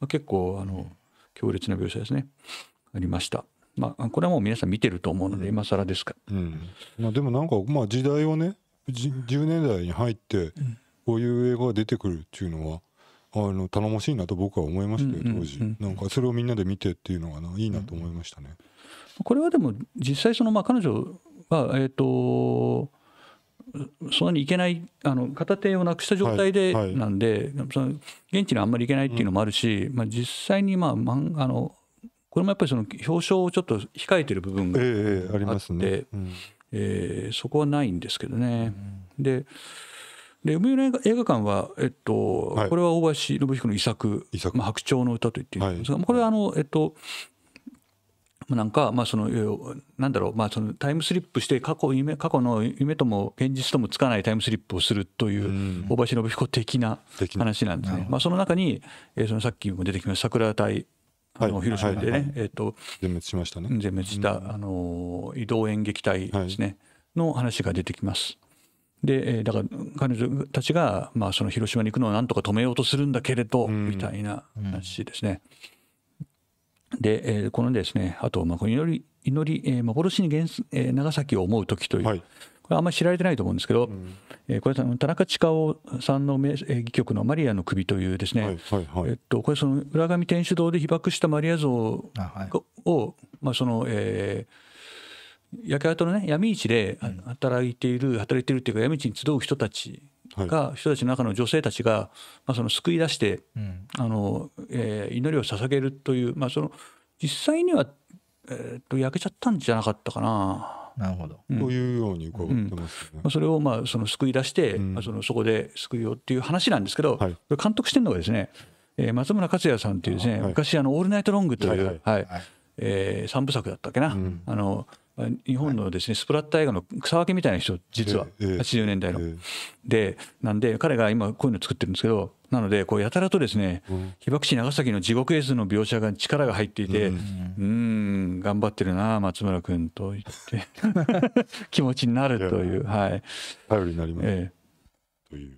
まあ、結構あの強烈な描写ですねありました。まあ、これはもう皆さん見てると思うので、今更ですか、うん、まあ、でもなんか、まあ、時代はね、10年代に入って、こういう映画が出てくるっていうのは、あの頼もしいなと僕は思いましたよ、当時、なんかそれをみんなで見てっていうのがいいなと思いましたね。これはでも、実際、そのまあ彼女は、えっ、と、そんなに行けないあの片手をなくした状態でなんで、はいはい、現地にあんまり行けないっていうのもあるし、うん、まあ、実際に、まあ、あのこれもやっぱりその表彰をちょっと控えてる部分があって、ええそこはないんですけどね。でで海の映画館は、えっと、はい、これは大林信彦の遺作「まあ、白鳥の歌」と言っているんですが、はい、これはあの、えっと、なんか、まあ、そのなんだろう、まあ、そのタイムスリップして過去夢過去の夢とも現実ともつかないタイムスリップをするという大橋信彦的な話なんですね。まあ、その中に、えー、そのさっきも出てきました桜台はあの広島でね、はいえっ、ー、と全滅しましたね全滅した、うん、あの移動演劇隊ですね、の話が出てきます。で、えー、だから彼女たちが、まあ、その広島に行くのをなんとか止めようとするんだけれど、みたいな話ですね。で、えー、このですねあと、まあ、この祈り祈り、えー、幻に原、えー、長崎を思う時という、はい、これあんまり知られてないと思うんですけど、うん、えー、これ田中千佳夫さんの名義曲の「マリアの首」というですね、はえっと、これその浦上天主堂で被爆したマリア像を、はい、まあ、その、えー、焼け跡のね闇市で働いている、働いているっていうか闇市に集う人たちが、人たちの中の女性たちが、まあ、その救い出して、あのえ祈りを捧げるという、まあ、その実際には、えと焼けちゃったんじゃなかったかな。なるほどというように伺ってます、ね、うん、それをまあその救い出して、うん、そのそこで救いようっていう話なんですけど、はい、監督してるのがですね、えー、松村克也さんというですね、はい、昔あの「オールナイトロング」という、はいはえー、3部作だったっけな、うん、あの日本のですねスプラッター映画の草分けみたいな人実は80年代の。でなんで彼が今こういうの作ってるんですけどなのでこうやたらとですね、被爆地長崎の地獄絵図の描写が力が入っていて、うん、うん頑張ってるな松村君と言って 気持ちになるという、はい、頼りになります、ええという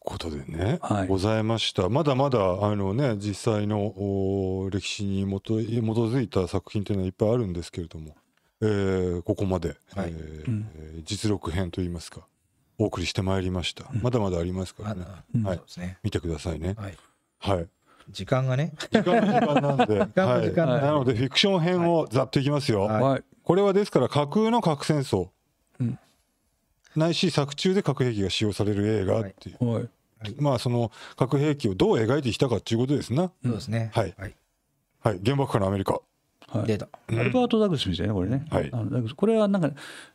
ことでね、はい、ございましたまだまだあのね実際の歴史に基づいた作品というのはいっぱいあるんですけれども、えー、ここまで、はい、えーうん、実力編といいますかお送りしてまいりました、まだまだありますからね,、はい見てくださいねはい時間がね時間が時間なんでなのでフィクション編をざっといきますよ、これはですから架空の核戦争、ないし作中で核兵器が使用される映画っていう、まあその核兵器をどう描いてきたかっていうことですなそうですねはい、はい原爆からアメリカはい、アルバート・ダグスみたいなこれね、はい、あのこれはなんか、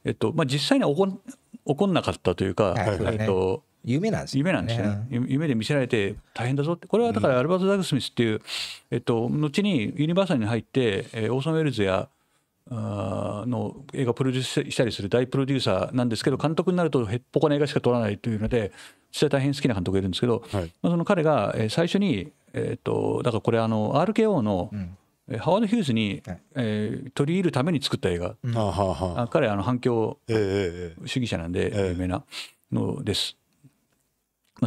えっとまあ、実際にこ起こんなかったというか、えっと夢なんですね夢なんですね、夢で見せられて大変だぞってこれはだからアルバート・ダグスミスっていう、えっと、後にユニバーサルに入って、えー、オーソン・ウェルズやの映画プロデュースしたりする大プロデューサーなんですけど監督になるとへっぽこな映画しか撮らないというので実際大変好きな監督がいるんですけど、はい、まあ、その彼が最初に、えー、っとだからこれあの RKO の、うんハワード・ヒューズに、はい、えー、取り入るために作った映画、うん、彼はあの反響主義者なんで有名なのです。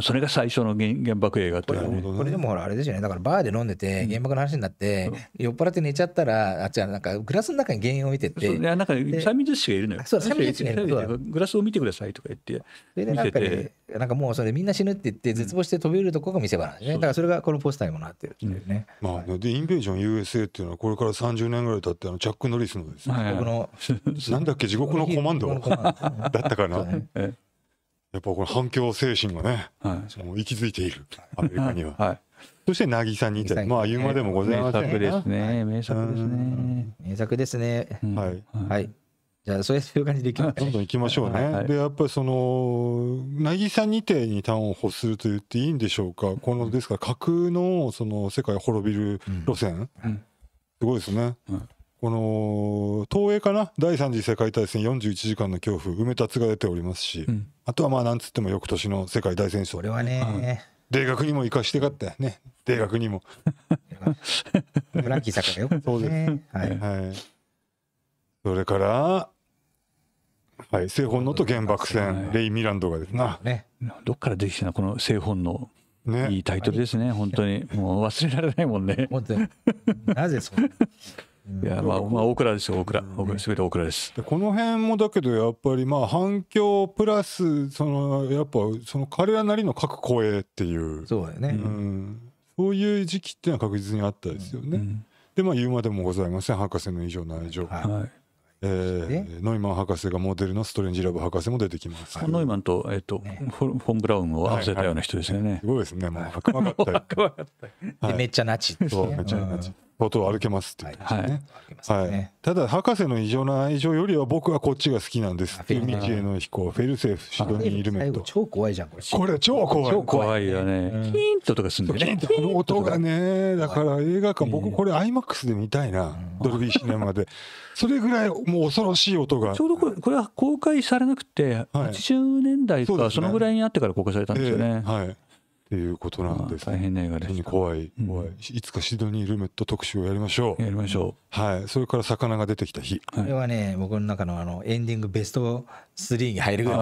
それが最初の原爆映画という、ね、これでもほらあれですよねだからバーで飲んでて原爆の話になって、うん、酔っ払って寝ちゃったらあじゃあなんかグラスの中に原因を見てっていやなんか催眠術師がいるのよそう催眠術師がいるのグラスを見てくださいとか言ってそれでなんか、ね,、なんかもうそれみんな死ぬって言って絶望して飛び降りるとこが見せ場なんですね、だからそれがこのポスターにもなってるっていうね、うん、まあ、でインベージョン USA っていうのはこれから30年ぐらい経ってあのチャック・ノリスのですね、はいはい、のなんだっけ地獄のコマンド だったかな、ね、やっぱこの反響精神がね、はい、もう息づいている、アメリカには。はい、そして、渚にて、まあ、言うまでもございません名作ですね。名作ですね。名作ですね。はい。はい。じゃあ、そういう感じでいきましどんどんいきましょうね。はいはい、で、やっぱりその、渚にてに端を欲すると言っていいんでしょうか。この、ですから、架空の、その、世界滅びる路線、うんうん、すごいですね。うんこの東映かな第三次世界大戦41時間の恐怖埋め立つが出ておりますし、うん、あとはまあなんつっても翌年の世界大戦争これはね、うん、大学にも生かしてかったよね大学にも ブランキー作だよ、そうです、はい、はい、それからはい製本能と原爆戦、レイ・ミランドがですな、ね、どっから出てきたのこの製本能ね、いいタイトルですね、本当に。もう忘れられないもんね。なぜそういや、まあ、まあ、大倉でしょ、大倉。大倉、すべ大倉です。でこの辺もだけど、やっぱり、まあ、反響プラス、その、やっぱ、その彼らなりの書く声っていう。そうだよね。うん。そういう時期っていうのは確実にあったですよね。うん、で、まあ、言うまでもございません。博士の以上の愛情。はいえー、ノイマン博士がモデルのストレンジラブ博士も出てきます、ノイマンと,、えーとね、フォン・ブラウンを合わせたような人ですよね、はいはい、すごいですねもう赤まかっためっちゃナチそうめっちゃナチ、とう歩けますっていう、ね、はい、はただ博士の異常な愛情よりは僕はこっちが好きなんですフェいう道への飛行フェルセーフシドニー・イルメット超怖いじゃんこれこれ超怖い超怖いよね、うん、ヒンととかすんだよねこの音がねだから映画館僕これ IMAX で見たいな、ドルビーシネマでそれぐらいもう恐ろしい音がちょうどこれこれは公開されなくて、はい、80年代かそのぐらいにあってから公開されたんですよね。えー、はい、っていうことなんです、ね、大変な映画です怖い怖い、うん、いつかシドニー・ルメット特集をやりましょうやりましょうはいそれから魚が出てきた日、これはね僕の中のあのエンディングベスト3に入るぐらい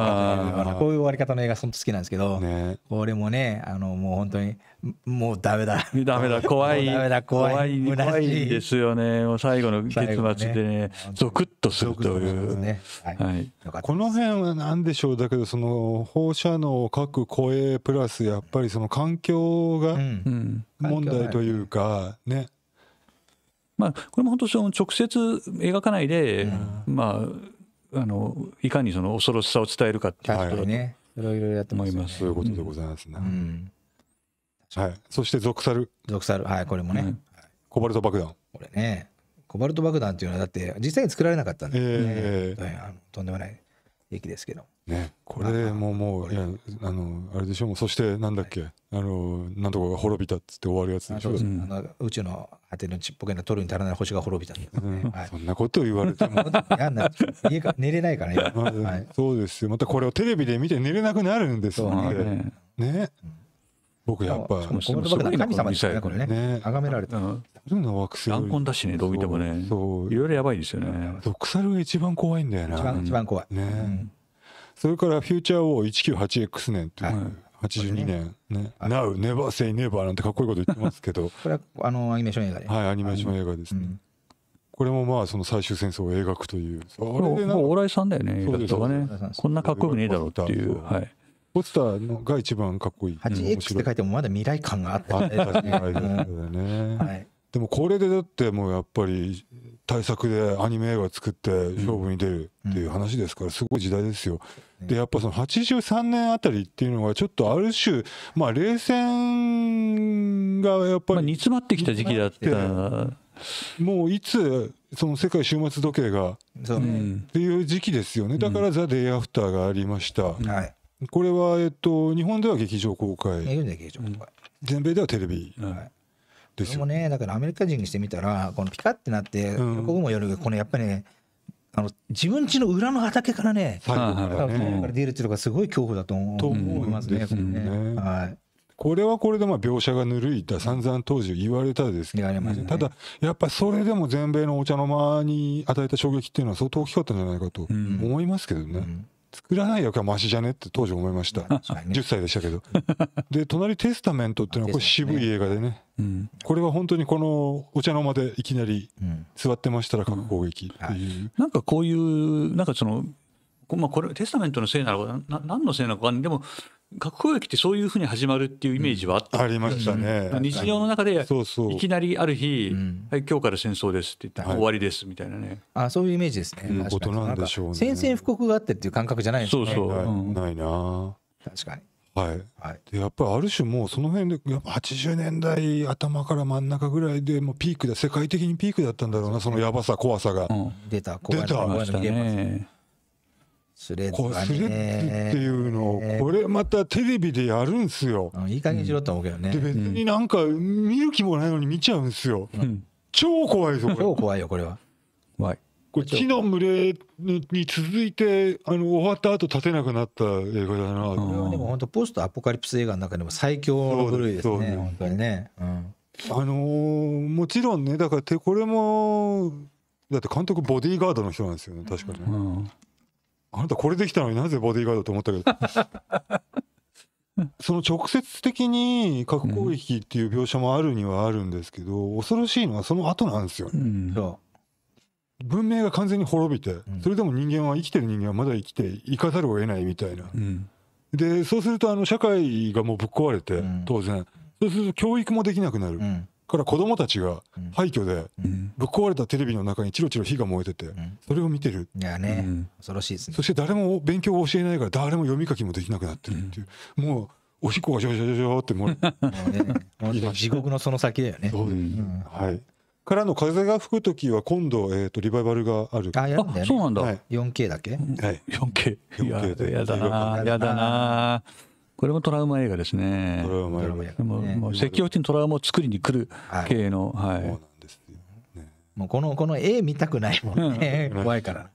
のこういう終わり方の映画本当好きなんですけど、ね、これもねあのもう本当にもうダメだダメだ怖いダメだ怖い怖いですよねもう最後の結末でねねゾクッとするというね、はいはい、この辺は何でしょうだけどその放射能を各声プラスやっぱりその環境が問題というかね、うんうんまあ、これも本当その直接描かないで、まああのいかにその恐ろしさを伝えるかっていうことだね。いろいろやってます、ね、そういうことでございますね。うん、はい。そして属サル。属サル。はい、これもね、コバルト爆弾。これね。コバルト爆弾っていうのはだって実際に作られなかったんで、ね、えー、はい、とんでもない駅ですけど。ね、これももういやあのあれでしょうそしてなんだっけ、はい、あのなんとかが滅びたっつって終わるやつでしょ、うん、あの宇宙のあてのちっぽけな取るに足らない星が滅びた、ねうんはい、そんなこと言われても家が寝れないから、まあはい、そうですよまたこれをテレビで見て寝れなくなるんですよねね、ね、僕やっぱ神様ですよねこれねね崇められた、うん、そうだしねどう見てもねそういろいろやばいですよね毒猿が一番怖いんだよな一番怖いね、うん、それからフューチャーを 198X 年っていう、はい82年、ね、Now, Never Say Never なんてかっこいいこと言ってますけど、こ れはあのアニメーション映画で。はい、アニメーション映画ですね。うん、これもまあその最終戦争を描くという、あれもうお笑いさんだよね、そうですね。こんなかっこよくねえだろうっていう。はい、ポスターが一番かっこいい。8X って書いてもまだ未来感があったね。はい、でもこれでだってもうやっぱり対策でアニメ映画作って勝負に出るっていう話ですからすごい時代ですよ。でやっぱその83年あたりっていうのがちょっとある種、まあ、冷戦がやっぱり、煮詰まってきた時期だったもういつその世界終末時計がっていう時期ですよねだから「ザ・デイ・アフター」がありました、うん、はい、これは、えっと、日本では劇場公開全米ではテレビ、はいですもねだからアメリカ人にしてみたらこのピカってなって、うん、ここも夜このやっぱりねあの自分家の裏の畑からね、から出るっていうのがすごい恐怖だと思いますね。すねはいこれはこれでまあ描写がぬるいと散々当時言われたですけど、ね、ただやっぱそれでも全米のお茶の間に与えた衝撃っていうのは相当大きかったんじゃないかと思いますけどね。うんうん作らない役はマシじゃねって当時思いました、ね、10歳でしたけどで隣「テスタメント」っていうのはこれ渋い映画でね、うん、これは本当にこのお茶の間でいきなり座ってましたら核攻撃っていう、うんはい、なんかこういうなんかそのこ,、まあ、これテスタメントのせいなのかな何のせいなのかでも核攻撃ってそういうふうに始まるっていうイメージはあった、うん、ありましたね日常の中でいきなりある日「はい、今日から戦争です」って言ったら「終わりです」みたいなね、はい、あそういうイメージですねいうことなんでしょうね宣戦布告があってっていう感覚じゃないですねそうそう、ないな確かにはい、はい、でやっぱりある種もうその辺でやっぱ80年代頭から真ん中ぐらいでもうピークだ世界的にピークだったんだろうなそのやばさ怖さが、うん、出た怖いが見れますねスレッズ、ね、スレッズっていうのをこれまたテレビでやるんすよ、いい加減しろと思うけどね、で別になんか見る気もないのに見ちゃうんすよ、うん、超怖いぞ超怖いよこれは怖いこれ木の群れに続いてあの終わった後立てなくなった映画だなこれはでも本当ポストアポカリプス映画の中でも最強の部類ですね本当にね、うん、あのー、もちろんねだからこれもだって監督ボディーガードの人なんですよね確かに、ね、うんあなたこれできたのになぜボディーガードと思ったけど その直接的に核攻撃っていう描写もあるにはあるんですけど、恐ろしいのはその後なんですよね、うん、文明が完全に滅びて、それでも人間は生きてる人間はまだ生きていかざるを得ないみたいな、うん、でそうするとあの社会がもうぶっ壊れて、当然そうすると教育もできなくなる、うから子供たちが廃墟でぶっ壊れたテレビの中にチロチロ火が燃えててそれを見てるいやね、恐ろしいですねそして誰も勉強を教えないから誰も読み書きもできなくなってるっていう、もうおしっこがジョジョジョジョってもうね、地獄のその先だよねそうです、うん、はいからの風が吹く時は今度、えーと、リバイバルがあるあやるんだよ、ね、あそうなんだ、はい、4K だけ、はい、4K 4K でやだなやだなこれもトラウマ映画ですね。トラウマ映画。ね、ももう赤曜地にトラウマを作りに来る系の、はい。はい、ね、もうこのこの絵見たくないもんね。う ん、怖いから。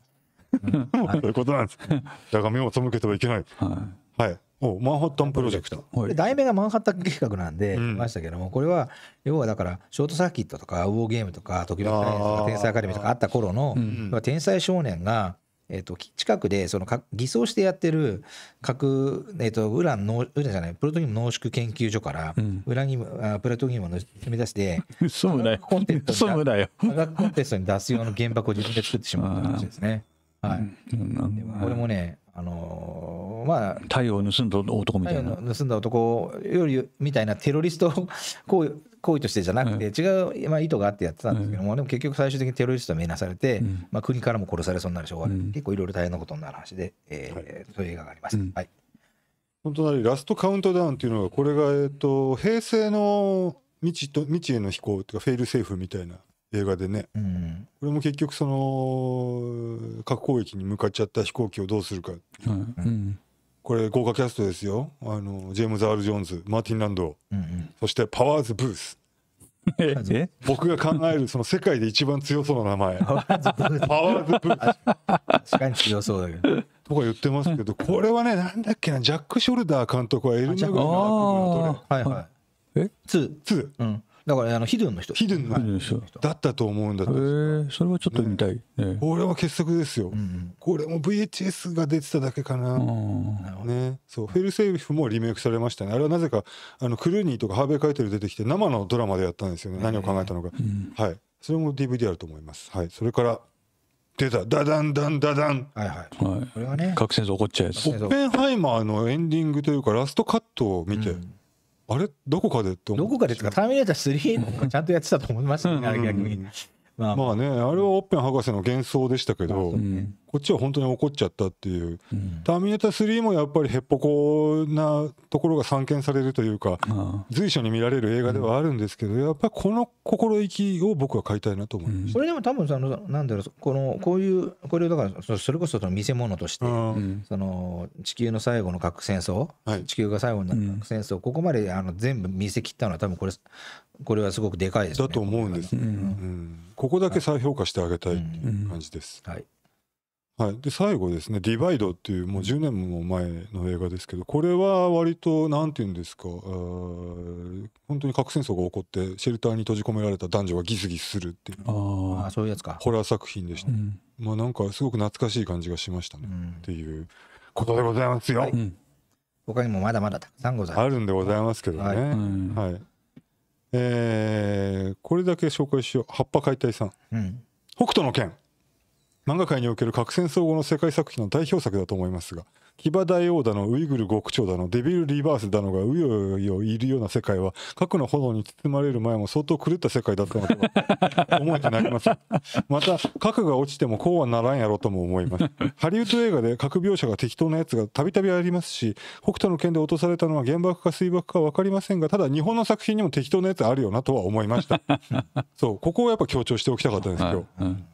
そういうことなんです。だから目を背けてはいけない。はい。はい。おマンハッタンプロジェクト、はい、題名がマンハッタン計画なんで言いましたけども、これは要はだからショートサーキットとかウォーゲームとか時々天才アカデミーとかあった頃の、うん、天才少年がえっと、近くでその偽装してやってる核、えっと、ウランのウランじゃないプロトニウム濃縮研究所から、うん、ウラニムあプラトニウムを盗み出して そうなよコンテンツむなよ科学コンテストに出す用の原爆を自分で作ってしまった話ですね。はい、これもね、あのー、まあ、太陽を盗んだ男みたいな。盗んだ男よりみたいなテロリスト行為行為としてじゃなくて、違う、まあ、意図があってやってたんですけども、でも結局最終的にテロリストは見なされて、まあ、国からも殺されそうになるし、終わる、結構いろいろ大変なことになる話で、えーそういう映画があります。はい本当なラストカウントダウンっていうのがこれが、えー、と平成の未知と未知への飛行っていうかフェイルセーフみたいな映画でね、うん、これも結局その核攻撃に向かっちゃった飛行機をどうするか、うん、これ豪華キャストですよあのジェームズ・アール・ジョーンズマーティン・ランド、うんうん、そしてパワーズ・ブース僕が考えるその世界で一番強そうな名前 パワーズ・ブース確かに強そうだけどとか言ってますけどこれはねなんだっけなジャック・ショルダー監督はエル・ニャグの悪夢のどれはいはいえツーツー、うんだからあのヒドゥンの人ヒドゥンの人だったと思うんだえたそれはちょっと見たい、ね、これは傑作ですよ、うんこれも VHS が出てただけかな、ね、そうフェルセイフもリメイクされましたねあれはなぜかあのクルーニーとかハーベイ・カイテル出てきて生のドラマでやったんですよね何を考えたのか、うん、はいそれも DVD あると思いますはいそれから出たダダンダンダダンはいはいはいこれはね核戦争起こっちゃうやつオッペンハイマーのエンディングというかラストカットを見て、うんあれどこかでって思どこかでか、ターミネーター3ちゃんとやってたと思いますね、逆に。まあ、ね、あれはオッペン博士の幻想でしたけど、こっちは本当に怒っちゃったっていう、うん、ターミネーター3もやっぱりへっぽこなところが散見されるというか、随所に見られる映画ではあるんですけど、やっぱりこの心意気を僕は買いたいなと思います、うん、これでも多分その、なんだろう、このこういう、これだから、それこそその見せ物として、その地球の最後の核戦争、はい、地球が最後の核戦争、ここまであの全部見せ切ったのは、多分これ、これはすごくでかいです、ね、だと思うんです、ね、うん、ここだけ再評価してあげたいっていう感じです。はい、はいはい、で最後ですね「ディバイド」っていうもう10年も前の映画ですけどこれは割と何て言うんですか本当に核戦争が起こってシェルターに閉じ込められた男女がギスギスするっていうああそういうやつかホラー作品でした、うん、まあなんかすごく懐かしい感じがしましたね、うん、っていうことでございますよ、はい、うん、他にもまだまだたくさんございますあるんでございますけどねはい、はい、えー、これだけ紹介しよう葉っぱ解体さん、北斗の拳漫画界における核戦争後の世界作品の代表作だと思いますが、騎馬大王だの、ウイグル極長だの、デビルリバースだのがうよよいるような世界は、核の炎に包まれる前も相当狂った世界だったのとは思えてなりません。また、核が落ちてもこうはならんやろとも思います。ハリウッド映画で核描写が適当なやつがたびたびありますし、北斗の拳で落とされたのは原爆か水爆か分かりませんが、ただ日本の作品にも適当なやつあるよなとは思いました。そう、ここをやっぱ強調しておきたかったんです、今日。うん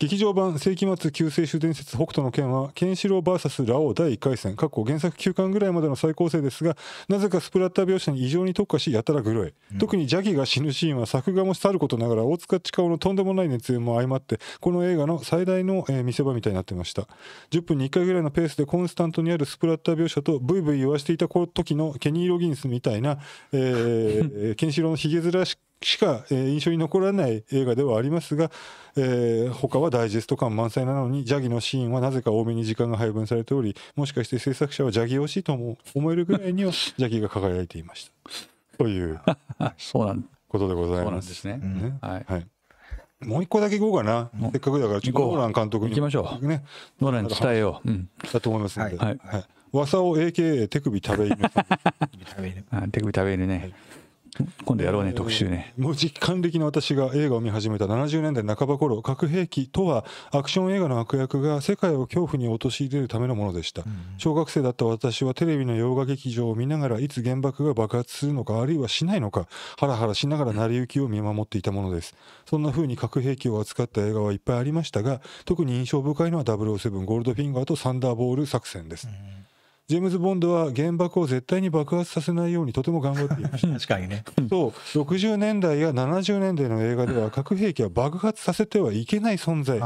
劇場版世紀末救世主伝説北斗の剣は、ケンシロウ VS ラオウ第1回戦、過去原作9巻ぐらいまでの最高成。ですが、なぜかスプラッター描写に異常に特化し、やたらグロい。うん、特にジャギが死ぬシーンは作画もさることながら、大塚千香のとんでもない熱演も相まって、この映画の最大の、えー、見せ場みたいになってました。10分に1回ぐらいのペースでコンスタントにあるスプラッター描写と、ブイブイ言わしていた時のケニー・ロギンスみたいな、えー、ケンシロウのヒゲずらしく、しか、印象に残らない映画ではありますが、えー、他はダイジェスト感満載なのにジャギのシーンはなぜか多めに時間が配分されておりもしかして制作者はジャギ惜しいとも思えるぐらいには ジャギが輝いていましたという ことでございます。すね、ねはい、はいもう一個だけいこうかな。せっかくだから、ちょっとノーラン監督に。行きましょう。ね。ノーランに伝えよう。うん。だと思いますので。はい。はい。わさお AKA 手首食べ犬。手首食べ犬。ね。今度やろうね、えー、特集ね。もう実感的な私が映画を見始めた70年代半ば頃、核兵器とはアクション映画の悪役が世界を恐怖に陥れるためのものでした。うん、小学生だった私はテレビの洋画劇場を見ながらいつ原爆が爆発するのか、あるいはしないのか、ハラハラしながら成り行きを見守っていたものです。そんな風に核兵器を扱った映画はいっぱいありましたが、特に印象深いのは007ゴールドフィンガーとサンダーボール作戦です。うんジェームズ・ボンドは原爆を絶対に爆発させないようにとても頑張っていました 確かにねそう60年代や70年代の映画では核兵器は爆発させてはいけない存在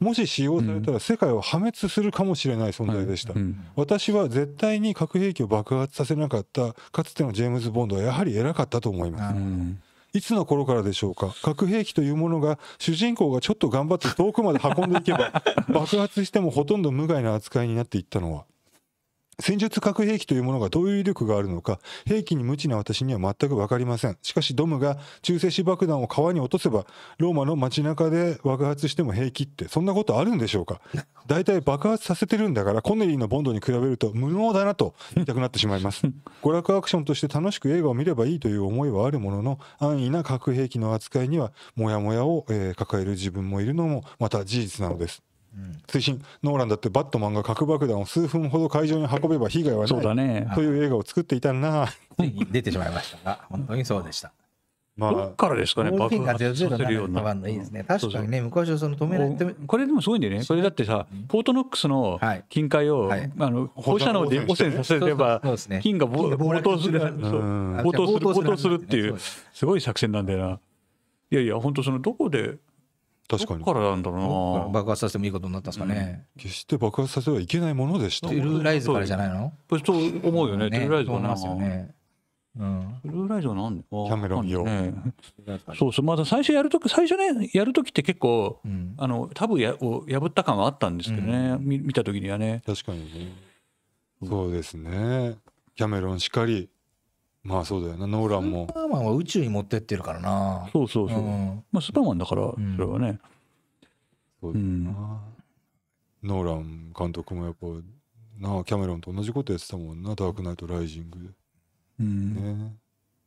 もし使用されたら世界を破滅するかもしれない存在でした、私は絶対に核兵器を爆発させなかったかつてのジェームズ・ボンドはやはり偉かったと思います、いつの頃からでしょうか核兵器というものが主人公がちょっと頑張って遠くまで運んでいけば爆発してもほとんど無害な扱いになっていったのは戦術核兵器というものがどういう威力があるのか、兵器に無知な私には全く分かりません。しかしドムが中性子爆弾を川に落とせば、ローマの街中で爆発しても平気って、そんなことあるんでしょうか大体爆発させてるんだから、コネリーのボンドに比べると無能だなと言いたくなってしまいます。娯楽アクションとして楽しく映画を見ればいいという思いはあるものの、安易な核兵器の扱いには、モヤモヤを、えー、抱える自分もいるのも、また事実なのです。推進ノーランだってバットマンが核爆弾を数分ほど会場に運べば被害はそうだねという映画を作っていたな出てしまいましたが、本当にそうでした。まどっあからですかね、爆きい発させるようにないいですね。確かにね、昔はその止められこれでもすごいんだよね。これだってさ、ポートノックスのはい近海を、はいあの放射能で汚染させればそうそうそうですね、金がぼ暴騰する、そううん暴騰する、暴騰するっていう、すごい作戦なんだよな。いやいや、本当そのどこで確かにからなんだろうな爆発させてもいいことになったんですかね、うん、決して爆発させはいけないものでしたトゥルーライズからじゃないのそう思うよね、ね、トゥルーライズかなよねうん、ブルーライズなんでキャメロン用、ね、そうそうまだ最初やるとき最初ねやるときって結構、うん、あのタブーやを破った感はあったんですけどね、うん、見たときにはね確かにねそうですねキャメロンしかりまあそうだよノーランもスーパーマンは宇宙に持ってってるからなそうそうそう、うん、まあスーパーマンだからそれはね、そうだよな、ノーラン監督もやっぱなあキャメロンと同じことやってたもんな「ダークナイト・ライジングで」うん、ね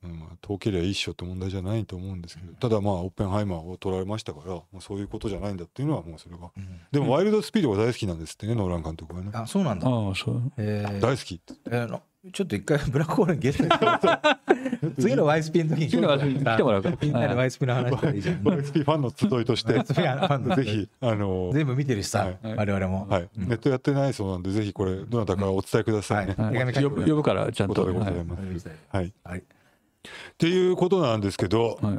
まあ、遠ければ一いって問題じゃないと思うんですけどただまあオッペンハイマーを取られましたから、まあ、そういうことじゃないんだっていうのはもうそれが、うん、でも「ワイルド・スピード」が大好きなんですってね、ノーラン監督はねあそうなんだあそう、えー、大好きって、えー、ちょっと一回 ブラックホールにゲスト 次の YSP の時に次の YSP 来てもらうかみんなで YSP の話しいいじゃん YSP ファンの集いとしてぜひあの全部見てるしさ、はい、我々も、はいネットやってないそうなんでぜひこれどなたかお伝えくださいね、はいはい、呼ぶからちゃんとはい、はい、っていうことなんですけど、はい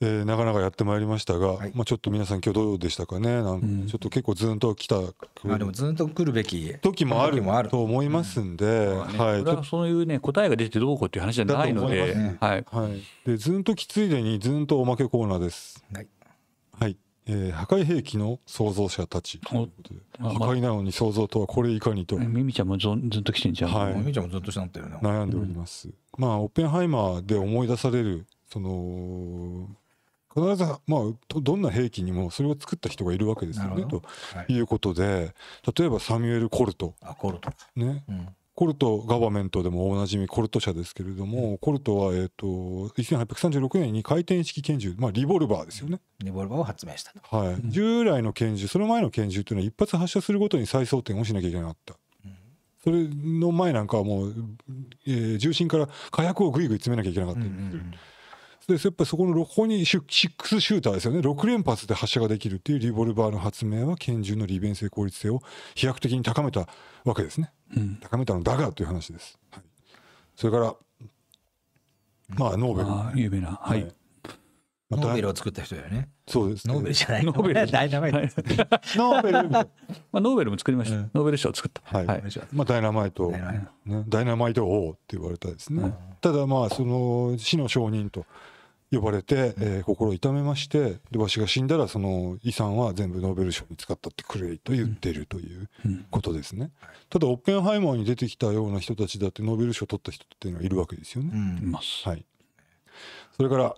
えー、なかなかやってまいりましたが、はい、まあ、ちょっと皆さん今日どうでしたかねなんか、ちょっと結構ずんと来た、まあ、でもずんと来るべき時もあると思いますんで、うんね、はい、はそういうね答えが出てどうこうっていう話じゃないので、ね、はいはい、でずんときついでにずんとおまけコーナーです。はいはいえー、破壊兵器の創造者たち破壊なのに創造とはこれいかにとミミちゃんもずずんときてんじゃん、はい、ミミちゃんもずっとしなったよね悩んでおります、うん、まあオッペンハイマーで思い出されるその必ず、まあ、どんな兵器にもそれを作った人がいるわけですよねということで、はい、例えばサミュエル・コルト。あコルトね、うんコルトガバメントでもおなじみコルト社ですけれども、コルトは、えー、と1836年に回転式拳銃、まあ、リボルバーですよね。リボルバーを発明したと、はい、従来の拳銃その前の拳銃というのは一発発射するごとに再装填をしなきゃいけなかった。それの前なんかはもう、えー、重心から火薬をぐいぐい詰めなきゃいけなかった、うんで、やっぱりそこの、6本にシックスシューターですよね。6連発で発射ができるっていうリボルバーの発明は拳銃の利便性、効率性を飛躍的に高めたわけですね。うん、高めたのだがという話です。はい、それから、まあ、ノーベル。あ有名な。はい、はいま、ノーベルを作った人だよね。そうです、ノーベルじゃない。ノーベル。ダイナマイト。ノーベル。まあ、ノーベルも作りました。ノーベル賞を作った。はい。はい、まあ、ダイナマイト。ダイナマイト王って言われたですね。うん、ただ、まあ、その死の証人と。呼ばれて、えー、心を痛めましてでわしが死んだらその遺産は全部ノーベル賞に使ったってくれと言ってるということですね、ただオッペンハイマーに出てきたような人たちだってノーベル賞取った人っていうのはいるわけですよね、うん、はいそれから、は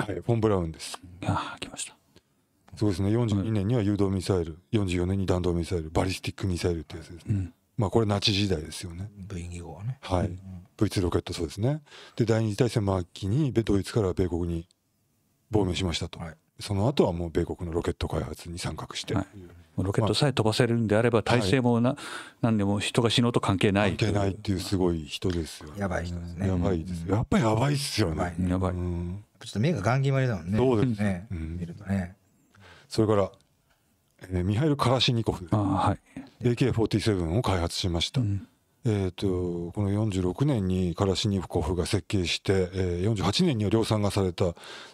い、フォン・ブラウンですあ来ましたそうですね42年には誘導ミサイル44年に弾道ミサイルバリスティックミサイルってやつですね、うんまあこれナチ時代ですよね。V2 号はね。はい。うん、V2 ロケットそうですね。で第二次大戦末期にドイツから米国に亡命しましたと。はい、その後はもう米国のロケット開発に参画して、はい、ロケットさえ飛ばせるんであれば体制もな、はい、何でも人が死のうと関係ない関係ないっていうすごい人ですよ、ね、やばい人ですねやばいです、やっぱりやばいっすよねやばい、うん、ちょっと目がガン決まりだもんねそうですね、うん、見るとねそれからえー、ミハイル・カラシニコフ、はい、AK47 を開発しました、うん、えーと、この46年にカラシニコフが設計して、えー、48年には量産がされたそ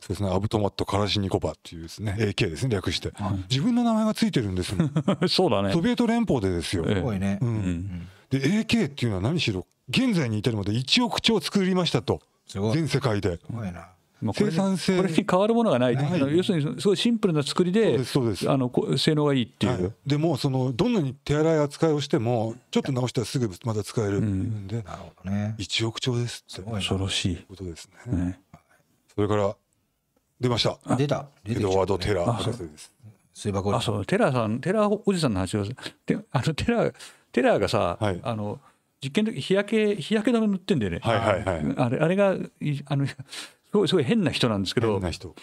うです、ね、アブトマット・カラシニコバっていうですね AK ですね略して、はい、自分の名前がついてるんです そうだねソビエト連邦でですよ。すごいね、うん、うん、で AK っていうのは何しろ現在に至るまで1億兆作りましたと全世界で。すごいなまあ、生産性これに変わるものがない、はい、要するにすごいシンプルな作りであの性能がいいっていう、はい、でもそのどんなに手洗い扱いをしてもちょっと直したらすぐまた使えるんで、うん、なるほどね、1億兆ですって恐ろしいことですね、ね、それから出ました出たエドワード・テラーですあそうテラーさんテラーおじさんの話をであのテラーテラーがさ、はい、あの実験の時日焼け日焼け止め塗ってんだよね、はいはいはい、あれあれがあのごいすごい変な人なんですけど変な人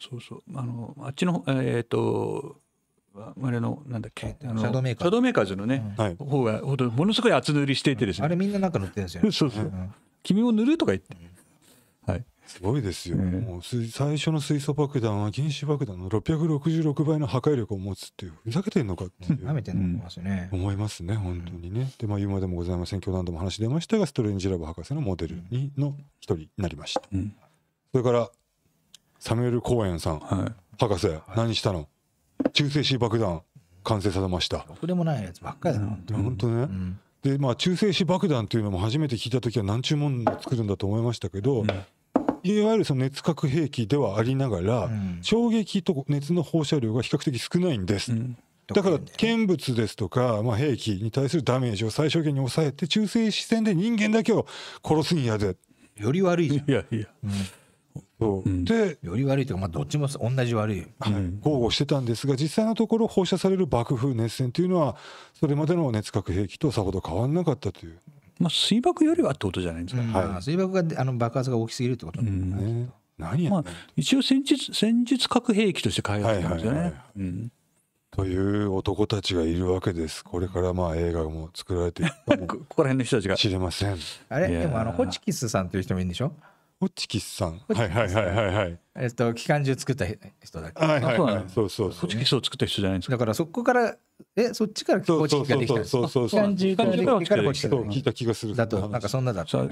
そうそうあのあっちのえっ、ー、とあれのなんだっけあのシャドーメーカーシャドーメーカーズのね、うん、方がものすごい厚塗りしていてですね、うん、あれみんななんか塗ってるんですよね そうそう、うん、君を塗るとか言って、すごいですよ、えー、もう最初の水素爆弾は原子爆弾の666倍の破壊力を持つっていうふざけてんのかっていう、めてんの思いますね、うん、思いますね本当にね、うん、でまあ言うまでもございません今日何度も話出ましたがストレンジラブ博士のモデルにの一人になりました、うん、それからサミュエル・コーエンさん、はい、博士、何したの中性子爆弾完成させましたろくでもないやつばっかりだな、うん、本当ね、でまあ中性子爆弾というのも初めて聞いた時は何ちゅうもん作るんだと思いましたけど、いわゆるその熱核兵器ではありながら、衝撃と熱の放射量が比較的少ないんです。だから見物ですとか、まあ、兵器に対するダメージを最小限に抑えて中性視線で人間だけを殺すんやで。より悪いじゃん。いやいや、うんそう、ん、でより悪いというか、まあ、どっちも同じ悪い、はい、豪語してたんですが実際のところ放射される爆風熱線というのはそれまでの熱核兵器とさほど変わらなかったというまあ、水爆よりはってことじゃないですか、うんはい、水爆があの爆発が大きすぎるってことなん何や、まあ、一応戦術戦術核兵器として開発したんですよね。という男たちがいるわけです。これからまあ映画も作られて ここら辺の人たちが知れません。あれでもあのホチキスさんという人もいるんでしょ。ホチキスさん。はいはいはいはいはい。えっと機関銃作った人だっけ。はいはいはい。そうそうそう。ホチキスを作った人じゃないですか。だからそこからえそっちからホチキスができたんですか。そうそうそう。機関銃からホチキスができた。聞いた気がする。だとなんかそんなだった。それ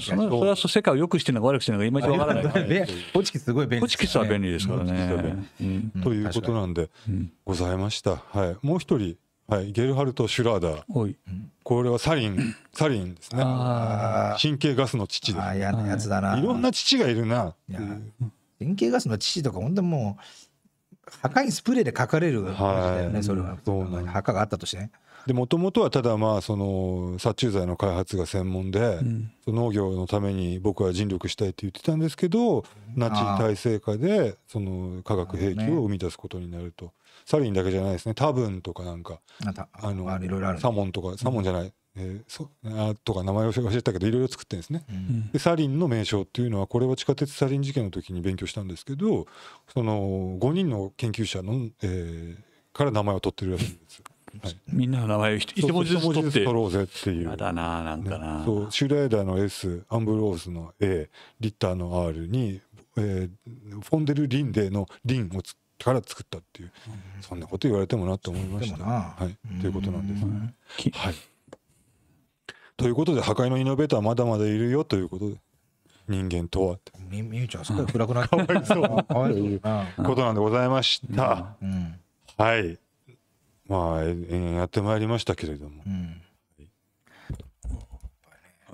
は世界を良くしてるのか悪くしてるのかいまいわからない。ホチキスすごい便利。ホチキスは便利ですからね。ということなんでございました。はい。もう一人はい、ゲルハルト・シュラーダー。これはサリン、サリンですね。神経ガスの父です。あ嫌なやつだな。いろんな父がいるな。神経ガスの父とか、本当もう、墓にスプレーで書かれる話だよね、はい、それは。そうなん墓があったとしてね。でもともとはただまあその殺虫剤の開発が専門で、うん、農業のために僕は尽力したいって言ってたんですけど、ナチ体制下でその化学兵器を生み出すことになると。サリンだけじゃないですね多分とかなんかあのサモンとかサモンじゃない、えー、そあとか名前教えたけどいろいろ作ってるんですね、うん、でサリンの名称っていうのはこれは地下鉄サリン事件の時に勉強したんですけどその5人の研究者の、えー、から名前を取ってるらしいんです はい、みんなの名前を一文字ずつ取って取ろうぜっていうだななんかな、ね、そうシュレーダーの S アンブロースの A リッターの R に、えー、フォンデル・リンデーの「リン」をつから作ったっていう、うん、そんなこと言われてもなと思いました。はい、ということなんですね。はい、ということで破壊のイノベーターまだまだいるよということで。人間とはみみゆちゃんすごい暗くなったと いうことなんでございました、うん、はいまあやってまいりましたけれども、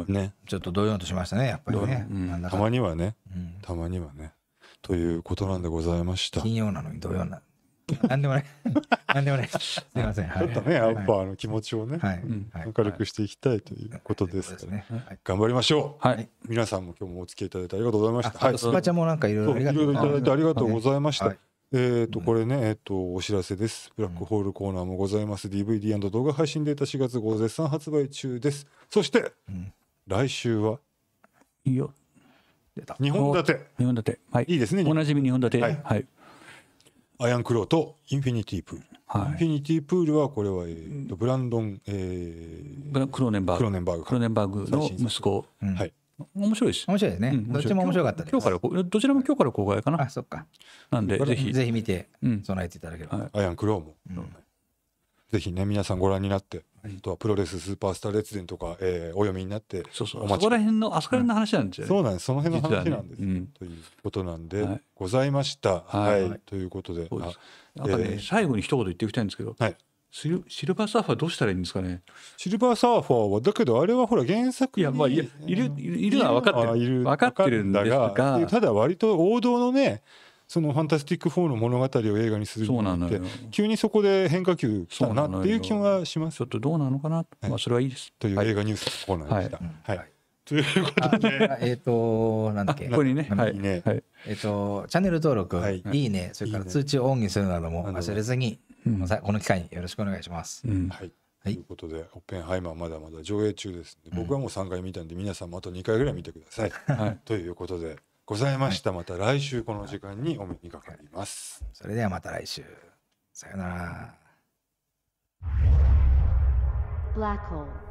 ねちょっとどよんとしましたねやっぱりね、たまにはね、たまにはねということなんでございました。金曜なのに土曜な。なんでもない。な んでもない。すみません。ちょっとね、やっぱあの気持ちをね、明るくしていきたいということですからね。頑張りましょう。はい。皆さんも今日もお付き合いいただいてありがとうございました。はい。スパチャもなんかいろいろいろいろいただいてありがとうございました。えっと、これね、えっと、お知らせです。ブラックホールコーナーもございます。DVD& 動画配信データ4月号絶賛発売中です。そして、来週は、いいよ。出た2本立て日本立て、はい、いいですねおなじみ日本立て、はい、はい、アイアンクローとインフィニティプール、はい、インフィニティプールはこれは、えー、とブランドン、えー、クローネンバーグクローネンバーグクローネンバーグの息子、うん、はい面白いです。面白いですね、うん、どっちも面白かった今日からどちらも今日から公開かなあそっかなんでぜひぜひ見て備えていただければ、はい、アイアンクローも、うん、ぜひね皆さんご覧になってあとはプロレススーパースター列伝とか、えー、お読みになってそうそうそこら辺のあそこら辺の話なんですよね、そうなんですその辺の話なんです、ねうん、ということなんで、はい、ございました、はい、はい、ということでそうなんね、最後に一言言っておきたいんですけど、はい、シルシルバーサーファーどうしたらいいんですかねシルバーサーファーはだけどあれはほら原作いやまあいいるいるのは分かってる分かってるんだがただ割と王道のねそのファンタスティック4の物語を映画にするって急にそこで変化球来たなっていう気はしますちょっとどうなのかな、まあ、それはいいですという映画ニュースのコーナーでした。はいということで。えっ、と、なんだっけ。ね。はい。ね、えっ、と、チャンネル登録、はい、いいね、それから通知をオンにするなども忘れずに、うん、この機会によろしくお願いします。うん、はい。ということで、オッペンハイマーまだまだ上映中です、ね。僕はもう3回見たんで、皆さんもあと2回ぐらい見てください。はい、ということで。ございました、また来週この時間にお目にかかります。それではまた来週。さよなら。